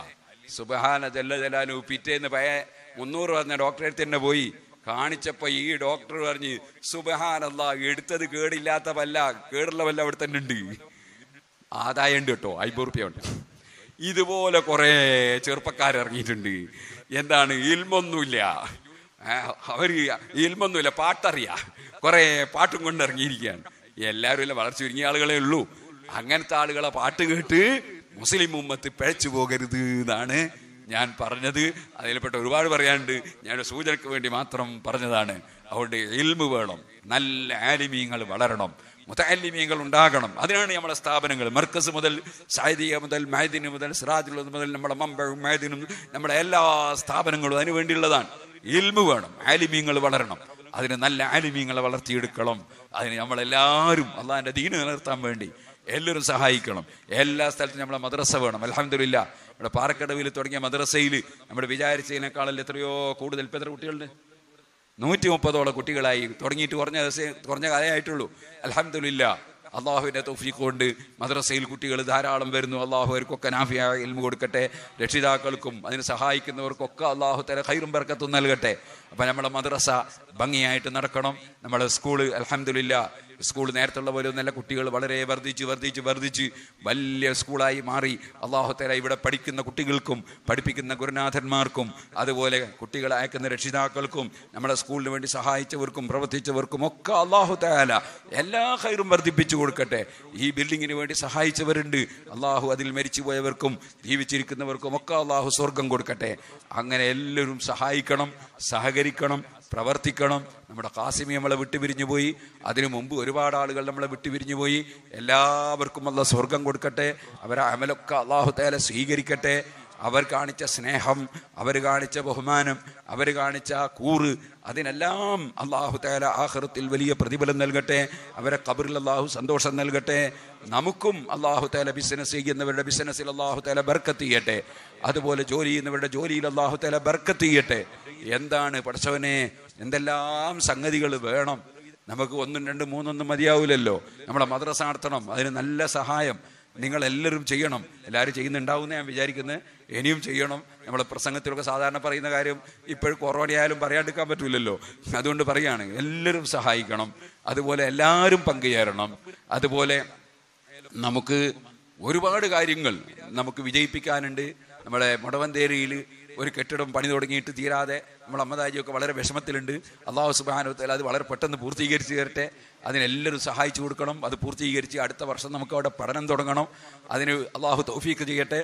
സുബഹാന ജല്ല ജലാനു പിറ്റേന്ന് പയ മുന്നൂറ് പറഞ്ഞ ഡോക്ടറെ തന്നെ പോയി കാണിച്ചപ്പോൾ ഈ ഡോക്ടർ പറഞ്ഞ് സുബഹാനല്ല എടുത്തത് കേടില്ലാത്ത വല്ല കേടുള്ള വല്ല അവിടെ തന്നെ ഉണ്ട് ആദായം ഉണ്ട് കേട്ടോ അയ്യൂറ് റുപ്യ ഉണ്ട് ഇതുപോലെ കുറേ ചെറുപ്പക്കാരിറങ്ങിയിട്ടുണ്ട് എന്താണ് ഇൽമൊന്നുമില്ല അവർ ഇൽമൊന്നുമില്ല പാട്ടറിയാം കുറേ പാട്ടും കൊണ്ട് ഇറങ്ങിയിരിക്കുകയാണ് എല്ലാവരും ഇല്ല വളർച്ച ഒരുങ്ങിയ ആളുകളേ ഉള്ളൂ അങ്ങനത്തെ ആളുകളെ പാട്ട് കേട്ട് മുസ്ലിം ഉമ്മത്ത് പിഴച്ചു പോകരുത് എന്നാണ് ഞാൻ പറഞ്ഞത് അതിൽപ്പെട്ട ഒരുപാട് പറയാനുണ്ട് ഞാൻ സൂചനയ്ക്ക് വേണ്ടി മാത്രം പറഞ്ഞതാണ് അതുകൊണ്ട് എൽമ് വേണം നല്ല ആലിമീങ്ങൾ വളരണം മുതാലിമീങ്ങൾ ഉണ്ടാകണം അതിനാണ് നമ്മുടെ സ്ഥാപനങ്ങൾ മർക്കസ് മുതൽ സായിദിയ മുതൽ മഹദിന് മുതൽ സിറാജുൽ മുതൽ നമ്മുടെ മമ്പഴും മഹദിനും നമ്മുടെ എല്ലാ സ്ഥാപനങ്ങളും അതിനു വേണ്ടിയുള്ളതാണ് ഇൽമു വേണം ആലിമീങ്ങൾ വളരണം അതിന് നല്ല ആലിമീങ്ങളെ വളർത്തിയെടുക്കണം അതിന് നമ്മളെല്ലാവരും അള്ളാഹിൻ്റെ ദീന് നിലനിർത്താൻ വേണ്ടി എല്ലാവരും സഹായിക്കണം എല്ലാ സ്ഥലത്തും നമ്മുടെ മദ്രസ വേണം അലഹമില്ല നമ്മുടെ പാറക്കടവിൽ തുടങ്ങിയ മദ്രസയിൽ നമ്മൾ വിചാരിച്ചതിനേക്കാളല്ല എത്രയോ കൂടുതൽ ഇപ്പം എത്ര കുട്ടികളുണ്ട് നൂറ്റി മുപ്പതോളം കുട്ടികളായി തുടങ്ങിയിട്ട് കുറഞ്ഞ ദിവസം കുറഞ്ഞ കാലമായിട്ടുള്ളൂ അലഹമില്ല അള്ളാഹുവിൻ്റെ തൗഫീഖ് മദ്രസയിൽ കുട്ടികൾ ധാരാളം വരുന്നു അള്ളാഹു അവർക്കൊക്കെ നാഫിയ ഇൽമു കൊടുക്കട്ടെ രക്ഷിതാക്കൾക്കും അതിന് സഹായിക്കുന്നവർക്കൊക്കെ അള്ളാഹു തല ഹൈറും ബർക്കത്തും നൽകട്ടെ അപ്പം നമ്മുടെ മദ്രസ ഭംഗിയായിട്ട് നടക്കണം നമ്മൾ സ്കൂൾ അലഹമില്ല സ്കൂൾ നേരത്തുള്ള പോലെ നല്ല കുട്ടികൾ വളരെ വർദ്ധിച്ച് വർദ്ധിച്ച് വർദ്ധിച്ച് വലിയ സ്കൂളായി മാറി അള്ളാഹുത്തേല ഇവിടെ പഠിക്കുന്ന കുട്ടികൾക്കും പഠിപ്പിക്കുന്ന ഗുരുനാഥന്മാർക്കും അതുപോലെ കുട്ടികളെ അയക്കുന്ന രക്ഷിതാക്കൾക്കും നമ്മുടെ സ്കൂളിന് വേണ്ടി സഹായിച്ചവർക്കും പ്രവർത്തിച്ചവർക്കും ഒക്കെ അള്ളാഹുത്തേല എല്ലാ ഹൈറും വർദ്ധിപ്പിച്ചു കൊടുക്കട്ടെ ഈ ബിൽഡിങ്ങിന് വേണ്ടി സഹായിച്ചവരുണ്ട് അള്ളാഹു അതിൽ മരിച്ചു പോയവർക്കും ജീവിച്ചിരിക്കുന്നവർക്കും ഒക്കെ അള്ളാഹു സ്വർഗം കൊടുക്കട്ടെ അങ്ങനെ എല്ലാവരും സഹായിക്കണം സഹകരിക്കണം പ്രവർത്തിക്കണം നമ്മുടെ കാസിമി നമ്മളെ വിട്ടുപിരിഞ്ഞു പോയി അതിനു മുമ്പ് ഒരുപാട് ആളുകൾ നമ്മളെ വിട്ടുപിരിഞ്ഞു പോയി എല്ലാവർക്കും അല്ല സ്വർഗം കൊടുക്കട്ടെ അവരെ അമലൊക്കെ അള്ളാഹു തേല സ്വീകരിക്കട്ടെ അവർ കാണിച്ച സ്നേഹം അവർ കാണിച്ച ബഹുമാനം അവർ കാണിച്ച കൂറ് അതിനെല്ലാം അള്ളാഹു തേല ആഹൃത്തിൽ വലിയ പ്രതിഫലം നൽകട്ടെ അവരെ കബറിൽ അള്ളാഹു സന്തോഷം നൽകട്ടെ നമുക്കും അള്ളാഹു തേല ബിസിനസ് ചെയ്യുന്നവരുടെ ബിസിനസ്സിൽ അള്ളാഹു തേല ബർക്കത്ത് ചെയ്യട്ടെ അതുപോലെ ജോലി ചെയ്യുന്നവരുടെ ജോലിയിൽ അള്ളാഹു തേല ബർക്കത്ത് ചെയ്യട്ടെ എന്താണ് പഠിച്ചവനെ എന്തെല്ലാം സംഗതികൾ വേണം നമുക്ക് ഒന്നും രണ്ടും മൂന്നൊന്നും മതിയാവില്ലല്ലോ നമ്മളെ മദ്രസ നടത്തണം അതിന് നല്ല സഹായം നിങ്ങൾ എല്ലാവരും ചെയ്യണം എല്ലാവരും ചെയ്യുന്നുണ്ടാവും ഞാൻ വിചാരിക്കുന്നത് ഇനിയും ചെയ്യണം നമ്മൾ പ്രസംഗത്തിലൊക്കെ സാധാരണ പറയുന്ന കാര്യം ഇപ്പോഴും കൊറോണയായാലും പറയാണ്ടിരിക്കാൻ പറ്റില്ലല്ലോ അതുകൊണ്ട് പറയാണ് എല്ലാവരും സഹായിക്കണം അതുപോലെ എല്ലാവരും പങ്കുചേരണം അതുപോലെ നമുക്ക് ഒരുപാട് കാര്യങ്ങൾ നമുക്ക് വിജയിപ്പിക്കാനുണ്ട് നമ്മുടെ മുടവന്തേരിയിൽ ഒരു കെട്ടിടം പണി തുടങ്ങിയിട്ട് തീരാതെ നമ്മൾ അമ്മദാജിയൊക്കെ വളരെ വിഷമത്തിലുണ്ട് അള്ളാഹു സുബാനുത്തല അത് വളരെ പെട്ടെന്ന് പൂർത്തീകരിച്ച് തീരട്ടെ അതിനെല്ലാവരും സഹായിച്ചു കൊടുക്കണം അത് പൂർത്തീകരിച്ച് അടുത്ത വർഷം നമുക്ക് അവിടെ പഠനം തുടങ്ങണം അതിന് അള്ളാഹു തൗഫീക്ക് ചെയ്യട്ടെ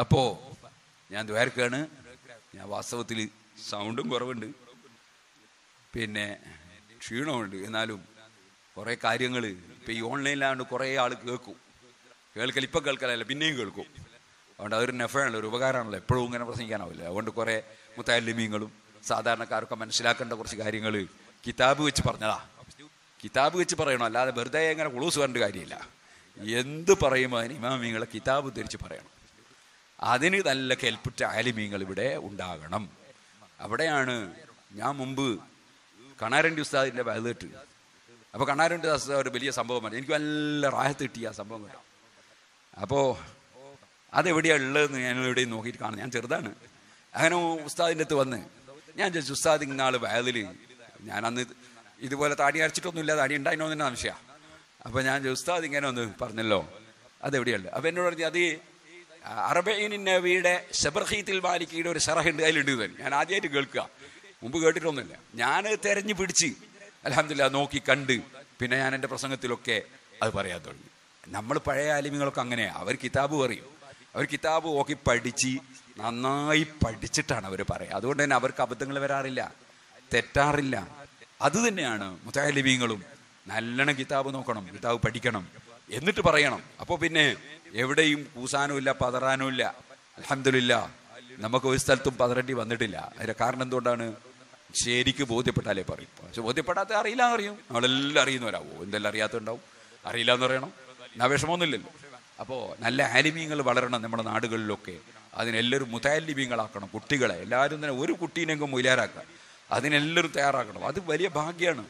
അപ്പോ ഞാൻ ദ്വാരക്കാണ് ഞാൻ വാസ്തവത്തിൽ സൗണ്ടും കുറവുണ്ട് പിന്നെ ക്ഷീണമുണ്ട് എന്നാലും കുറേ കാര്യങ്ങൾ ഇപ്പം ഈ ഓൺലൈനിലാണ്ട് കുറേ ആൾ കേൾക്കും കേൾക്കൽ ഇപ്പം കേൾക്കലല്ല പിന്നെയും കേൾക്കും അതുകൊണ്ട് അതൊരു നെഫാണല്ലോ ഒരു ഉപകാരമാണല്ലോ എപ്പോഴും ഇങ്ങനെ പ്രസംഗിക്കാനാവില്ല അതുകൊണ്ട് കുറേ മുത്താലിമീങ്ങളും സാധാരണക്കാരൊക്കെ മനസ്സിലാക്കേണ്ട കുറച്ച് കാര്യങ്ങൾ കിതാബ് വെച്ച് പറഞ്ഞതാ കിതാബ് വെച്ച് പറയണോ അല്ലാതെ വെറുതെ ഇങ്ങനെ കുളൂസ് പറഞ്ഞിട്ട് കാര്യമില്ല എന്ത് പറയുമ്പോൾ ഇമാമീങ്ങളെ ഇമാമിങ്ങളെ കിതാബ് തിരിച്ച് പറയണം അതിന് നല്ല കേൽപ്പുറ്റ ആലിമീങ്ങൾ ഇവിടെ ഉണ്ടാകണം അവിടെയാണ് ഞാൻ മുമ്പ് കണാരൻ്റെ ഉസ്താദിൻ്റെ വലുതിട്ട് അപ്പോൾ കണാരൻ്റെ ഉസ്താദ് ഒരു വലിയ സംഭവമാണ് എനിക്ക് നല്ല റാഹത്ത് കിട്ടി ആ സംഭവം കേട്ടോ അപ്പോൾ അതെവിടെയാണ് ഉള്ളതെന്ന് ഞാൻ എവിടെയും നോക്കിയിട്ട് കാണും ഞാൻ ചെറുതാണ് അങ്ങനെ ഉസ്താദിൻ്റെ അടുത്ത് വന്ന് ഞാൻ ചോദിച്ചു ഉസ്താദ് ഇന്നാൾ വയലിൽ ഞാൻ അന്ന് ഇതുപോലെ താടി അരച്ചിട്ടൊന്നുമില്ല താടി ഉണ്ടായിരുന്നോ എന്നാണ് സംശയമാണ് അപ്പോൾ ഞാൻ ഉസ്താദ് ഇങ്ങനെ ഒന്ന് പറഞ്ഞല്ലോ അതെവിടെയുള്ളത് അപ്പോൾ എന്നോട് പറഞ്ഞു അത് അറബീനിന്നവിയുടെ ഷബർഹീത്തിൽ മാലിക്കിയുടെ ഒരു സെറഹുണ്ട് അതിലുണ്ട് തന്നെ ഞാൻ ആദ്യമായിട്ട് കേൾക്കുക മുമ്പ് കേട്ടിട്ടൊന്നുമില്ല ഞാൻ തെരഞ്ഞു പിടിച്ച് അലഹമില്ല നോക്കി കണ്ട് പിന്നെ ഞാൻ എൻ്റെ പ്രസംഗത്തിലൊക്കെ അത് പറയാൻ തുടങ്ങി നമ്മൾ പഴയ ആലിമികളൊക്കെ അങ്ങനെ അവർ കിതാബ് പറയും അവർ കിതാബ് നോക്കി പഠിച്ച് നന്നായി പഠിച്ചിട്ടാണ് അവർ പറയുക അതുകൊണ്ട് തന്നെ അവർക്ക് അബദ്ധങ്ങൾ വരാറില്ല തെറ്റാറില്ല അത് തന്നെയാണ് മുത്താലിമീങ്ങളും നല്ലോണം കിതാബ് നോക്കണം കിതാബ് പഠിക്കണം എന്നിട്ട് പറയണം അപ്പോൾ പിന്നെ എവിടെയും കൂസാനും ഇല്ല പതറാനും ഇല്ല അലഹമില്ല നമുക്ക് ഒരു സ്ഥലത്തും പതറേണ്ടി വന്നിട്ടില്ല അതിന്റെ കാരണം എന്തുകൊണ്ടാണ് ശരിക്ക് ബോധ്യപ്പെട്ടാലേ പറയും പക്ഷെ ബോധ്യപ്പെടാത്ത അറിയില്ല അറിയും നമ്മളെല്ലാം അറിയുന്നവരാവോ എന്തെല്ലാം അറിയാത്തുണ്ടാവും അറിയില്ല എന്ന് പറയണം എന്നാ വിഷമമൊന്നുമില്ലല്ലോ അപ്പോൾ നല്ല ആലിമീങ്ങൾ വളരണം നമ്മുടെ നാടുകളിലൊക്കെ അതിനെല്ലാവരും മുതാലിമീങ്ങളാക്കണം കുട്ടികളെ എല്ലാവരും തന്നെ ഒരു കുട്ടീനെങ്കിലും മുയിലാരാക്കുക അതിനെല്ലാവരും തയ്യാറാക്കണം അത് വലിയ ഭാഗ്യമാണ്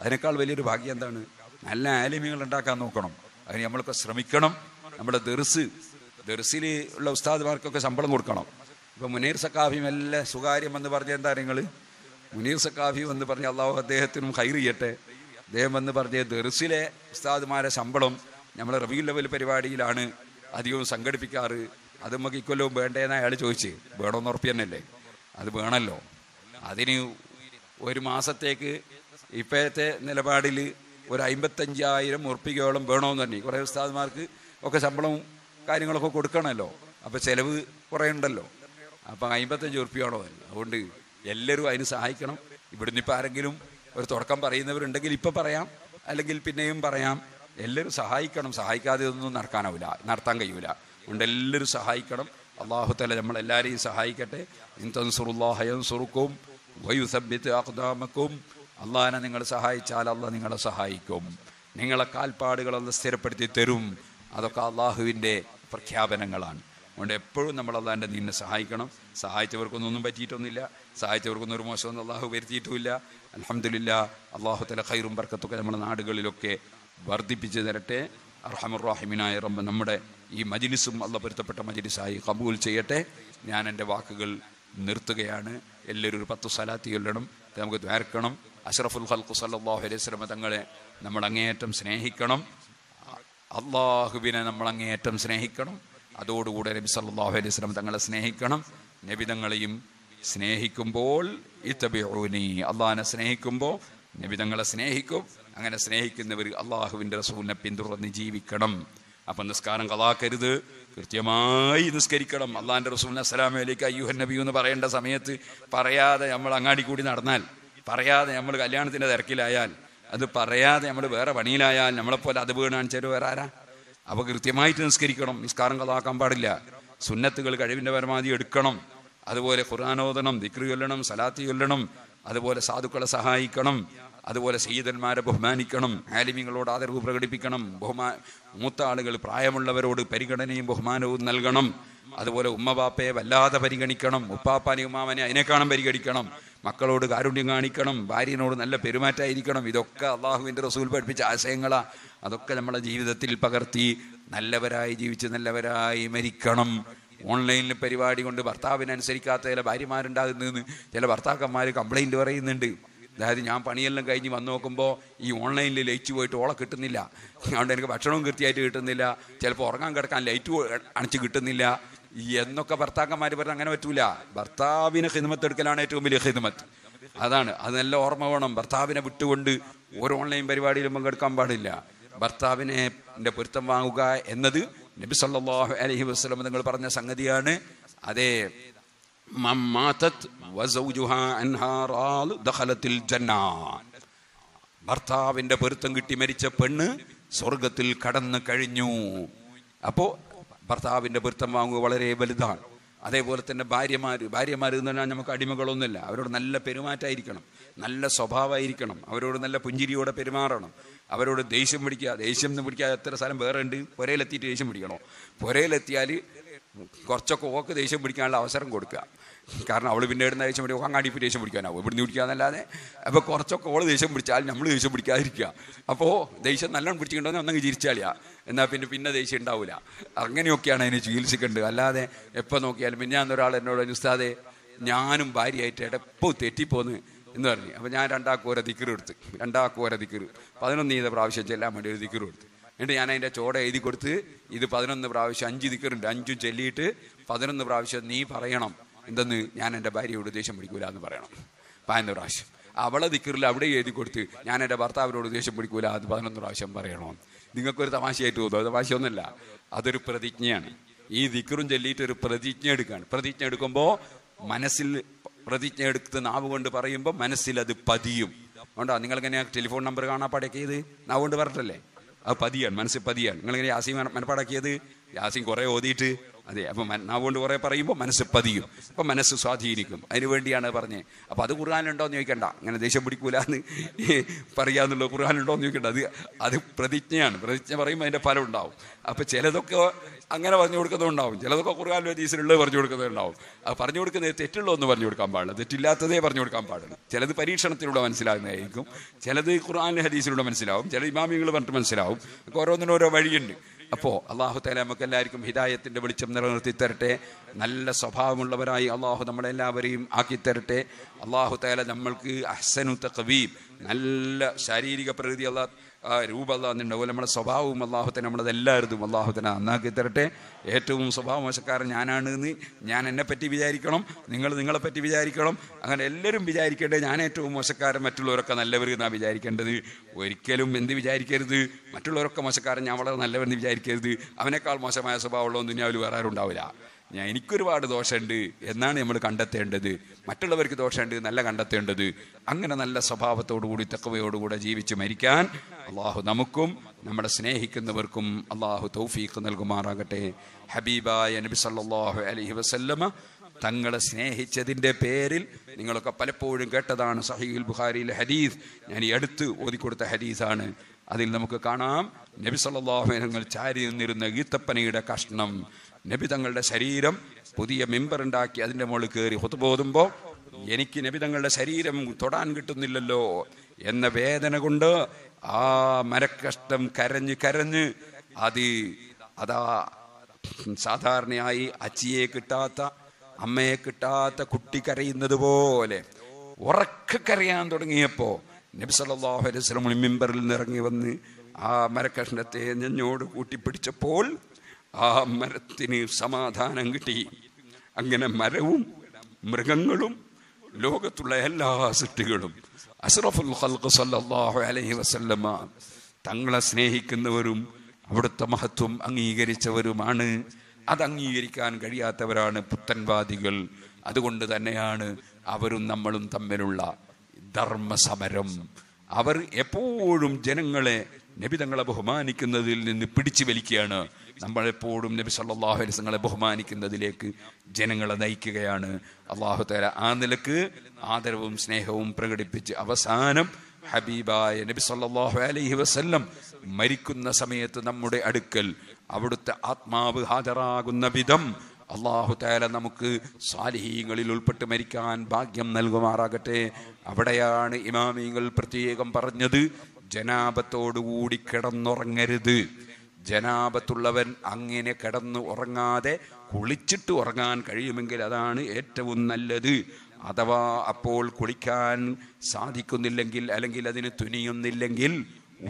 അതിനേക്കാൾ വലിയൊരു ഭാഗ്യം എന്താണ് നല്ല ആലിമീങ്ങൾ ഉണ്ടാക്കാൻ നോക്കണം അതിന് നമ്മളൊക്കെ ശ്രമിക്കണം നമ്മുടെ ദെറിസ് ദെറിസിൽ ഉള്ള ഉസ്താദ്മാർക്കൊക്കെ ശമ്പളം കൊടുക്കണം ഇപ്പം മുനീർ സക്കാഫിയും എല്ലാം സുകാര്യം എന്ന് പറഞ്ഞ എന്താ നിങ്ങൾ മുനീർ സക്കാഫി എന്ന് പറഞ്ഞ അള്ളാഹു അദ്ദേഹത്തിനും ഹൈർ ചെയ്യട്ടെ അദ്ദേഹം എന്ന് പറഞ്ഞ ദെറിസിലെ ഉസ്താദ്മാരെ ശമ്പളം നമ്മളെ റബിയു ലെവൽ പരിപാടിയിലാണ് അധികവും സംഘടിപ്പിക്കാറ് അത് നമുക്ക് ഇക്കൊല്ലവും വേണ്ടേന്ന് അയാൾ ചോദിച്ച് വേണമെന്ന് ഉറപ്പിയെന്നല്ലേ അത് വേണമല്ലോ അതിന് ഒരു മാസത്തേക്ക് ഇപ്പോഴത്തെ നിലപാടിൽ ഒരു അമ്പത്തഞ്ചായിരം ഉറപ്പിക്കോളം വേണമെന്ന് തന്നെ കുറേ ഉസ്താദ്മാർക്ക് ഒക്കെ ശമ്പളവും കാര്യങ്ങളൊക്കെ കൊടുക്കണമല്ലോ അപ്പോൾ ചിലവ് കുറേ ഉണ്ടല്ലോ അപ്പം അമ്പത്തഞ്ച് ഉറുപ്പിയാണോ അതുകൊണ്ട് എല്ലാവരും അതിന് സഹായിക്കണം ഇവിടുന്ന് ഇപ്പൊ ആരെങ്കിലും ഒരു തുടക്കം പറയുന്നവരുണ്ടെങ്കിൽ ഇപ്പൊ പറയാം അല്ലെങ്കിൽ പിന്നെയും പറയാം എല്ലാവരും സഹായിക്കണം സഹായിക്കാതെ ഒന്നും നടക്കാനാവില്ല നടത്താൻ കഴിയൂല അതുകൊണ്ട് എല്ലാവരും സഹായിക്കണം അള്ളാഹു തല എല്ലാവരെയും സഹായിക്കട്ടെ ഇൻ തൻസുറുല്ലാഹ യൻസുറുക്കും വയുസബ്ബിത്ത് അഖ്ദാമക്കും അള്ളാഹാനെ നിങ്ങൾ സഹായിച്ചാൽ അല്ല നിങ്ങളെ സഹായിക്കും നിങ്ങളെ കാൽപ്പാടുകളെല്ലാം സ്ഥിരപ്പെടുത്തി തരും അതൊക്കെ അള്ളാഹുവിൻ്റെ പ്രഖ്യാപനങ്ങളാണ് അതുകൊണ്ട് എപ്പോഴും നമ്മൾ അള്ളാഹിൻ്റെ നിന്നെ സഹായിക്കണം സഹായിച്ചവർക്കൊന്നും ഒന്നും പറ്റിയിട്ടൊന്നുമില്ല സഹായിച്ചവർക്കൊന്നും ഒരു മോശമൊന്നും അള്ളാഹു വരുത്തിയിട്ടുമില്ല അലഹമില്ല അള്ളാഹു തല ഖൈറും ബർക്കത്തൊക്കെ നമ്മുടെ നാടുകളിലൊക്കെ വർദ്ധിപ്പിച്ച് തരട്ടെ അർഹമുറാഹിമിനായ റബ്ബ നമ്മുടെ ഈ മജിലിസും അള്ള പൊരുത്തപ്പെട്ട മജിലിസായി കബൂൽ ചെയ്യട്ടെ ഞാൻ എൻ്റെ വാക്കുകൾ നിർത്തുകയാണ് എല്ലാവരും ഒരു പത്ത് സലാത്തി ചൊല്ലണം നമുക്ക് ദ്വാരക്കണം അഷറഫുൽ ഖൽഖു സല്ലാഹു അലൈഹി സ്വലമ തങ്ങളെ നമ്മൾ അങ്ങേയറ്റം സ്നേഹിക്കണം അള്ളാഹുബിനെ നമ്മൾ അങ്ങേയറ്റം സ്നേഹിക്കണം അതോടുകൂടെ നബി സല്ലാഹു അലൈഹി സ്വലം തങ്ങളെ സ്നേഹിക്കണം നബി തങ്ങളെയും സ്നേഹിക്കുമ്പോൾ ഇത്തബിഊനി അള്ളാഹിനെ സ്നേഹിക്കുമ്പോൾ തങ്ങളെ സ്നേഹിക്കും അങ്ങനെ സ്നേഹിക്കുന്നവർ അള്ളാഹുവിൻ്റെ റസൂലിനെ പിന്തുടർന്ന് ജീവിക്കണം അപ്പം നിസ്കാരം കളാക്കരുത് കൃത്യമായി നിസ്കരിക്കണം അള്ളാഹിൻ്റെ റസൂലിനെ അസ്സലാമലേക്ക് അയ്യൂഹൻ നബി എന്ന് പറയേണ്ട സമയത്ത് പറയാതെ നമ്മൾ അങ്ങാടി കൂടി നടന്നാൽ പറയാതെ നമ്മൾ കല്യാണത്തിന്റെ തിരക്കിലായാൽ അത് പറയാതെ നമ്മൾ വേറെ പണിയിലായാൽ നമ്മളെപ്പോലെ അത് ചെറു വേറെ ആരാ അപ്പൊ കൃത്യമായിട്ട് നിസ്കരിക്കണം നിസ്കാരം കഥാക്കാൻ പാടില്ല സുന്നത്തുകൾ കഴിവിന്റെ പരമാവധി എടുക്കണം അതുപോലെ ഖുർആാനോദനം ദിക്രി ചൊല്ലണം സലാത്തി ചൊല്ലണം അതുപോലെ സാധുക്കളെ സഹായിക്കണം അതുപോലെ സീതന്മാരെ ബഹുമാനിക്കണം ആലിമ്യങ്ങളോട് ആദരവ് പ്രകടിപ്പിക്കണം ബഹുമാ മൂത്ത ആളുകൾ പ്രായമുള്ളവരോട് പരിഗണനയും ബഹുമാനവും നൽകണം അതുപോലെ ഉമ്മബാപ്പയെ വല്ലാതെ പരിഗണിക്കണം ഉപ്പാപ്പാനെ ഉമ്മാവനെ അതിനേക്കാളും പരിഗണിക്കണം മക്കളോട് കാരുണ്യം കാണിക്കണം ഭാര്യനോട് നല്ല പെരുമാറ്റമായിരിക്കണം ഇതൊക്കെ അള്ളാഹുവിൻ്റെ റസൂൽ പഠിപ്പിച്ച ആശയങ്ങളാണ് അതൊക്കെ നമ്മളെ ജീവിതത്തിൽ പകർത്തി നല്ലവരായി ജീവിച്ച് നല്ലവരായി മരിക്കണം ഓൺലൈനിൽ പരിപാടി കൊണ്ട് ഭർത്താവിനനുസരിക്കാത്ത ചില ഭാര്യമാരുണ്ടാകുന്നതെന്ന് ചില ഭർത്താക്കന്മാർ കംപ്ലൈൻറ്റ് പറയുന്നുണ്ട് അതായത് ഞാൻ പണിയെല്ലാം കഴിഞ്ഞ് വന്ന് നോക്കുമ്പോൾ ഈ ഓൺലൈനിൽ ലൈറ്റ് പോയിട്ട് ഓളെ കിട്ടുന്നില്ല അതുകൊണ്ട് എനിക്ക് ഭക്ഷണവും കൃത്യമായിട്ട് കിട്ടുന്നില്ല ചിലപ്പോൾ ഉറങ്ങാൻ കിടക്കാൻ ലൈറ്റ് അണച്ച് കിട്ടുന്നില്ല എന്നൊക്കെ ഭർത്താക്കന്മാർ പറഞ്ഞാൽ അങ്ങനെ പറ്റൂല ഭർത്താവിനെ ഹിദ്മത്ത് എടുക്കലാണ് ഏറ്റവും വലിയ ഹിദ്മത്ത് അതാണ് അത് നല്ല ഓർമ്മ വേണം ഭർത്താവിനെ വിട്ടുകൊണ്ട് ഒരു ഓൺലൈൻ പരിപാടിയിലും പങ്കെടുക്കാൻ പാടില്ല ഭർത്താവിനെ പൊരുത്തം വാങ്ങുക എന്നത് നബി സല്ലാഹു അലഹി വസ്ലം നിങ്ങൾ പറഞ്ഞ സംഗതിയാണ് അതേ ഭർത്താവിന്റെ പൊരുത്തം കിട്ടി മരിച്ച പെണ്ണ് സ്വർഗത്തിൽ കടന്നു കഴിഞ്ഞു അപ്പോ ഭർത്താവിന്റെ പൊരുത്തം വാങ്ങുക വളരെ വലുതാണ് അതേപോലെ തന്നെ ഭാര്യമാർ ഭാര്യമാർ എന്ന് പറഞ്ഞാൽ നമുക്ക് അടിമകളൊന്നുമില്ല അവരോട് നല്ല പെരുമാറ്റമായിരിക്കണം നല്ല സ്വഭാവമായിരിക്കണം അവരോട് നല്ല പുഞ്ചിരിയോടെ പെരുമാറണം അവരോട് ദേഷ്യം പിടിക്കുക ദേഷ്യം എന്ന് പിടിക്കാതെ എത്ര സ്ഥലം വേറെ ഉണ്ട് പുരയിലെത്തിയിട്ട് ദേഷ്യം പിടിക്കണോ പുരയിലെത്തിയാൽ കുറച്ചൊക്കെ ഓക്ക് ദേഷ്യം പിടിക്കാനുള്ള അവസരം കൊടുക്കുക കാരണം അവൾ പിന്നെ ഇടുന്ന ദേഷ്യം പിടിക്കും അങ്ങാടി ഇപ്പോൾ ദേഷ്യം പിടിക്കാനാവും ഇവിടുന്ന് പിടിക്കാന്നല്ലാതെ അപ്പോൾ കുറച്ചൊക്കെ ഓൾ ദേഷ്യം പിടിച്ചാൽ നമ്മൾ ദേഷ്യം പിടിക്കാതിരിക്കുക അപ്പോൾ ദേഷ്യം നല്ലോണം പിടിച്ചിട്ടുണ്ടോ ഒന്നും ചിരിച്ചാളിയാ എന്നാൽ പിന്നെ പിന്നെ ദേഷ്യം ഉണ്ടാവില്ല അങ്ങനെയൊക്കെയാണ് അതിനെ ചികിത്സിക്കേണ്ടത് അല്ലാതെ എപ്പോൾ നോക്കിയാലും പിന്നെ ഞാൻ ഒരാൾ എന്നോട് ഉസ്താദെ ഞാനും ഭാര്യയായിട്ട് എടപ്പോ തെറ്റിപ്പോന്ന് എന്ന് പറഞ്ഞു അപ്പോൾ ഞാൻ രണ്ടാക്കൂര തിക്കറ് എടുത്ത് രണ്ടാക്കൂര തിക്കറ് പതിനൊന്ന് ചെയ്ത പ്രാവശ്യം ചെല്ലാൻ വേണ്ടി ഒരു തിക്കറ് കൊടുത്തു എന്നിട്ട് ഞാൻ അതിൻ്റെ ചോട എഴുതി കൊടുത്ത് ഇത് പതിനൊന്ന് പ്രാവശ്യം അഞ്ച് ദിക്കറുണ്ട് അഞ്ചും ചെല്ലിയിട്ട് പതിനൊന്ന് പ്രാവശ്യം നീ പറയണം എന്തെന്ന് ഞാൻ എൻ്റെ ഭാര്യയോട് ദേഷ്യം പിടിക്കൂല എന്ന് പറയണം പതിനൊന്ന് പ്രാവശ്യം അവളെ ദിക്കറിൽ അവിടെ എഴുതി കൊടുത്ത് ഞാൻ എൻ്റെ ഭർത്താവിനോട് ദേഷ്യം പിടിക്കൂല എന്ന് പതിനൊന്ന് പ്രാവശ്യം പറയണോ നിങ്ങൾക്കൊരു തമാശയായിട്ട് തോന്നുന്നു തമാശയൊന്നുമല്ല അതൊരു പ്രതിജ്ഞയാണ് ഈ ദിക്കറും ചൊല്ലിയിട്ട് ഒരു പ്രതിജ്ഞ എടുക്കുകയാണ് പ്രതിജ്ഞ എടുക്കുമ്പോൾ മനസ്സിൽ പ്രതിജ്ഞ എടുത്ത് നാവ് കൊണ്ട് പറയുമ്പോൾ മനസ്സിൽ അത് പതിയും ഉണ്ടോ നിങ്ങൾക്കെന്നെ ടെലിഫോൺ നമ്പർ കാണാപ്പാടൊക്കെയത് നാവ് കൊണ്ട് പറഞ്ഞിട്ടല്ലേ അത് പതിയാണ് മനസ്സിൽ പതിയാണ് നിങ്ങളിങ്ങനെ യാസീം മനപ്പാടാക്കിയത് യാസീം കുറേ ഓതിയിട്ട് അതെ അപ്പൊ നാവുകൊണ്ട് കുറെ പറയുമ്പോൾ മനസ്സ് പതിയും അപ്പൊ മനസ്സ് സ്വാധീനിക്കും അതിനു വേണ്ടിയാണ് പറഞ്ഞേ അപ്പൊ അത് ഖുർആാനുണ്ടോയെന്ന് ചോദിക്കണ്ട അങ്ങനെ ദേഷ്യം പിടിക്കൂല എന്ന് (laughs) പറയാമെന്നുള്ളത് ഖുർആാനുണ്ടോയെന്ന് ചോദിക്കണ്ട അത് അത് പ്രതിജ്ഞയാണ് പ്രതിജ്ഞ പറയുമ്പോൾ അതിന്റെ ഫലം ഉണ്ടാവും അപ്പൊ ചിലതൊക്കെ അങ്ങനെ പറഞ്ഞു ഉണ്ടാവും ചിലതൊക്കെ കുറാനും ഹദീസിലുള്ളത് പറഞ്ഞു ഉണ്ടാവും അത് പറഞ്ഞു കൊടുക്കുന്നത് തെറ്റുള്ളതൊന്നും പറഞ്ഞു കൊടുക്കാൻ പാടില്ല തെറ്റില്ലാത്തതേ പറഞ്ഞു കൊടുക്കാൻ പാടില്ല ചിലത് പരീക്ഷണത്തിലൂടെ മനസ്സിലാകുന്നതായിരിക്കും ചിലത് ഖുർആാനിൽ ഹദീസിലൂടെ മനസ്സിലാവും ചില ഇമാമികൾ പറഞ്ഞിട്ട് മനസ്സിലാവും ഓരോന്നിനും ഓരോ വഴിയുണ്ട് അപ്പോൾ അള്ളാഹു തല നമുക്ക് എല്ലാവർക്കും ഹിദായത്തിൻ്റെ വെളിച്ചം നിലനിർത്തി തരട്ടെ നല്ല സ്വഭാവമുള്ളവരായി അള്ളാഹു നമ്മളെല്ലാവരെയും ആക്കി തരട്ടെ അള്ളാഹു തല നമ്മൾക്ക് അഹ്സനു തഖബീബ് നല്ല ശാരീരിക പ്രകൃതി അള്ളാഹ് ആ രൂപ അല്ലാന്നുണ്ടാവും നമ്മുടെ സ്വഭാവവും അള്ളാഹുത്തിന് എല്ലായിരുന്നു അള്ളാഹുത്തിന് നന്നാക്കി തരട്ടെ ഏറ്റവും സ്വഭാവമോശക്കാരൻ ഞാനാണ് എന്ന് ഞാൻ എന്നെപ്പറ്റി വിചാരിക്കണം നിങ്ങൾ നിങ്ങളെപ്പറ്റി വിചാരിക്കണം അങ്ങനെ എല്ലാവരും വിചാരിക്കേണ്ടത് ഞാൻ ഏറ്റവും മോശക്കാരൻ മറ്റുള്ളവരൊക്കെ നല്ലവർ എന്നാണ് വിചാരിക്കേണ്ടത് ഒരിക്കലും എന്ത് വിചാരിക്കരുത് മറ്റുള്ളവരൊക്കെ മോശക്കാരൻ ഞാൻ വളരെ നല്ലവരെന്ന് വിചാരിക്കരുത് അവനേക്കാൾ മോശമായ സ്വഭാവമുള്ളതൊന്നും ദുനിയാവിൽ വേറെ ആരും ഉണ്ടാവില്ല ഞാൻ എനിക്കൊരുപാട് ദോഷമുണ്ട് എന്നാണ് നമ്മൾ കണ്ടെത്തേണ്ടത് മറ്റുള്ളവർക്ക് ദോഷമുണ്ട് നല്ല കണ്ടെത്തേണ്ടത് അങ്ങനെ നല്ല സ്വഭാവത്തോടുകൂടി തക്കവയോടുകൂടെ ജീവിച്ച് മരിക്കാൻ അള്ളാഹു നമുക്കും നമ്മളെ സ്നേഹിക്കുന്നവർക്കും അള്ളാഹു തൗഫീഖ് നൽകുമാറാകട്ടെ ഹബീബായ നബി സല്ലാഹു അലഹി വസല്ലമ തങ്ങളെ സ്നേഹിച്ചതിൻ്റെ പേരിൽ നിങ്ങളൊക്കെ പലപ്പോഴും കേട്ടതാണ് സഹീൽ ബുഖാരിയിലെ ഹദീസ് ഞാൻ ഈ അടുത്ത് ഓതിക്കൊടുത്ത ഹദീസാണ് അതിൽ നമുക്ക് കാണാം നബി സല്ലാഹു ഞങ്ങൾ ചാരി നിന്നിരുന്ന ഈത്തപ്പനയുടെ കഷ്ണം നബി തങ്ങളുടെ ശരീരം പുതിയ മെമ്പർ ഉണ്ടാക്കി അതിൻ്റെ മുകളിൽ കയറി ഒത്തുപോകുമ്പോൾ എനിക്ക് നബി തങ്ങളുടെ ശരീരം തൊടാൻ കിട്ടുന്നില്ലല്ലോ എന്ന വേദന കൊണ്ട് ആ മരക്കഷ്ടം കരഞ്ഞ് കരഞ്ഞ് അത് അതാ സാധാരണയായി അച്ചിയെ കിട്ടാത്ത അമ്മയെ കിട്ടാത്ത കുട്ടി കരയുന്നത് പോലെ ഉറക്ക കരയാൻ തുടങ്ങിയപ്പോ നബ്സല്ലാഹു അലൈഹി സ്വലം മിമ്പറിൽ വന്ന് ആ മരക്കഷ്ണത്തെ നെഞ്ഞോട് കൂട്ടിപ്പിടിച്ചപ്പോൾ ആ മരത്തിന് സമാധാനം കിട്ടി അങ്ങനെ മരവും മൃഗങ്ങളും ലോകത്തുള്ള എല്ലാ സിറ്റുകളും അസ്റഫുൽ അലഹി വസല്ലമ്മ തങ്ങളെ സ്നേഹിക്കുന്നവരും അവിടുത്തെ മഹത്വം അംഗീകരിച്ചവരുമാണ് അത് അംഗീകരിക്കാൻ കഴിയാത്തവരാണ് പുത്തൻവാദികൾ അതുകൊണ്ട് തന്നെയാണ് അവരും നമ്മളും തമ്മിലുള്ള ധർമ്മസമരം അവർ എപ്പോഴും ജനങ്ങളെ നബിതങ്ങളെ ബഹുമാനിക്കുന്നതിൽ നിന്ന് പിടിച്ചു വലിക്കുകയാണ് നമ്മളെപ്പോഴും നബി സല്ലാഹു അലിസങ്ങളെ ബഹുമാനിക്കുന്നതിലേക്ക് ജനങ്ങളെ നയിക്കുകയാണ് അള്ളാഹു തല ആ നിലക്ക് ആദരവും സ്നേഹവും പ്രകടിപ്പിച്ച് അവസാനം ഹബീബായ നബി സല്ലാഹു അലൈഹി വസല്ലം മരിക്കുന്ന സമയത്ത് നമ്മുടെ അടുക്കൽ അവിടുത്തെ ആത്മാവ് ഹാജരാകുന്ന വിധം അള്ളാഹു തേല നമുക്ക് സാലിഹീങ്ങളിൽ ഉൾപ്പെട്ട് മരിക്കാൻ ഭാഗ്യം നൽകുമാറാകട്ടെ അവിടെയാണ് ഇമാമിങ്ങൾ പ്രത്യേകം പറഞ്ഞത് ജനാപത്തോടുകൂടി കിടന്നുറങ്ങരുത് ജനാപത്തുള്ളവൻ അങ്ങനെ കിടന്നു ഉറങ്ങാതെ കുളിച്ചിട്ട് ഉറങ്ങാൻ കഴിയുമെങ്കിൽ അതാണ് ഏറ്റവും നല്ലത് അഥവാ അപ്പോൾ കുളിക്കാൻ സാധിക്കുന്നില്ലെങ്കിൽ അല്ലെങ്കിൽ അതിന് തുനിയുന്നില്ലെങ്കിൽ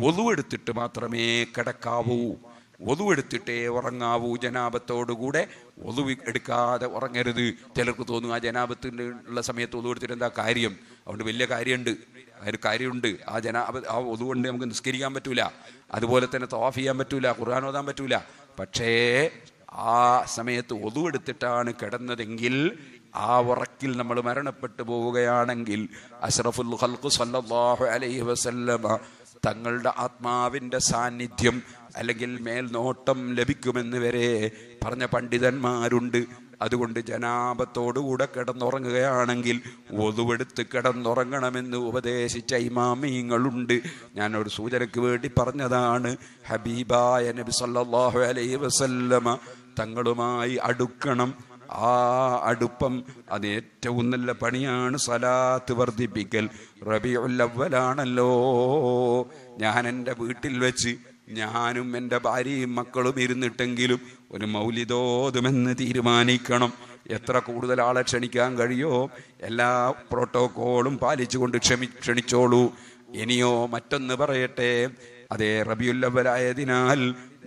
ഒതുവെടുത്തിട്ട് മാത്രമേ കിടക്കാവൂ ഒതുവെടുത്തിട്ടേ ഉറങ്ങാവൂ ജനാപത്തോടുകൂടെ ഒതുവി എടുക്കാതെ ഉറങ്ങരുത് ചിലർക്ക് തോന്നും ആ ജനാപത്തിൻ്റെ ഉള്ള സമയത്ത് ഒതുവെടുത്തിട്ട് എന്താ കാര്യം അതുകൊണ്ട് വലിയ കാര്യമുണ്ട് അതിന് കാര്യമുണ്ട് ആ ജന ആ ഒതുകൊണ്ട് നമുക്ക് നിസ്കരിക്കാൻ പറ്റൂല അതുപോലെ തന്നെ തോഫ് ചെയ്യാൻ പറ്റൂല ഖുർആൻ ഓതാൻ പറ്റൂല പക്ഷേ ആ സമയത്ത് ഒതുവെടുത്തിട്ടാണ് കിടന്നതെങ്കിൽ ആ ഉറക്കിൽ നമ്മൾ മരണപ്പെട്ടു പോവുകയാണെങ്കിൽ അഷ്റഫുൽ ഖൽഖു സല്ലല്ലാഹു അലൈഹി വസല്ലമ തങ്ങളുടെ ആത്മാവിൻ്റെ സാന്നിധ്യം അല്ലെങ്കിൽ മേൽനോട്ടം ലഭിക്കുമെന്ന് വരെ പറഞ്ഞ പണ്ഡിതന്മാരുണ്ട് അതുകൊണ്ട് ജനാപത്തോടുകൂടെ കിടന്നുറങ്ങുകയാണെങ്കിൽ ഒതുവെടുത്ത് കിടന്നുറങ്ങണമെന്ന് ഉപദേശിച്ച ഇമാമിങ്ങളുണ്ട് ഞാനൊരു സൂചനയ്ക്ക് വേണ്ടി പറഞ്ഞതാണ് ഹബീബായ നബി സല്ലാഹു അലൈ വസല്ലമ തങ്ങളുമായി അടുക്കണം ആ അടുപ്പം അത് ഏറ്റവും നല്ല പണിയാണ് സലാത്ത് വർദ്ധിപ്പിക്കൽ റബിയുല്ലവലാണല്ലോ ഞാൻ എൻ്റെ വീട്ടിൽ വെച്ച് ഞാനും എൻ്റെ ഭാര്യയും മക്കളും ഇരുന്നിട്ടെങ്കിലും ഒരു മൗലിതോതുമെന്ന് തീരുമാനിക്കണം എത്ര കൂടുതൽ ആളെ ക്ഷണിക്കാൻ കഴിയോ എല്ലാ പ്രോട്ടോകോളും പാലിച്ചുകൊണ്ട് ക്ഷമി ക്ഷണിച്ചോളൂ ഇനിയോ മറ്റൊന്ന് പറയട്ടെ അതേ റബിയുല്ലവരായതിനാൽ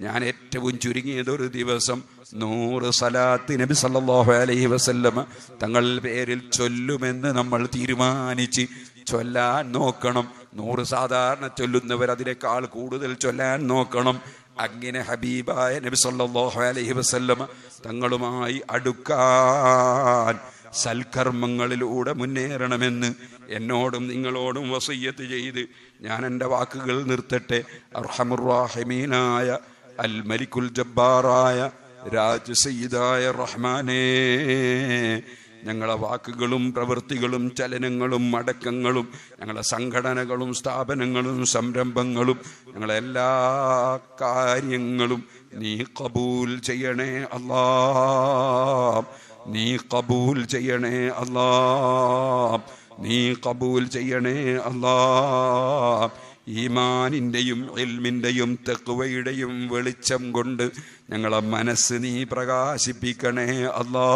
ഞാൻ ഏറ്റവും ചുരുങ്ങിയത് ഒരു ദിവസം നൂറ് സലാത്ത് നബി സല്ലാഹു അലൈഹി വസല്ലമ തങ്ങൾ പേരിൽ ചൊല്ലുമെന്ന് നമ്മൾ തീരുമാനിച്ച് ചൊല്ലാൻ നോക്കണം നൂറ് സാധാരണ ചൊല്ലുന്നവർ അതിനേക്കാൾ കൂടുതൽ ചൊല്ലാൻ നോക്കണം അങ്ങനെ ഹബീബായ നബി സല്ലാഹു അലഹി വസല്ലമ തങ്ങളുമായി അടുക്കാൻ സൽക്കർമ്മങ്ങളിലൂടെ മുന്നേറണമെന്ന് എന്നോടും നിങ്ങളോടും വസയ്യത്ത് ചെയ്ത് ഞാൻ എൻ്റെ വാക്കുകൾ നിർത്തട്ടെ അർഹമുറാഹിമീനായ അൽ മലിക്കുൽ ജബ്ബാറായ രാജ് സയ്യിദായ റഹ്മാനേ ഞങ്ങളെ വാക്കുകളും പ്രവൃത്തികളും ചലനങ്ങളും അടക്കങ്ങളും ഞങ്ങളെ സംഘടനകളും സ്ഥാപനങ്ങളും സംരംഭങ്ങളും ഞങ്ങളെ എല്ലാ കാര്യങ്ങളും നീ കബൂൽ ചെയ്യണേ അല്ലാ നീ കബൂൽ ചെയ്യണേ അല്ലാ നീ കബൂൽ ചെയ്യണേ അല്ലാ ഈമാനിൻ്റെയും എൽമിൻ്റെയും തെക്കുവയുടെയും വെളിച്ചം കൊണ്ട് ഞങ്ങളെ മനസ്സ് നീ പ്രകാശിപ്പിക്കണേ അല്ലാ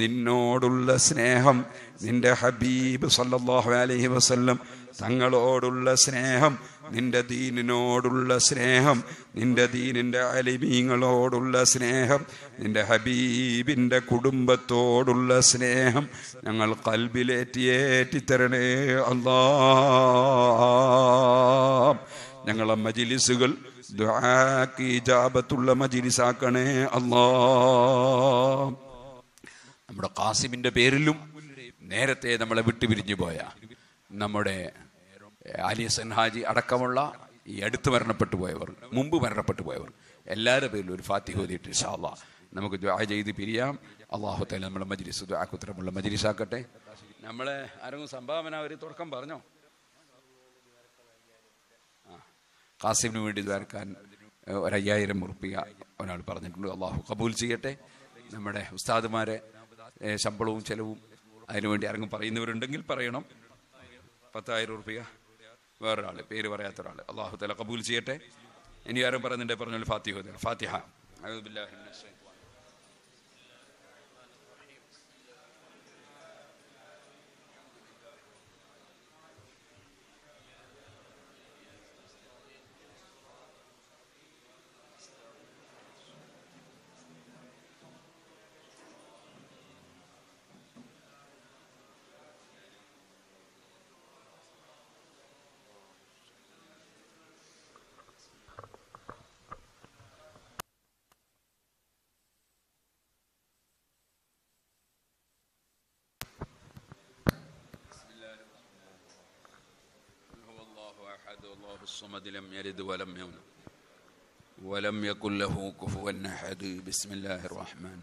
നിന്നോടുള്ള സ്നേഹം നിന്റെ ഹബീബ് സല്ലാഹു അലഹി വസ്ല്ലം തങ്ങളോടുള്ള സ്നേഹം നിന്റെ ദീനിനോടുള്ള സ്നേഹം നിന്റെ ദീനിന്റെ അലിമീങ്ങളോടുള്ള സ്നേഹം നിന്റെ ഹബീബിന്റെ കുടുംബത്തോടുള്ള സ്നേഹം ഞങ്ങൾ കൽബിലേറ്റിയേറ്റിത്തരണേ അല്ലാ ഞങ്ങളെ മജിലിസുകൾ ദുആക്കി ജാബത്തുള്ള മജിലിസാക്കണേ അല്ലാ നമ്മുടെ കാസിമിന്റെ പേരിലും നേരത്തെ നമ്മളെ വിട്ടുപിരിഞ്ഞു പോയ നമ്മുടെ അലി സൻഹാജി അടക്കമുള്ള ഈ അടുത്ത് മരണപ്പെട്ടു പോയവർ മുമ്പ് മരണപ്പെട്ടു പോയവർ എല്ലാവരുടെ പേരിലും ഒരു ഫാത്തിഹ ഹോദിയിട്ട് ഇഷാല്ല നമുക്ക് ചെയ്ത് പിരിയാം അള്ളാഹു തല നമ്മളെ മജിലിസ് ആക്കുത്തരമുള്ള മജിരിസാക്കട്ടെ നമ്മളെ ആരെങ്കിലും സംഭാവന ഒരു തുടക്കം പറഞ്ഞോ കാസിമിന് വേണ്ടി ദ്വാരക്കാൻ ഒരയ്യായിരം ഉറുപ്പിക ഒരാൾ പറഞ്ഞിട്ടുണ്ട് അള്ളാഹു കബൂൽ ചെയ്യട്ടെ നമ്മുടെ ഉസ്താദുമാരെ ശമ്പളവും ചെലവും അതിനുവേണ്ടി ആരെങ്കിലും പറയുന്നവരുണ്ടെങ്കിൽ പറയണം പത്തായിരം റുപ്യ വേറൊരാൾ പേര് പറയാത്ത ഒരാൾ അള്ളാഹു തല കബൂൽ ചെയ്യട്ടെ ഇനി ആരും പറയുന്നുണ്ടെങ്കിൽ പറഞ്ഞോളൂ ഫാത്തിഹ ഫാത്തിഹ അലഹബില്ലാ الله الصمد لم يلد ولم يولد ولم يكن له كفوا احد بسم الله الرحمن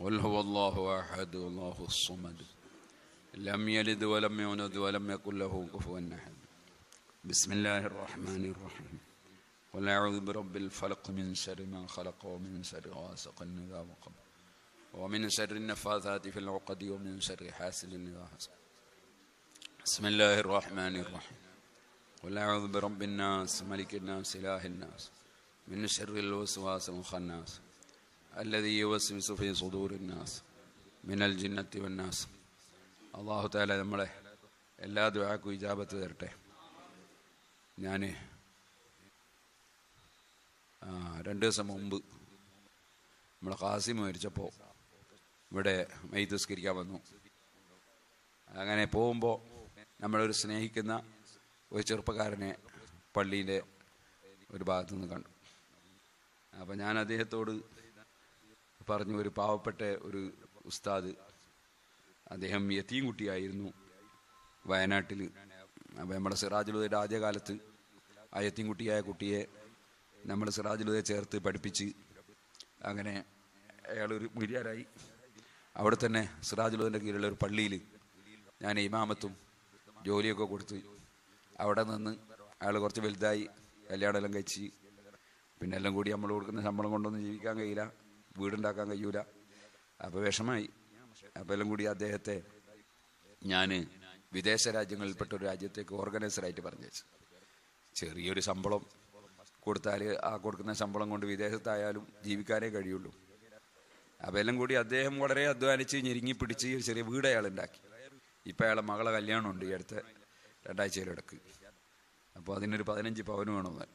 قل هو الله احد الله الصمد لم يلد ولم يولد ولم يكن له كفوا احد بسم الله الرحمن الرحيم قل اعوذ برب الفلق من شر ما خلق ومن شر غاسق اذا وقب ومن شر النفاثات في العقد ومن شر حاسد اذا حسد بسم الله الرحمن الرحيم قل أعوذ برب الناس ملك الناس إله الناس من شر الوسواس الخناس الذي يوسوس في صدور الناس من الجنة والناس الله താല നമ്മളെ എല്ലാ ദുവാക്കും ഇജാബത്ത് തരട്ടെ ഞാൻ രണ്ട് ദിവസം മുമ്പ് നമ്മളെ ഖാസിം മരിച്ചപ്പോൾ ഇവിടെ മെയ്തുസ്കരിക്കാൻ വന്നു അങ്ങനെ പോകുമ്പോൾ നമ്മളൊരു സ്നേഹിക്കുന്ന ഒരു ചെറുപ്പക്കാരനെ പള്ളിയിലെ ഒരു ഭാഗത്തു നിന്ന് കണ്ടു അപ്പം ഞാൻ അദ്ദേഹത്തോട് പറഞ്ഞു ഒരു പാവപ്പെട്ട ഒരു ഉസ്താദ് അദ്ദേഹം യത്തീം കുട്ടിയായിരുന്നു വയനാട്ടിൽ അപ്പം നമ്മുടെ സിറാജുലുദയുടെ ആദ്യകാലത്ത് ആ യത്തീം കുട്ടിയായ കുട്ടിയെ നമ്മൾ സിറാജുലുദയെ ചേർത്ത് പഠിപ്പിച്ച് അങ്ങനെ അയാളൊരു മുരിയാരായി അവിടെ തന്നെ സിറാജുലുദൻ്റെ കീഴിലുള്ള ഒരു പള്ളിയിൽ ഞാൻ ഇമാമത്തും ജോലിയൊക്കെ കൊടുത്ത് അവിടെ നിന്ന് അയാൾ കുറച്ച് വലുതായി കല്യാണമെല്ലാം കഴിച്ച് പിന്നെ എല്ലാം കൂടി നമ്മൾ കൊടുക്കുന്ന ശമ്പളം കൊണ്ടൊന്നും ജീവിക്കാൻ കഴിയില്ല വീടുണ്ടാക്കാൻ കഴിയൂല അപ്പൊ വിഷമായി അപ്പോൾ എല്ലാം കൂടി അദ്ദേഹത്തെ ഞാൻ വിദേശ രാജ്യങ്ങളിൽപ്പെട്ട ഒരു രാജ്യത്തേക്ക് ഓർഗനൈസറായിട്ട് പറഞ്ഞു ചെറിയൊരു ശമ്പളം കൊടുത്താൽ ആ കൊടുക്കുന്ന ശമ്പളം കൊണ്ട് വിദേശത്തായാലും ജീവിക്കാനേ കഴിയുള്ളൂ അപ്പോൾ എല്ലാം കൂടി അദ്ദേഹം വളരെ അധ്വാനിച്ച് ഞെരുങ്ങി പിടിച്ച് ചെറിയ വീട് അയാൾ ഉണ്ടാക്കി ഇപ്പൊ അയാളെ മകളെ കല്യാണമുണ്ട് ഈ അടുത്ത രണ്ടാഴ്ചയിലിടക്ക് അപ്പോൾ അതിനൊരു പതിനഞ്ച് പവന് വേണമെന്ന്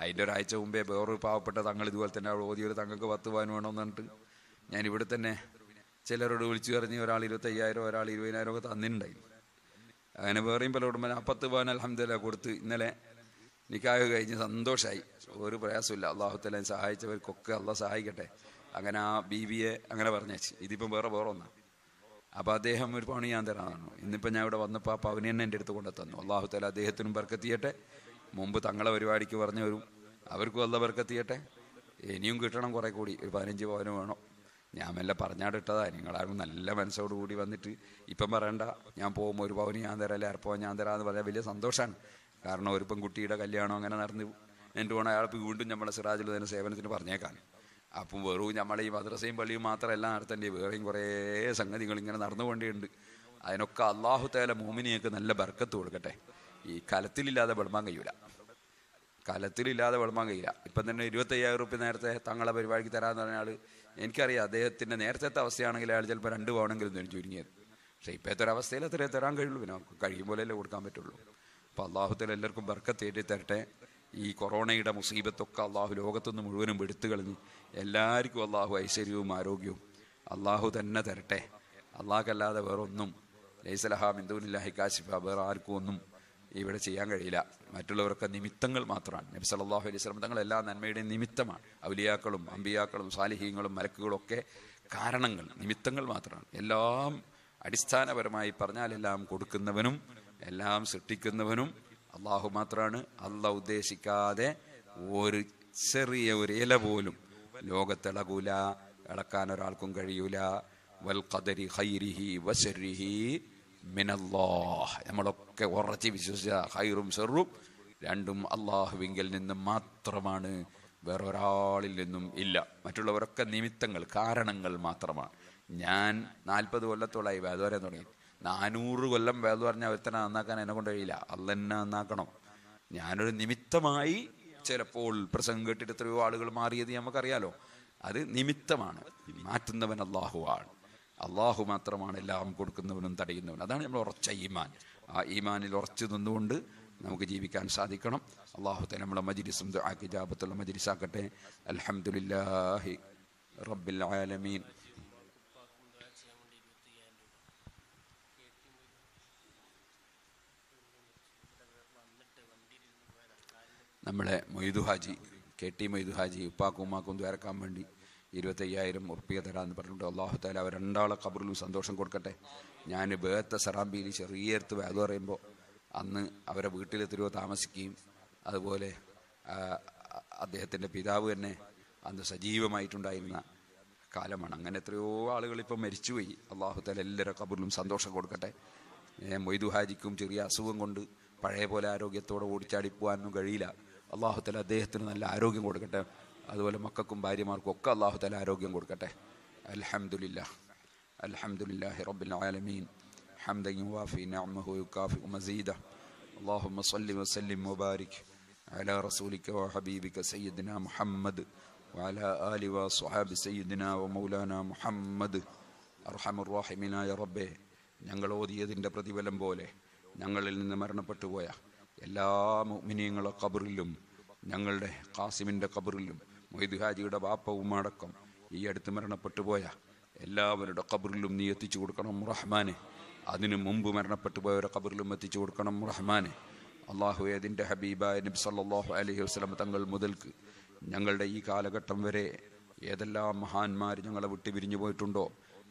അതിൻ്റെ ഒരാഴ്ച മുമ്പേ വേറൊരു പാവപ്പെട്ട തങ്ങൾ ഇതുപോലെ തന്നെ ഓതിയൊരു തങ്ങൾക്ക് പത്ത് പവൻ വേണമെന്ന് പറഞ്ഞിട്ട് ഞാൻ ഇവിടെ തന്നെ ചിലരോട് വിളിച്ചു പറഞ്ഞ് ഒരാൾ ഇരുപത്തയ്യായിരം ഒരാൾ ഇരുപതിനായിരം ഒക്കെ തന്നിട്ടുണ്ടായി അങ്ങനെ വേറെയും ആ പത്ത് പവൻ അലഹമ്മദില്ല കൊടുത്ത് ഇന്നലെ നിക്കാഹ് കഴിഞ്ഞ് സന്തോഷമായി ഒരു പ്രയാസമില്ല അള്ളാഹുത്തല്ലാൻ സഹായിച്ചവർക്കൊക്കെ അള്ളാഹ് സഹായിക്കട്ടെ അങ്ങനെ ആ ബി എ അങ്ങനെ പറഞ്ഞു ഇതിപ്പം വേറെ വേറെ ഒന്നാണ് അപ്പോൾ അദ്ദേഹം ഒരു പണി ഞാൻ തരാനാണ് ഇന്നിപ്പോൾ ഞാൻ ഇവിടെ വന്നപ്പോൾ ആ പവനി തന്നെ എൻ്റെ അടുത്ത് കൊണ്ടു തന്നു അള്ളാഹു തല അദ്ദേഹത്തിനും ബർക്കത്തിയട്ടെ മുമ്പ് തങ്ങളെ പരിപാടിക്ക് പറഞ്ഞു വരും അവർക്കും അല്ല ബർക്കത്തിയട്ടെ ഇനിയും കിട്ടണം കുറേ കൂടി ഒരു പതിനഞ്ച് പവന് വേണം ഞാൻ മെല്ലെ പറഞ്ഞാടിട്ടതാ നിങ്ങളാരും നല്ല മനസ്സോട് കൂടി വന്നിട്ട് ഇപ്പം പറയണ്ട ഞാൻ പോകും ഒരു പവന് ഞാൻ തരാം അല്ലെ അർപ്പവൻ ഞാൻ തരാമെന്ന് പറഞ്ഞാൽ വലിയ സന്തോഷമാണ് കാരണം ഒരു പെൺകുട്ടിയുടെ കല്യാണം അങ്ങനെ നടന്ന് എൻ്റെ പോണ അയാൾ വീണ്ടും നമ്മളെ സിറാജിൽ തന്നെ സേവനത്തിന് പറഞ്ഞേക്കാൻ അപ്പം വെറും നമ്മളെ ഈ മദ്രസയും പള്ളിയും മാത്രമല്ല നടത്തേണ്ടി വേറെയും കുറേ സംഗതികൾ ഇങ്ങനെ നടന്നുകൊണ്ടേണ്ട് അതിനൊക്കെ അള്ളാഹു തേല മോമിനിയൊക്കെ നല്ല ബർക്കത്ത് കൊടുക്കട്ടെ ഈ കലത്തിലില്ലാതെ വെളുമാൻ കഴിയൂല കലത്തിലില്ലാതെ വെളുമാൻ കഴിയില്ല ഇപ്പം തന്നെ ഇരുപത്തയ്യായിരം റുപ്യ നേരത്തെ തങ്ങളെ പരിപാടിക്ക് തരാമെന്ന് പറഞ്ഞാൽ എനിക്കറിയാം അദ്ദേഹത്തിൻ്റെ നേരത്തെ അവസ്ഥയാണെങ്കിൽ അയാൾ ചിലപ്പോൾ രണ്ട് പവണെങ്കിലും തന്നെ ചുരുങ്ങിയത് പക്ഷേ ഇപ്പോഴത്തെ അവസ്ഥയിൽ അത്രേ തരാൻ കഴിയുള്ളൂ പിന്നെ കഴിയും പോലെയല്ലേ കൊടുക്കാൻ പറ്റുള്ളൂ അപ്പോൾ അള്ളാഹുത്തിൽ എല്ലാവർക്കും ബർക്കത്ത് തരട്ടെ ഈ കൊറോണയുടെ മുസീബത്തൊക്കെ അള്ളാഹു ലോകത്തുനിന്ന് മുഴുവനും എടുത്തു കളഞ്ഞ് എല്ലാവർക്കും അള്ളാഹു ഐശ്വര്യവും ആരോഗ്യവും അള്ളാഹു തന്നെ തരട്ടെ അള്ളാഹ്ക്കല്ലാതെ വേറൊന്നും ലൈസലഹ ബിന്ദുല്ലാഹി കാശിഫ വേറെ ആർക്കും ഒന്നും ഇവിടെ ചെയ്യാൻ കഴിയില്ല മറ്റുള്ളവരൊക്കെ നിമിത്തങ്ങൾ മാത്രമാണ് നബി സലാഹു അലൈഹി സ്വലം തങ്ങൾ എല്ലാ നന്മയുടെയും നിമിത്തമാണ് ഔലിയാക്കളും അമ്പിയാക്കളും സാലിഹീങ്ങളും മലക്കുകളും ഒക്കെ കാരണങ്ങൾ നിമിത്തങ്ങൾ മാത്രമാണ് എല്ലാം അടിസ്ഥാനപരമായി പറഞ്ഞാൽ എല്ലാം കൊടുക്കുന്നവനും എല്ലാം സൃഷ്ടിക്കുന്നവനും അള്ളാഹു മാത്രമാണ് അള്ള ഉദ്ദേശിക്കാതെ ഒരു ചെറിയ ഒരു ഇല പോലും ലോകത്തിളകൂല ഇളക്കാൻ ഒരാൾക്കും കഴിയൂല വൽ ഖദരി ഹൈരിഹി വസരിഹി മിനല്ലാഹ് നമ്മളൊക്കെ ഉറച്ച് വിശ്വസിച്ച ഹൈറും സെറും രണ്ടും അള്ളാഹുവിങ്കിൽ നിന്നും മാത്രമാണ് വേറൊരാളിൽ നിന്നും ഇല്ല മറ്റുള്ളവരൊക്കെ നിമിത്തങ്ങൾ കാരണങ്ങൾ മാത്രമാണ് ഞാൻ നാൽപ്പത് കൊല്ലത്തോളായി വേദോരം തുടങ്ങി നാനൂറ് കൊല്ലം വേദം അവർ തന്നെ നന്നാക്കാൻ എന്നെ കൊണ്ട് കഴിയില്ല അല്ലെന്നെ നന്നാക്കണം ഞാനൊരു നിമിത്തമായി ചിലപ്പോൾ പ്രസംഗം കേട്ടിട്ട് എത്രയോ ആളുകൾ മാറിയത് നമുക്കറിയാലോ അത് നിമിത്തമാണ് മാറ്റുന്നവൻ ആണ് അള്ളാഹു മാത്രമാണ് എല്ലാം കൊടുക്കുന്നവനും തടയുന്നവനും അതാണ് നമ്മൾ ഉറച്ച ഈമാൻ ആ ഈമാനിൽ ഉറച്ചു നിന്നുകൊണ്ട് നമുക്ക് ജീവിക്കാൻ സാധിക്കണം അള്ളാഹു തന്നെ നമ്മളെ മജിരിസും ജാപത്തുള്ള മജിരിസാക്കട്ടെ അലഹമുല്ലാഹി റബ്ബിൽ ആലമീൻ നമ്മളെ മൊയ്തു ഹാജി കെ ടി മൊയ്തു ഹാജി ഉപ്പാക്കും ഉമ്മാക്കും ദ്വാരക്കാൻ വേണ്ടി ഇരുപത്തയ്യായിരം ഉറുപ്പിക തരാമെന്ന് പറഞ്ഞിട്ടുണ്ട് അള്ളാഹു താല അവർ രണ്ടാളെ കബറിലും സന്തോഷം കൊടുക്കട്ടെ ഞാൻ ബേത്ത സറാമ്പിയിൽ ചെറിയടുത്ത് അത് പറയുമ്പോൾ അന്ന് അവരെ വീട്ടിൽ താമസിക്കുകയും അതുപോലെ അദ്ദേഹത്തിൻ്റെ പിതാവ് തന്നെ അന്ന് സജീവമായിട്ടുണ്ടായിരുന്ന കാലമാണ് അങ്ങനെ എത്രയോ ആളുകൾ ഇപ്പം മരിച്ചുപോയി അള്ളാഹു താല എല്ലാവരുടെ കബറിലും സന്തോഷം കൊടുക്കട്ടെ മൊയ്തു ഹാജിക്കും ചെറിയ അസുഖം കൊണ്ട് പഴയ പോലെ ആരോഗ്യത്തോടെ ഓടിച്ചാടി പോകാനൊന്നും കഴിയില്ല അള്ളാഹുത്തല അദ്ദേഹത്തിന് നല്ല ആരോഗ്യം കൊടുക്കട്ടെ അതുപോലെ മക്കൾക്കും ഭാര്യമാർക്കും ഒക്കെ അള്ളാഹുത്തല ആരോഗ്യം കൊടുക്കട്ടെ അലഹമുല്ല അലഹമുല്ലാഹി റബ്ബിൽ ആലമീൻ حمدا يوافي نعمه ويكافئ مزيده اللهم صل وسلم وبارك على رسولك وحبيبك سيدنا محمد وعلى آل وصحاب سيدنا ومولانا محمد അർഹമ റാഹിമിനായ റബ്ബെ ഞങ്ങൾ ഓതിയതിൻ്റെ പ്രതിഫലം പോലെ ഞങ്ങളിൽ നിന്ന് മരണപ്പെട്ടു പോയ എല്ലാ മുഅ്മിനീങ്ങളെ ഖബറിലും ഞങ്ങളുടെ കാസിമിൻ്റെ കബറിലും മൊയ്ദ് ഹാജിയുടെ ബാപ്പവും അടക്കം ഈ അടുത്ത് മരണപ്പെട്ടുപോയ എല്ലാവരുടെ കബറിലും നീ എത്തിച്ചു കൊടുക്കണം റഹ്മാനെ അതിനു മുമ്പ് മരണപ്പെട്ടു പോയവരുടെ കബറിലും എത്തിച്ചു കൊടുക്കണം റഹ്മാനെ അള്ളാഹു ഏതിൻ്റെ ഹബീബായ നബി സല്ലാഹു അലഹി വസ്ലം തങ്ങൾ മുതൽക്ക് ഞങ്ങളുടെ ഈ കാലഘട്ടം വരെ ഏതെല്ലാം മഹാന്മാർ ഞങ്ങളെ വിട്ടുപിരിഞ്ഞു പിരിഞ്ഞു പോയിട്ടുണ്ടോ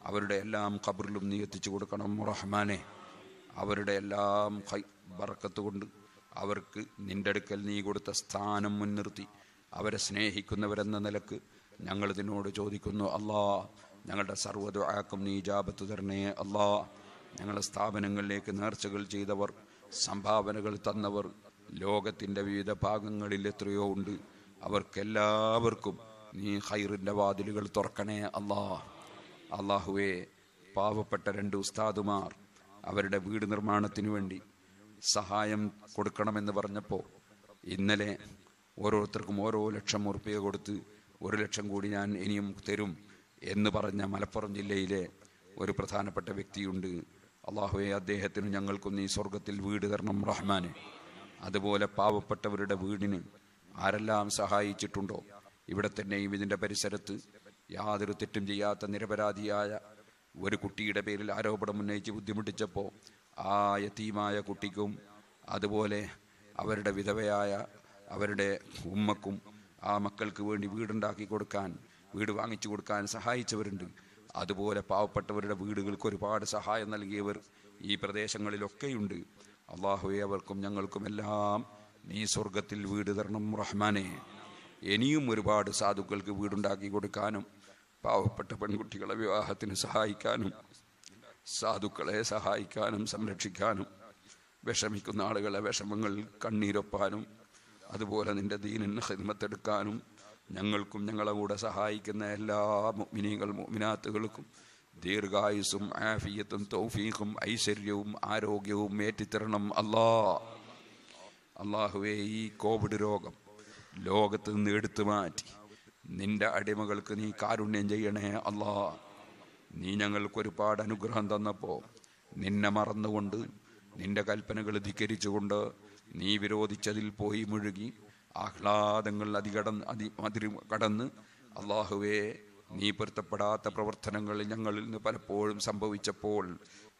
അവരുടെ എല്ലാം കബറിലും നീ എത്തിച്ചു കൊടുക്കണം റഹ്മാനെ അവരുടെ എല്ലാം ബറക്കത്ത് കൊണ്ട് അവർക്ക് നിന്റെ അടുക്കൽ നീ കൊടുത്ത സ്ഥാനം മുൻനിർത്തി അവരെ സ്നേഹിക്കുന്നവരെന്ന നിലക്ക് ഞങ്ങൾ ഇതിനോട് ചോദിക്കുന്നു അല്ലാ ഞങ്ങളുടെ സർവ്വദ്വാക്കും നീ ജാപത്ത് തരണേ അല്ലാ ഞങ്ങളുടെ സ്ഥാപനങ്ങളിലേക്ക് നേർച്ചകൾ ചെയ്തവർ സംഭാവനകൾ തന്നവർ ലോകത്തിൻ്റെ വിവിധ ഭാഗങ്ങളിൽ എത്രയോ ഉണ്ട് അവർക്കെല്ലാവർക്കും നീ ഹൈറിൻ്റെ വാതിലുകൾ തുറക്കണേ അല്ലാ അള്ളാഹുവേ പാവപ്പെട്ട രണ്ട് ഉസ്താദുമാർ അവരുടെ വീട് നിർമ്മാണത്തിനു വേണ്ടി സഹായം കൊടുക്കണമെന്ന് പറഞ്ഞപ്പോൾ ഇന്നലെ ഓരോരുത്തർക്കും ഓരോ ലക്ഷം ഉറുപ്പിക കൊടുത്ത് ഒരു ലക്ഷം കൂടി ഞാൻ ഇനിയും തരും എന്ന് പറഞ്ഞ മലപ്പുറം ജില്ലയിലെ ഒരു പ്രധാനപ്പെട്ട വ്യക്തിയുണ്ട് അള്ളാഹുവെ അദ്ദേഹത്തിന് ഞങ്ങൾക്കൊന്ന് ഈ സ്വർഗത്തിൽ വീട് തരണം റഹ്മാന് അതുപോലെ പാവപ്പെട്ടവരുടെ വീടിന് ആരെല്ലാം സഹായിച്ചിട്ടുണ്ടോ ഇവിടെ തന്നെയും ഇതിൻ്റെ പരിസരത്ത് യാതൊരു തെറ്റും ചെയ്യാത്ത നിരപരാധിയായ ഒരു കുട്ടിയുടെ പേരിൽ ആരോപണം ഉന്നയിച്ച് ബുദ്ധിമുട്ടിച്ചപ്പോൾ ആ യത്തീമായ കുട്ടിക്കും അതുപോലെ അവരുടെ വിധവയായ അവരുടെ ഉമ്മക്കും ആ മക്കൾക്ക് വേണ്ടി വീടുണ്ടാക്കി കൊടുക്കാൻ വീട് വാങ്ങിച്ചു കൊടുക്കാൻ സഹായിച്ചവരുണ്ട് അതുപോലെ പാവപ്പെട്ടവരുടെ വീടുകൾക്ക് ഒരുപാട് സഹായം നൽകിയവർ ഈ പ്രദേശങ്ങളിലൊക്കെയുണ്ട് അള്ളാഹുവെ അവർക്കും ഞങ്ങൾക്കും എല്ലാം നീ സ്വർഗത്തിൽ വീട് തരണം റഹ്മാനെ ഇനിയും ഒരുപാട് സാധുക്കൾക്ക് വീടുണ്ടാക്കി കൊടുക്കാനും പാവപ്പെട്ട പെൺകുട്ടികളെ വിവാഹത്തിന് സഹായിക്കാനും സാധുക്കളെ സഹായിക്കാനും സംരക്ഷിക്കാനും വിഷമിക്കുന്ന ആളുകളെ വിഷമങ്ങൾ കണ്ണീരൊപ്പാനും അതുപോലെ നിന്റെ ദീനിന് ഹിദ്മത്തെടുക്കാനും ഞങ്ങൾക്കും ഞങ്ങളെ കൂടെ സഹായിക്കുന്ന എല്ലാ മിനീകൾ മിനാത്തുകൾക്കും ദീർഘായുസും ആഫിയത്തും തൗഫീഖും ഐശ്വര്യവും ആരോഗ്യവും ഏറ്റിത്തരണം അല്ലാ അള്ളാഹുവേ ഈ കോവിഡ് രോഗം ലോകത്ത് നിന്ന് എടുത്തു മാറ്റി നിന്റെ അടിമകൾക്ക് നീ കാരുണ്യം ചെയ്യണേ അള്ളാ നീ ഞങ്ങൾക്ക് ഒരുപാട് അനുഗ്രഹം തന്നപ്പോൾ നിന്നെ മറന്നുകൊണ്ട് നിന്റെ കൽപ്പനകൾ ധിക്കരിച്ചുകൊണ്ട് നീ വിരോധിച്ചതിൽ പോയി മുഴുകി ആഹ്ലാദങ്ങൾ അതികടന്ന് അതി അതിരി കടന്ന് അള്ളാഹുവേ നീ പൊരുത്തപ്പെടാത്ത പ്രവർത്തനങ്ങൾ ഞങ്ങളിൽ നിന്ന് പലപ്പോഴും സംഭവിച്ചപ്പോൾ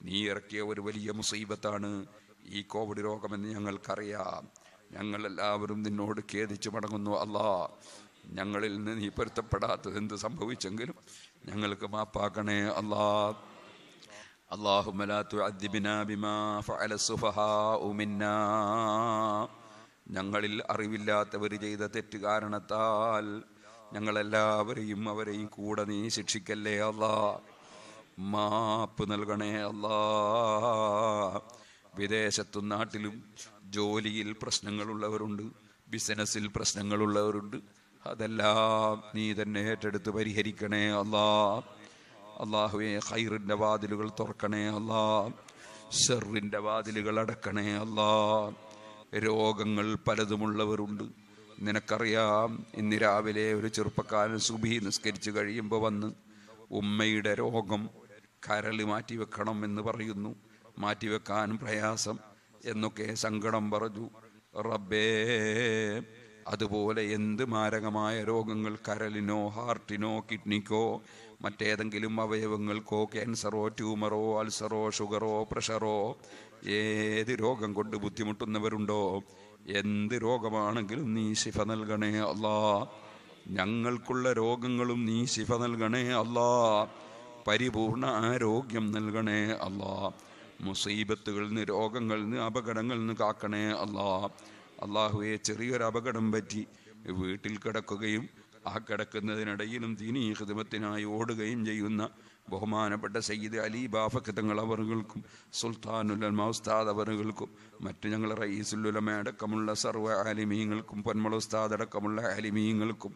നീ ഇറക്കിയ ഒരു വലിയ മുസീബത്താണ് ഈ കോവിഡ് രോഗമെന്ന് ഞങ്ങൾക്കറിയാം ഞങ്ങൾ എല്ലാവരും നിന്നോട് ഖേദിച്ചു മടങ്ങുന്നു അല്ലാ ഞങ്ങളിൽ നിന്ന് നീ പൊരുത്തപ്പെടാത്തത് എന്ത് സംഭവിച്ചെങ്കിലും ഞങ്ങൾക്ക് മാപ്പാക്കണേ അള്ളാ اللهم لا تعذبنا ബിമാ فعل السفهاء ഞങ്ങളിൽ അറിവില്ലാത്തവർ ചെയ്ത തെറ്റ് കാരണത്താൽ ഞങ്ങളെല്ലാവരെയും അവരെയും കൂടെ നീ ശിക്ഷിക്കല്ലേ അല്ലാ മാപ്പ് നൽകണേ അല്ലാ വിദേശത്തും നാട്ടിലും ജോലിയിൽ പ്രശ്നങ്ങളുള്ളവരുണ്ട് ബിസിനസ്സിൽ പ്രശ്നങ്ങളുള്ളവരുണ്ട് അതെല്ലാം നീ തന്നെ ഏറ്റെടുത്ത് പരിഹരിക്കണേ അല്ലാ അള്ളാഹുവെ ഹൈറിൻ്റെ വാതിലുകൾ തുറക്കണേ അല്ലാ ഷെറിൻ്റെ വാതിലുകൾ അടക്കണേ അല്ലാ രോഗങ്ങൾ പലതുമുള്ളവരുണ്ട് നിനക്കറിയാം ഇന്ന് രാവിലെ ഒരു ചെറുപ്പക്കാരൻ സുബി നിസ്കരിച്ചു കഴിയുമ്പോൾ വന്ന് ഉമ്മയുടെ രോഗം കരൾ മാറ്റി വെക്കണം എന്ന് പറയുന്നു മാറ്റി വെക്കാൻ പ്രയാസം എന്നൊക്കെ സങ്കടം പറഞ്ഞു റബ്ബേ അതുപോലെ എന്ത് മാരകമായ രോഗങ്ങൾ കരലിനോ ഹാർട്ടിനോ കിഡ്നിക്കോ മറ്റേതെങ്കിലും അവയവങ്ങൾക്കോ ക്യാൻസറോ ട്യൂമറോ അൾസറോ ഷുഗറോ പ്രഷറോ ഏത് രോഗം കൊണ്ട് ബുദ്ധിമുട്ടുന്നവരുണ്ടോ എന്ത് രോഗമാണെങ്കിലും നീ ശിഫ നൽകണേ അല്ലാ ഞങ്ങൾക്കുള്ള രോഗങ്ങളും നീ ശിഫ നൽകണേ അല്ലാ പരിപൂർണ ആരോഗ്യം നൽകണേ അല്ലാ മുസീബത്തുകളിൽ നിന്ന് രോഗങ്ങളിൽ നിന്ന് അപകടങ്ങളിൽ നിന്ന് കാക്കണേ അല്ലാ അള്ളാഹുവെ ചെറിയൊരു അപകടം പറ്റി വീട്ടിൽ കിടക്കുകയും ആ കിടക്കുന്നതിനിടയിലും ദീനീ ഹിതമത്തിനായി ഓടുകയും ചെയ്യുന്ന ബഹുമാനപ്പെട്ട സയ്യിദ് അലി ബാഫക്ക് തങ്ങൾ അവറുകൾക്കും സുൽത്താനുൽ ഉസ്താദ് അവറുകൾക്കും മറ്റു ഞങ്ങൾ റയീസുല്ലുലമ അടക്കമുള്ള സർവ്വ ആലിമീങ്ങൾക്കും പൊന്മള ഉസ്താദ് അടക്കമുള്ള ആലിമീങ്ങൾക്കും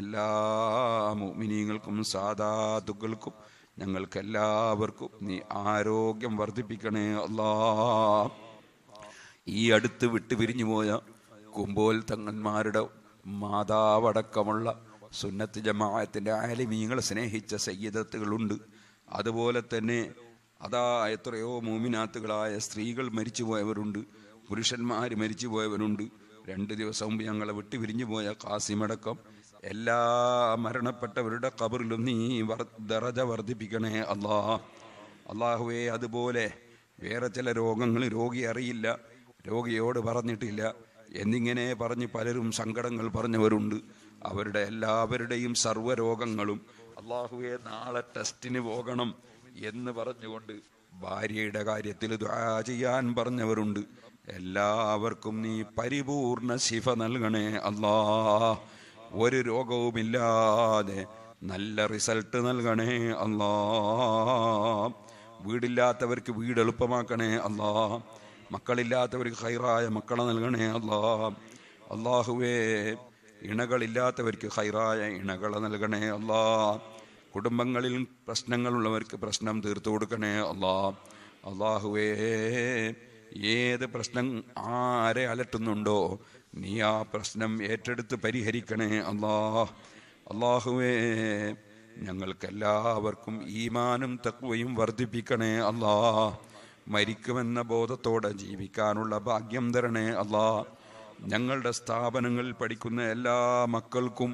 എല്ലാ മോമിനീങ്ങൾക്കും സാധാതുക്കൾക്കും ഞങ്ങൾക്കെല്ലാവർക്കും നീ ആരോഗ്യം വർദ്ധിപ്പിക്കണേ അല്ലാ ഈ അടുത്ത് വിട്ടു പിരിഞ്ഞു പോയ കുമ്പോൽ തങ്ങന്മാരുടെ മാതാവടക്കമുള്ള സുന്നത്ത് ജമാഅത്തിൻ്റെ ആലിമീങ്ങളെ സ്നേഹിച്ച സയ്യിദത്തുകളുണ്ട് അതുപോലെ തന്നെ അതാ എത്രയോ മൂമിനാത്തുകളായ സ്ത്രീകൾ മരിച്ചു പോയവരുണ്ട് പുരുഷന്മാർ മരിച്ചു പോയവരുണ്ട് രണ്ട് ദിവസവും ഞങ്ങളെ ഞങ്ങളെ പിരിഞ്ഞു പോയ കാസിമടക്കം എല്ലാ മരണപ്പെട്ടവരുടെ കബറിലും നീ ദറജ വർദ്ധിപ്പിക്കണേ അള്ളാഹ് അള്ളാഹുവേ അതുപോലെ വേറെ ചില രോഗങ്ങൾ രോഗി അറിയില്ല രോഗിയോട് പറഞ്ഞിട്ടില്ല എന്നിങ്ങനെ പറഞ്ഞ് പലരും സങ്കടങ്ങൾ പറഞ്ഞവരുണ്ട് അവരുടെ എല്ലാവരുടെയും സർവ്വരോഗങ്ങളും അള്ളാഹുവെ നാളെ ടെസ്റ്റിന് പോകണം എന്ന് പറഞ്ഞുകൊണ്ട് ഭാര്യയുടെ കാര്യത്തിൽ ചെയ്യാൻ പറഞ്ഞവരുണ്ട് എല്ലാവർക്കും നീ പരിപൂർണ ശിഫ നൽകണേ അല്ലാ ഒരു രോഗവുമില്ലാതെ നല്ല റിസൾട്ട് നൽകണേ അല്ലാ വീടില്ലാത്തവർക്ക് വീട് എളുപ്പമാക്കണേ അല്ലാ മക്കളില്ലാത്തവർക്ക് ഹൈറായ മക്കളെ നൽകണേ അള്ളാ അള്ളാഹുവേ ഇണകളില്ലാത്തവർക്ക് ഹൈറായ ഇണകളെ നൽകണേ അള്ളാ കുടുംബങ്ങളിൽ പ്രശ്നങ്ങളുള്ളവർക്ക് പ്രശ്നം തീർത്തു കൊടുക്കണേ അള്ളാ അള്ളാഹുവേ ഏത് പ്രശ്നം ആരെ അലട്ടുന്നുണ്ടോ നീ ആ പ്രശ്നം ഏറ്റെടുത്ത് പരിഹരിക്കണേ അള്ളാ അള്ളാഹുവേ ഞങ്ങൾക്കെല്ലാവർക്കും ഈമാനും തക്കുവയും വർദ്ധിപ്പിക്കണേ അള്ളാ മരിക്കുമെന്ന ബോധത്തോടെ ജീവിക്കാനുള്ള ഭാഗ്യം തരണേ അള്ളാ ഞങ്ങളുടെ സ്ഥാപനങ്ങളിൽ പഠിക്കുന്ന എല്ലാ മക്കൾക്കും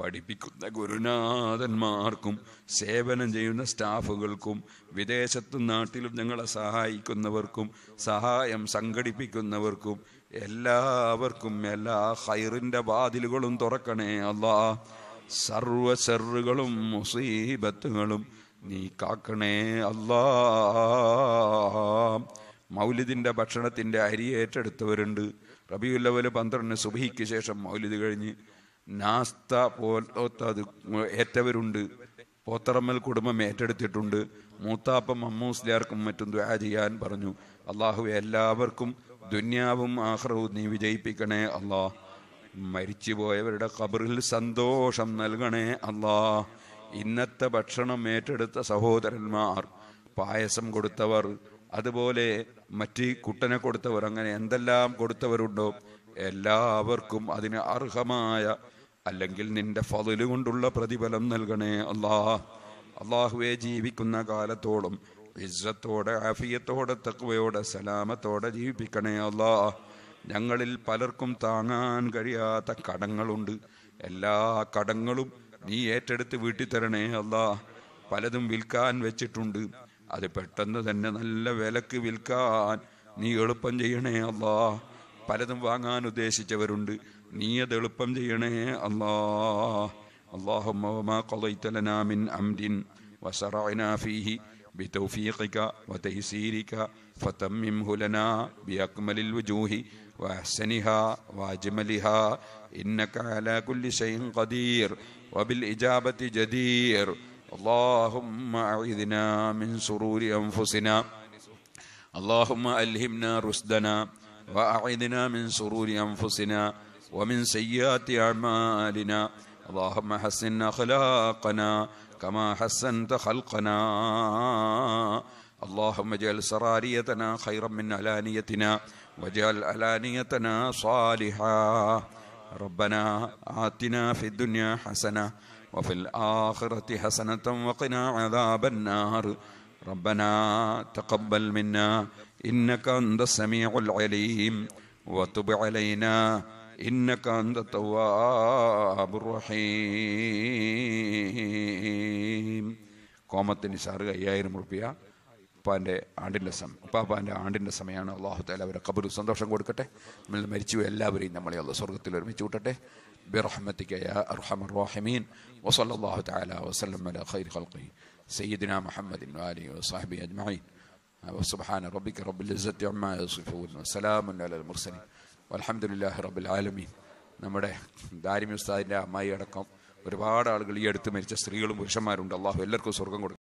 പഠിപ്പിക്കുന്ന ഗുരുനാഥന്മാർക്കും സേവനം ചെയ്യുന്ന സ്റ്റാഫുകൾക്കും വിദേശത്തും നാട്ടിലും ഞങ്ങളെ സഹായിക്കുന്നവർക്കും സഹായം സംഘടിപ്പിക്കുന്നവർക്കും എല്ലാവർക്കും എല്ലാ ഹൈറിൻ്റെ വാതിലുകളും തുറക്കണേ അല്ലാ സർവ സെറുകളും മുസീബത്തുകളും നീ കാക്കണേ അല്ലാ മൗലിദിൻ്റെ ഭക്ഷണത്തിൻ്റെ അരി ഏറ്റെടുത്തവരുണ്ട് റബിയുല്ലവല് പന്ത്രണ്ട് സുബഹിക്ക് ശേഷം മൗലിദ് കഴിഞ്ഞ് നാസ്ത പോലത്തത് ഏറ്റവരുണ്ട് പോത്തറമ്മൽ കുടുംബം ഏറ്റെടുത്തിട്ടുണ്ട് മൂത്താപ്പം അമ്മൂസ്ലിയാർക്കും മറ്റും ദ്വാ ചെയ്യാൻ പറഞ്ഞു അള്ളാഹു എല്ലാവർക്കും ദുന്യാവും ആഹ്റവും നീ വിജയിപ്പിക്കണേ അള്ളാഹ് മരിച്ചുപോയവരുടെ ഖബറിൽ സന്തോഷം നൽകണേ അള്ളാഹ് ഇന്നത്തെ ഭക്ഷണം ഏറ്റെടുത്ത സഹോദരന്മാർ പായസം കൊടുത്തവർ അതുപോലെ മറ്റ് കുട്ടനെ കൊടുത്തവർ അങ്ങനെ എന്തെല്ലാം കൊടുത്തവരുണ്ടോ എല്ലാവർക്കും അതിന് അർഹമായ അല്ലെങ്കിൽ നിന്റെ ഫതില് കൊണ്ടുള്ള പ്രതിഫലം നൽകണേ അള്ളാഹ് അള്ളാഹുവെ ജീവിക്കുന്ന കാലത്തോളം ഇസ്സത്തോടെ ആഫിയത്തോടെ തക്കുവയോടെ സലാമത്തോടെ ജീവിപ്പിക്കണേ അള്ളാഹ് ഞങ്ങളിൽ പലർക്കും താങ്ങാൻ കഴിയാത്ത കടങ്ങളുണ്ട് എല്ലാ കടങ്ങളും നീ ഏറ്റെടുത്ത് വീട്ടിൽ തരണേ അല്ലാ പലതും വിൽക്കാൻ വെച്ചിട്ടുണ്ട് അത് പെട്ടെന്ന് തന്നെ നല്ല വിലക്ക് വിൽക്കാൻ നീ എളുപ്പം ചെയ്യണേ അല്ലാ പലതും വാങ്ങാൻ ഉദ്ദേശിച്ചവരുണ്ട് നീ അത് എളുപ്പം ചെയ്യണേ അല്ലാ അള്ളാഹുമാമിൻ بتوفيقك وتيسيرك فتممه لنا بأكمل وبالإجابة جدير اللهم أعذنا من سرور أنفسنا اللهم ألهمنا رشدنا وأعذنا من سرور أنفسنا ومن سيئات أعمالنا اللهم حسن أخلاقنا كما حسنت خلقنا اللهم اجعل سراريتنا خيرا من علانيتنا واجعل علانيتنا صالحا ربنا آتنا في الدنيا حسنة وفي الآخرة حسنة وقنا عذاب النار ربنا تقبل منا إنك أنت السميع العليم وتب علينا إنك أنت التواب الرحيم കോമത്തിന് സാറ് അയ്യായിരം റുപ്യ ഉപ്പാൻ്റെ ആണ്ടിൻ്റെ സമയം ഉപ്പാപ്പാൻ്റെ ആണ്ടിൻ്റെ സമയമാണ് അള്ളാഹു താല അവരെ കബുരു സന്തോഷം കൊടുക്കട്ടെ നമ്മൾ മരിച്ചു എല്ലാവരെയും നമ്മളെ അള്ള സ്വർഗത്തിൽ ഒരുമിച്ച് കൂട്ടട്ടെ برحمتك يا أرحم الراحمين وصلى الله تعالى وسلم على خير خلقه سيدنا محمد وآله وصحبه أجمعين وسبحان ربك رب العزة عما يصفون وسلام على المرسلين والحمد لله رب العالمين നമ്മുടെ ദാരിമി ഉസ്താദിൻ്റെ അമ്മായി അടക്കം ഒരുപാട് ആളുകൾ ഈ അടുത്ത് മരിച്ച സ്ത്രീകളും പുരുഷന്മാരുണ്ട് അള്ളാഹു എല്ലാവർക്കും സ്വർഗം കൊടുക്കും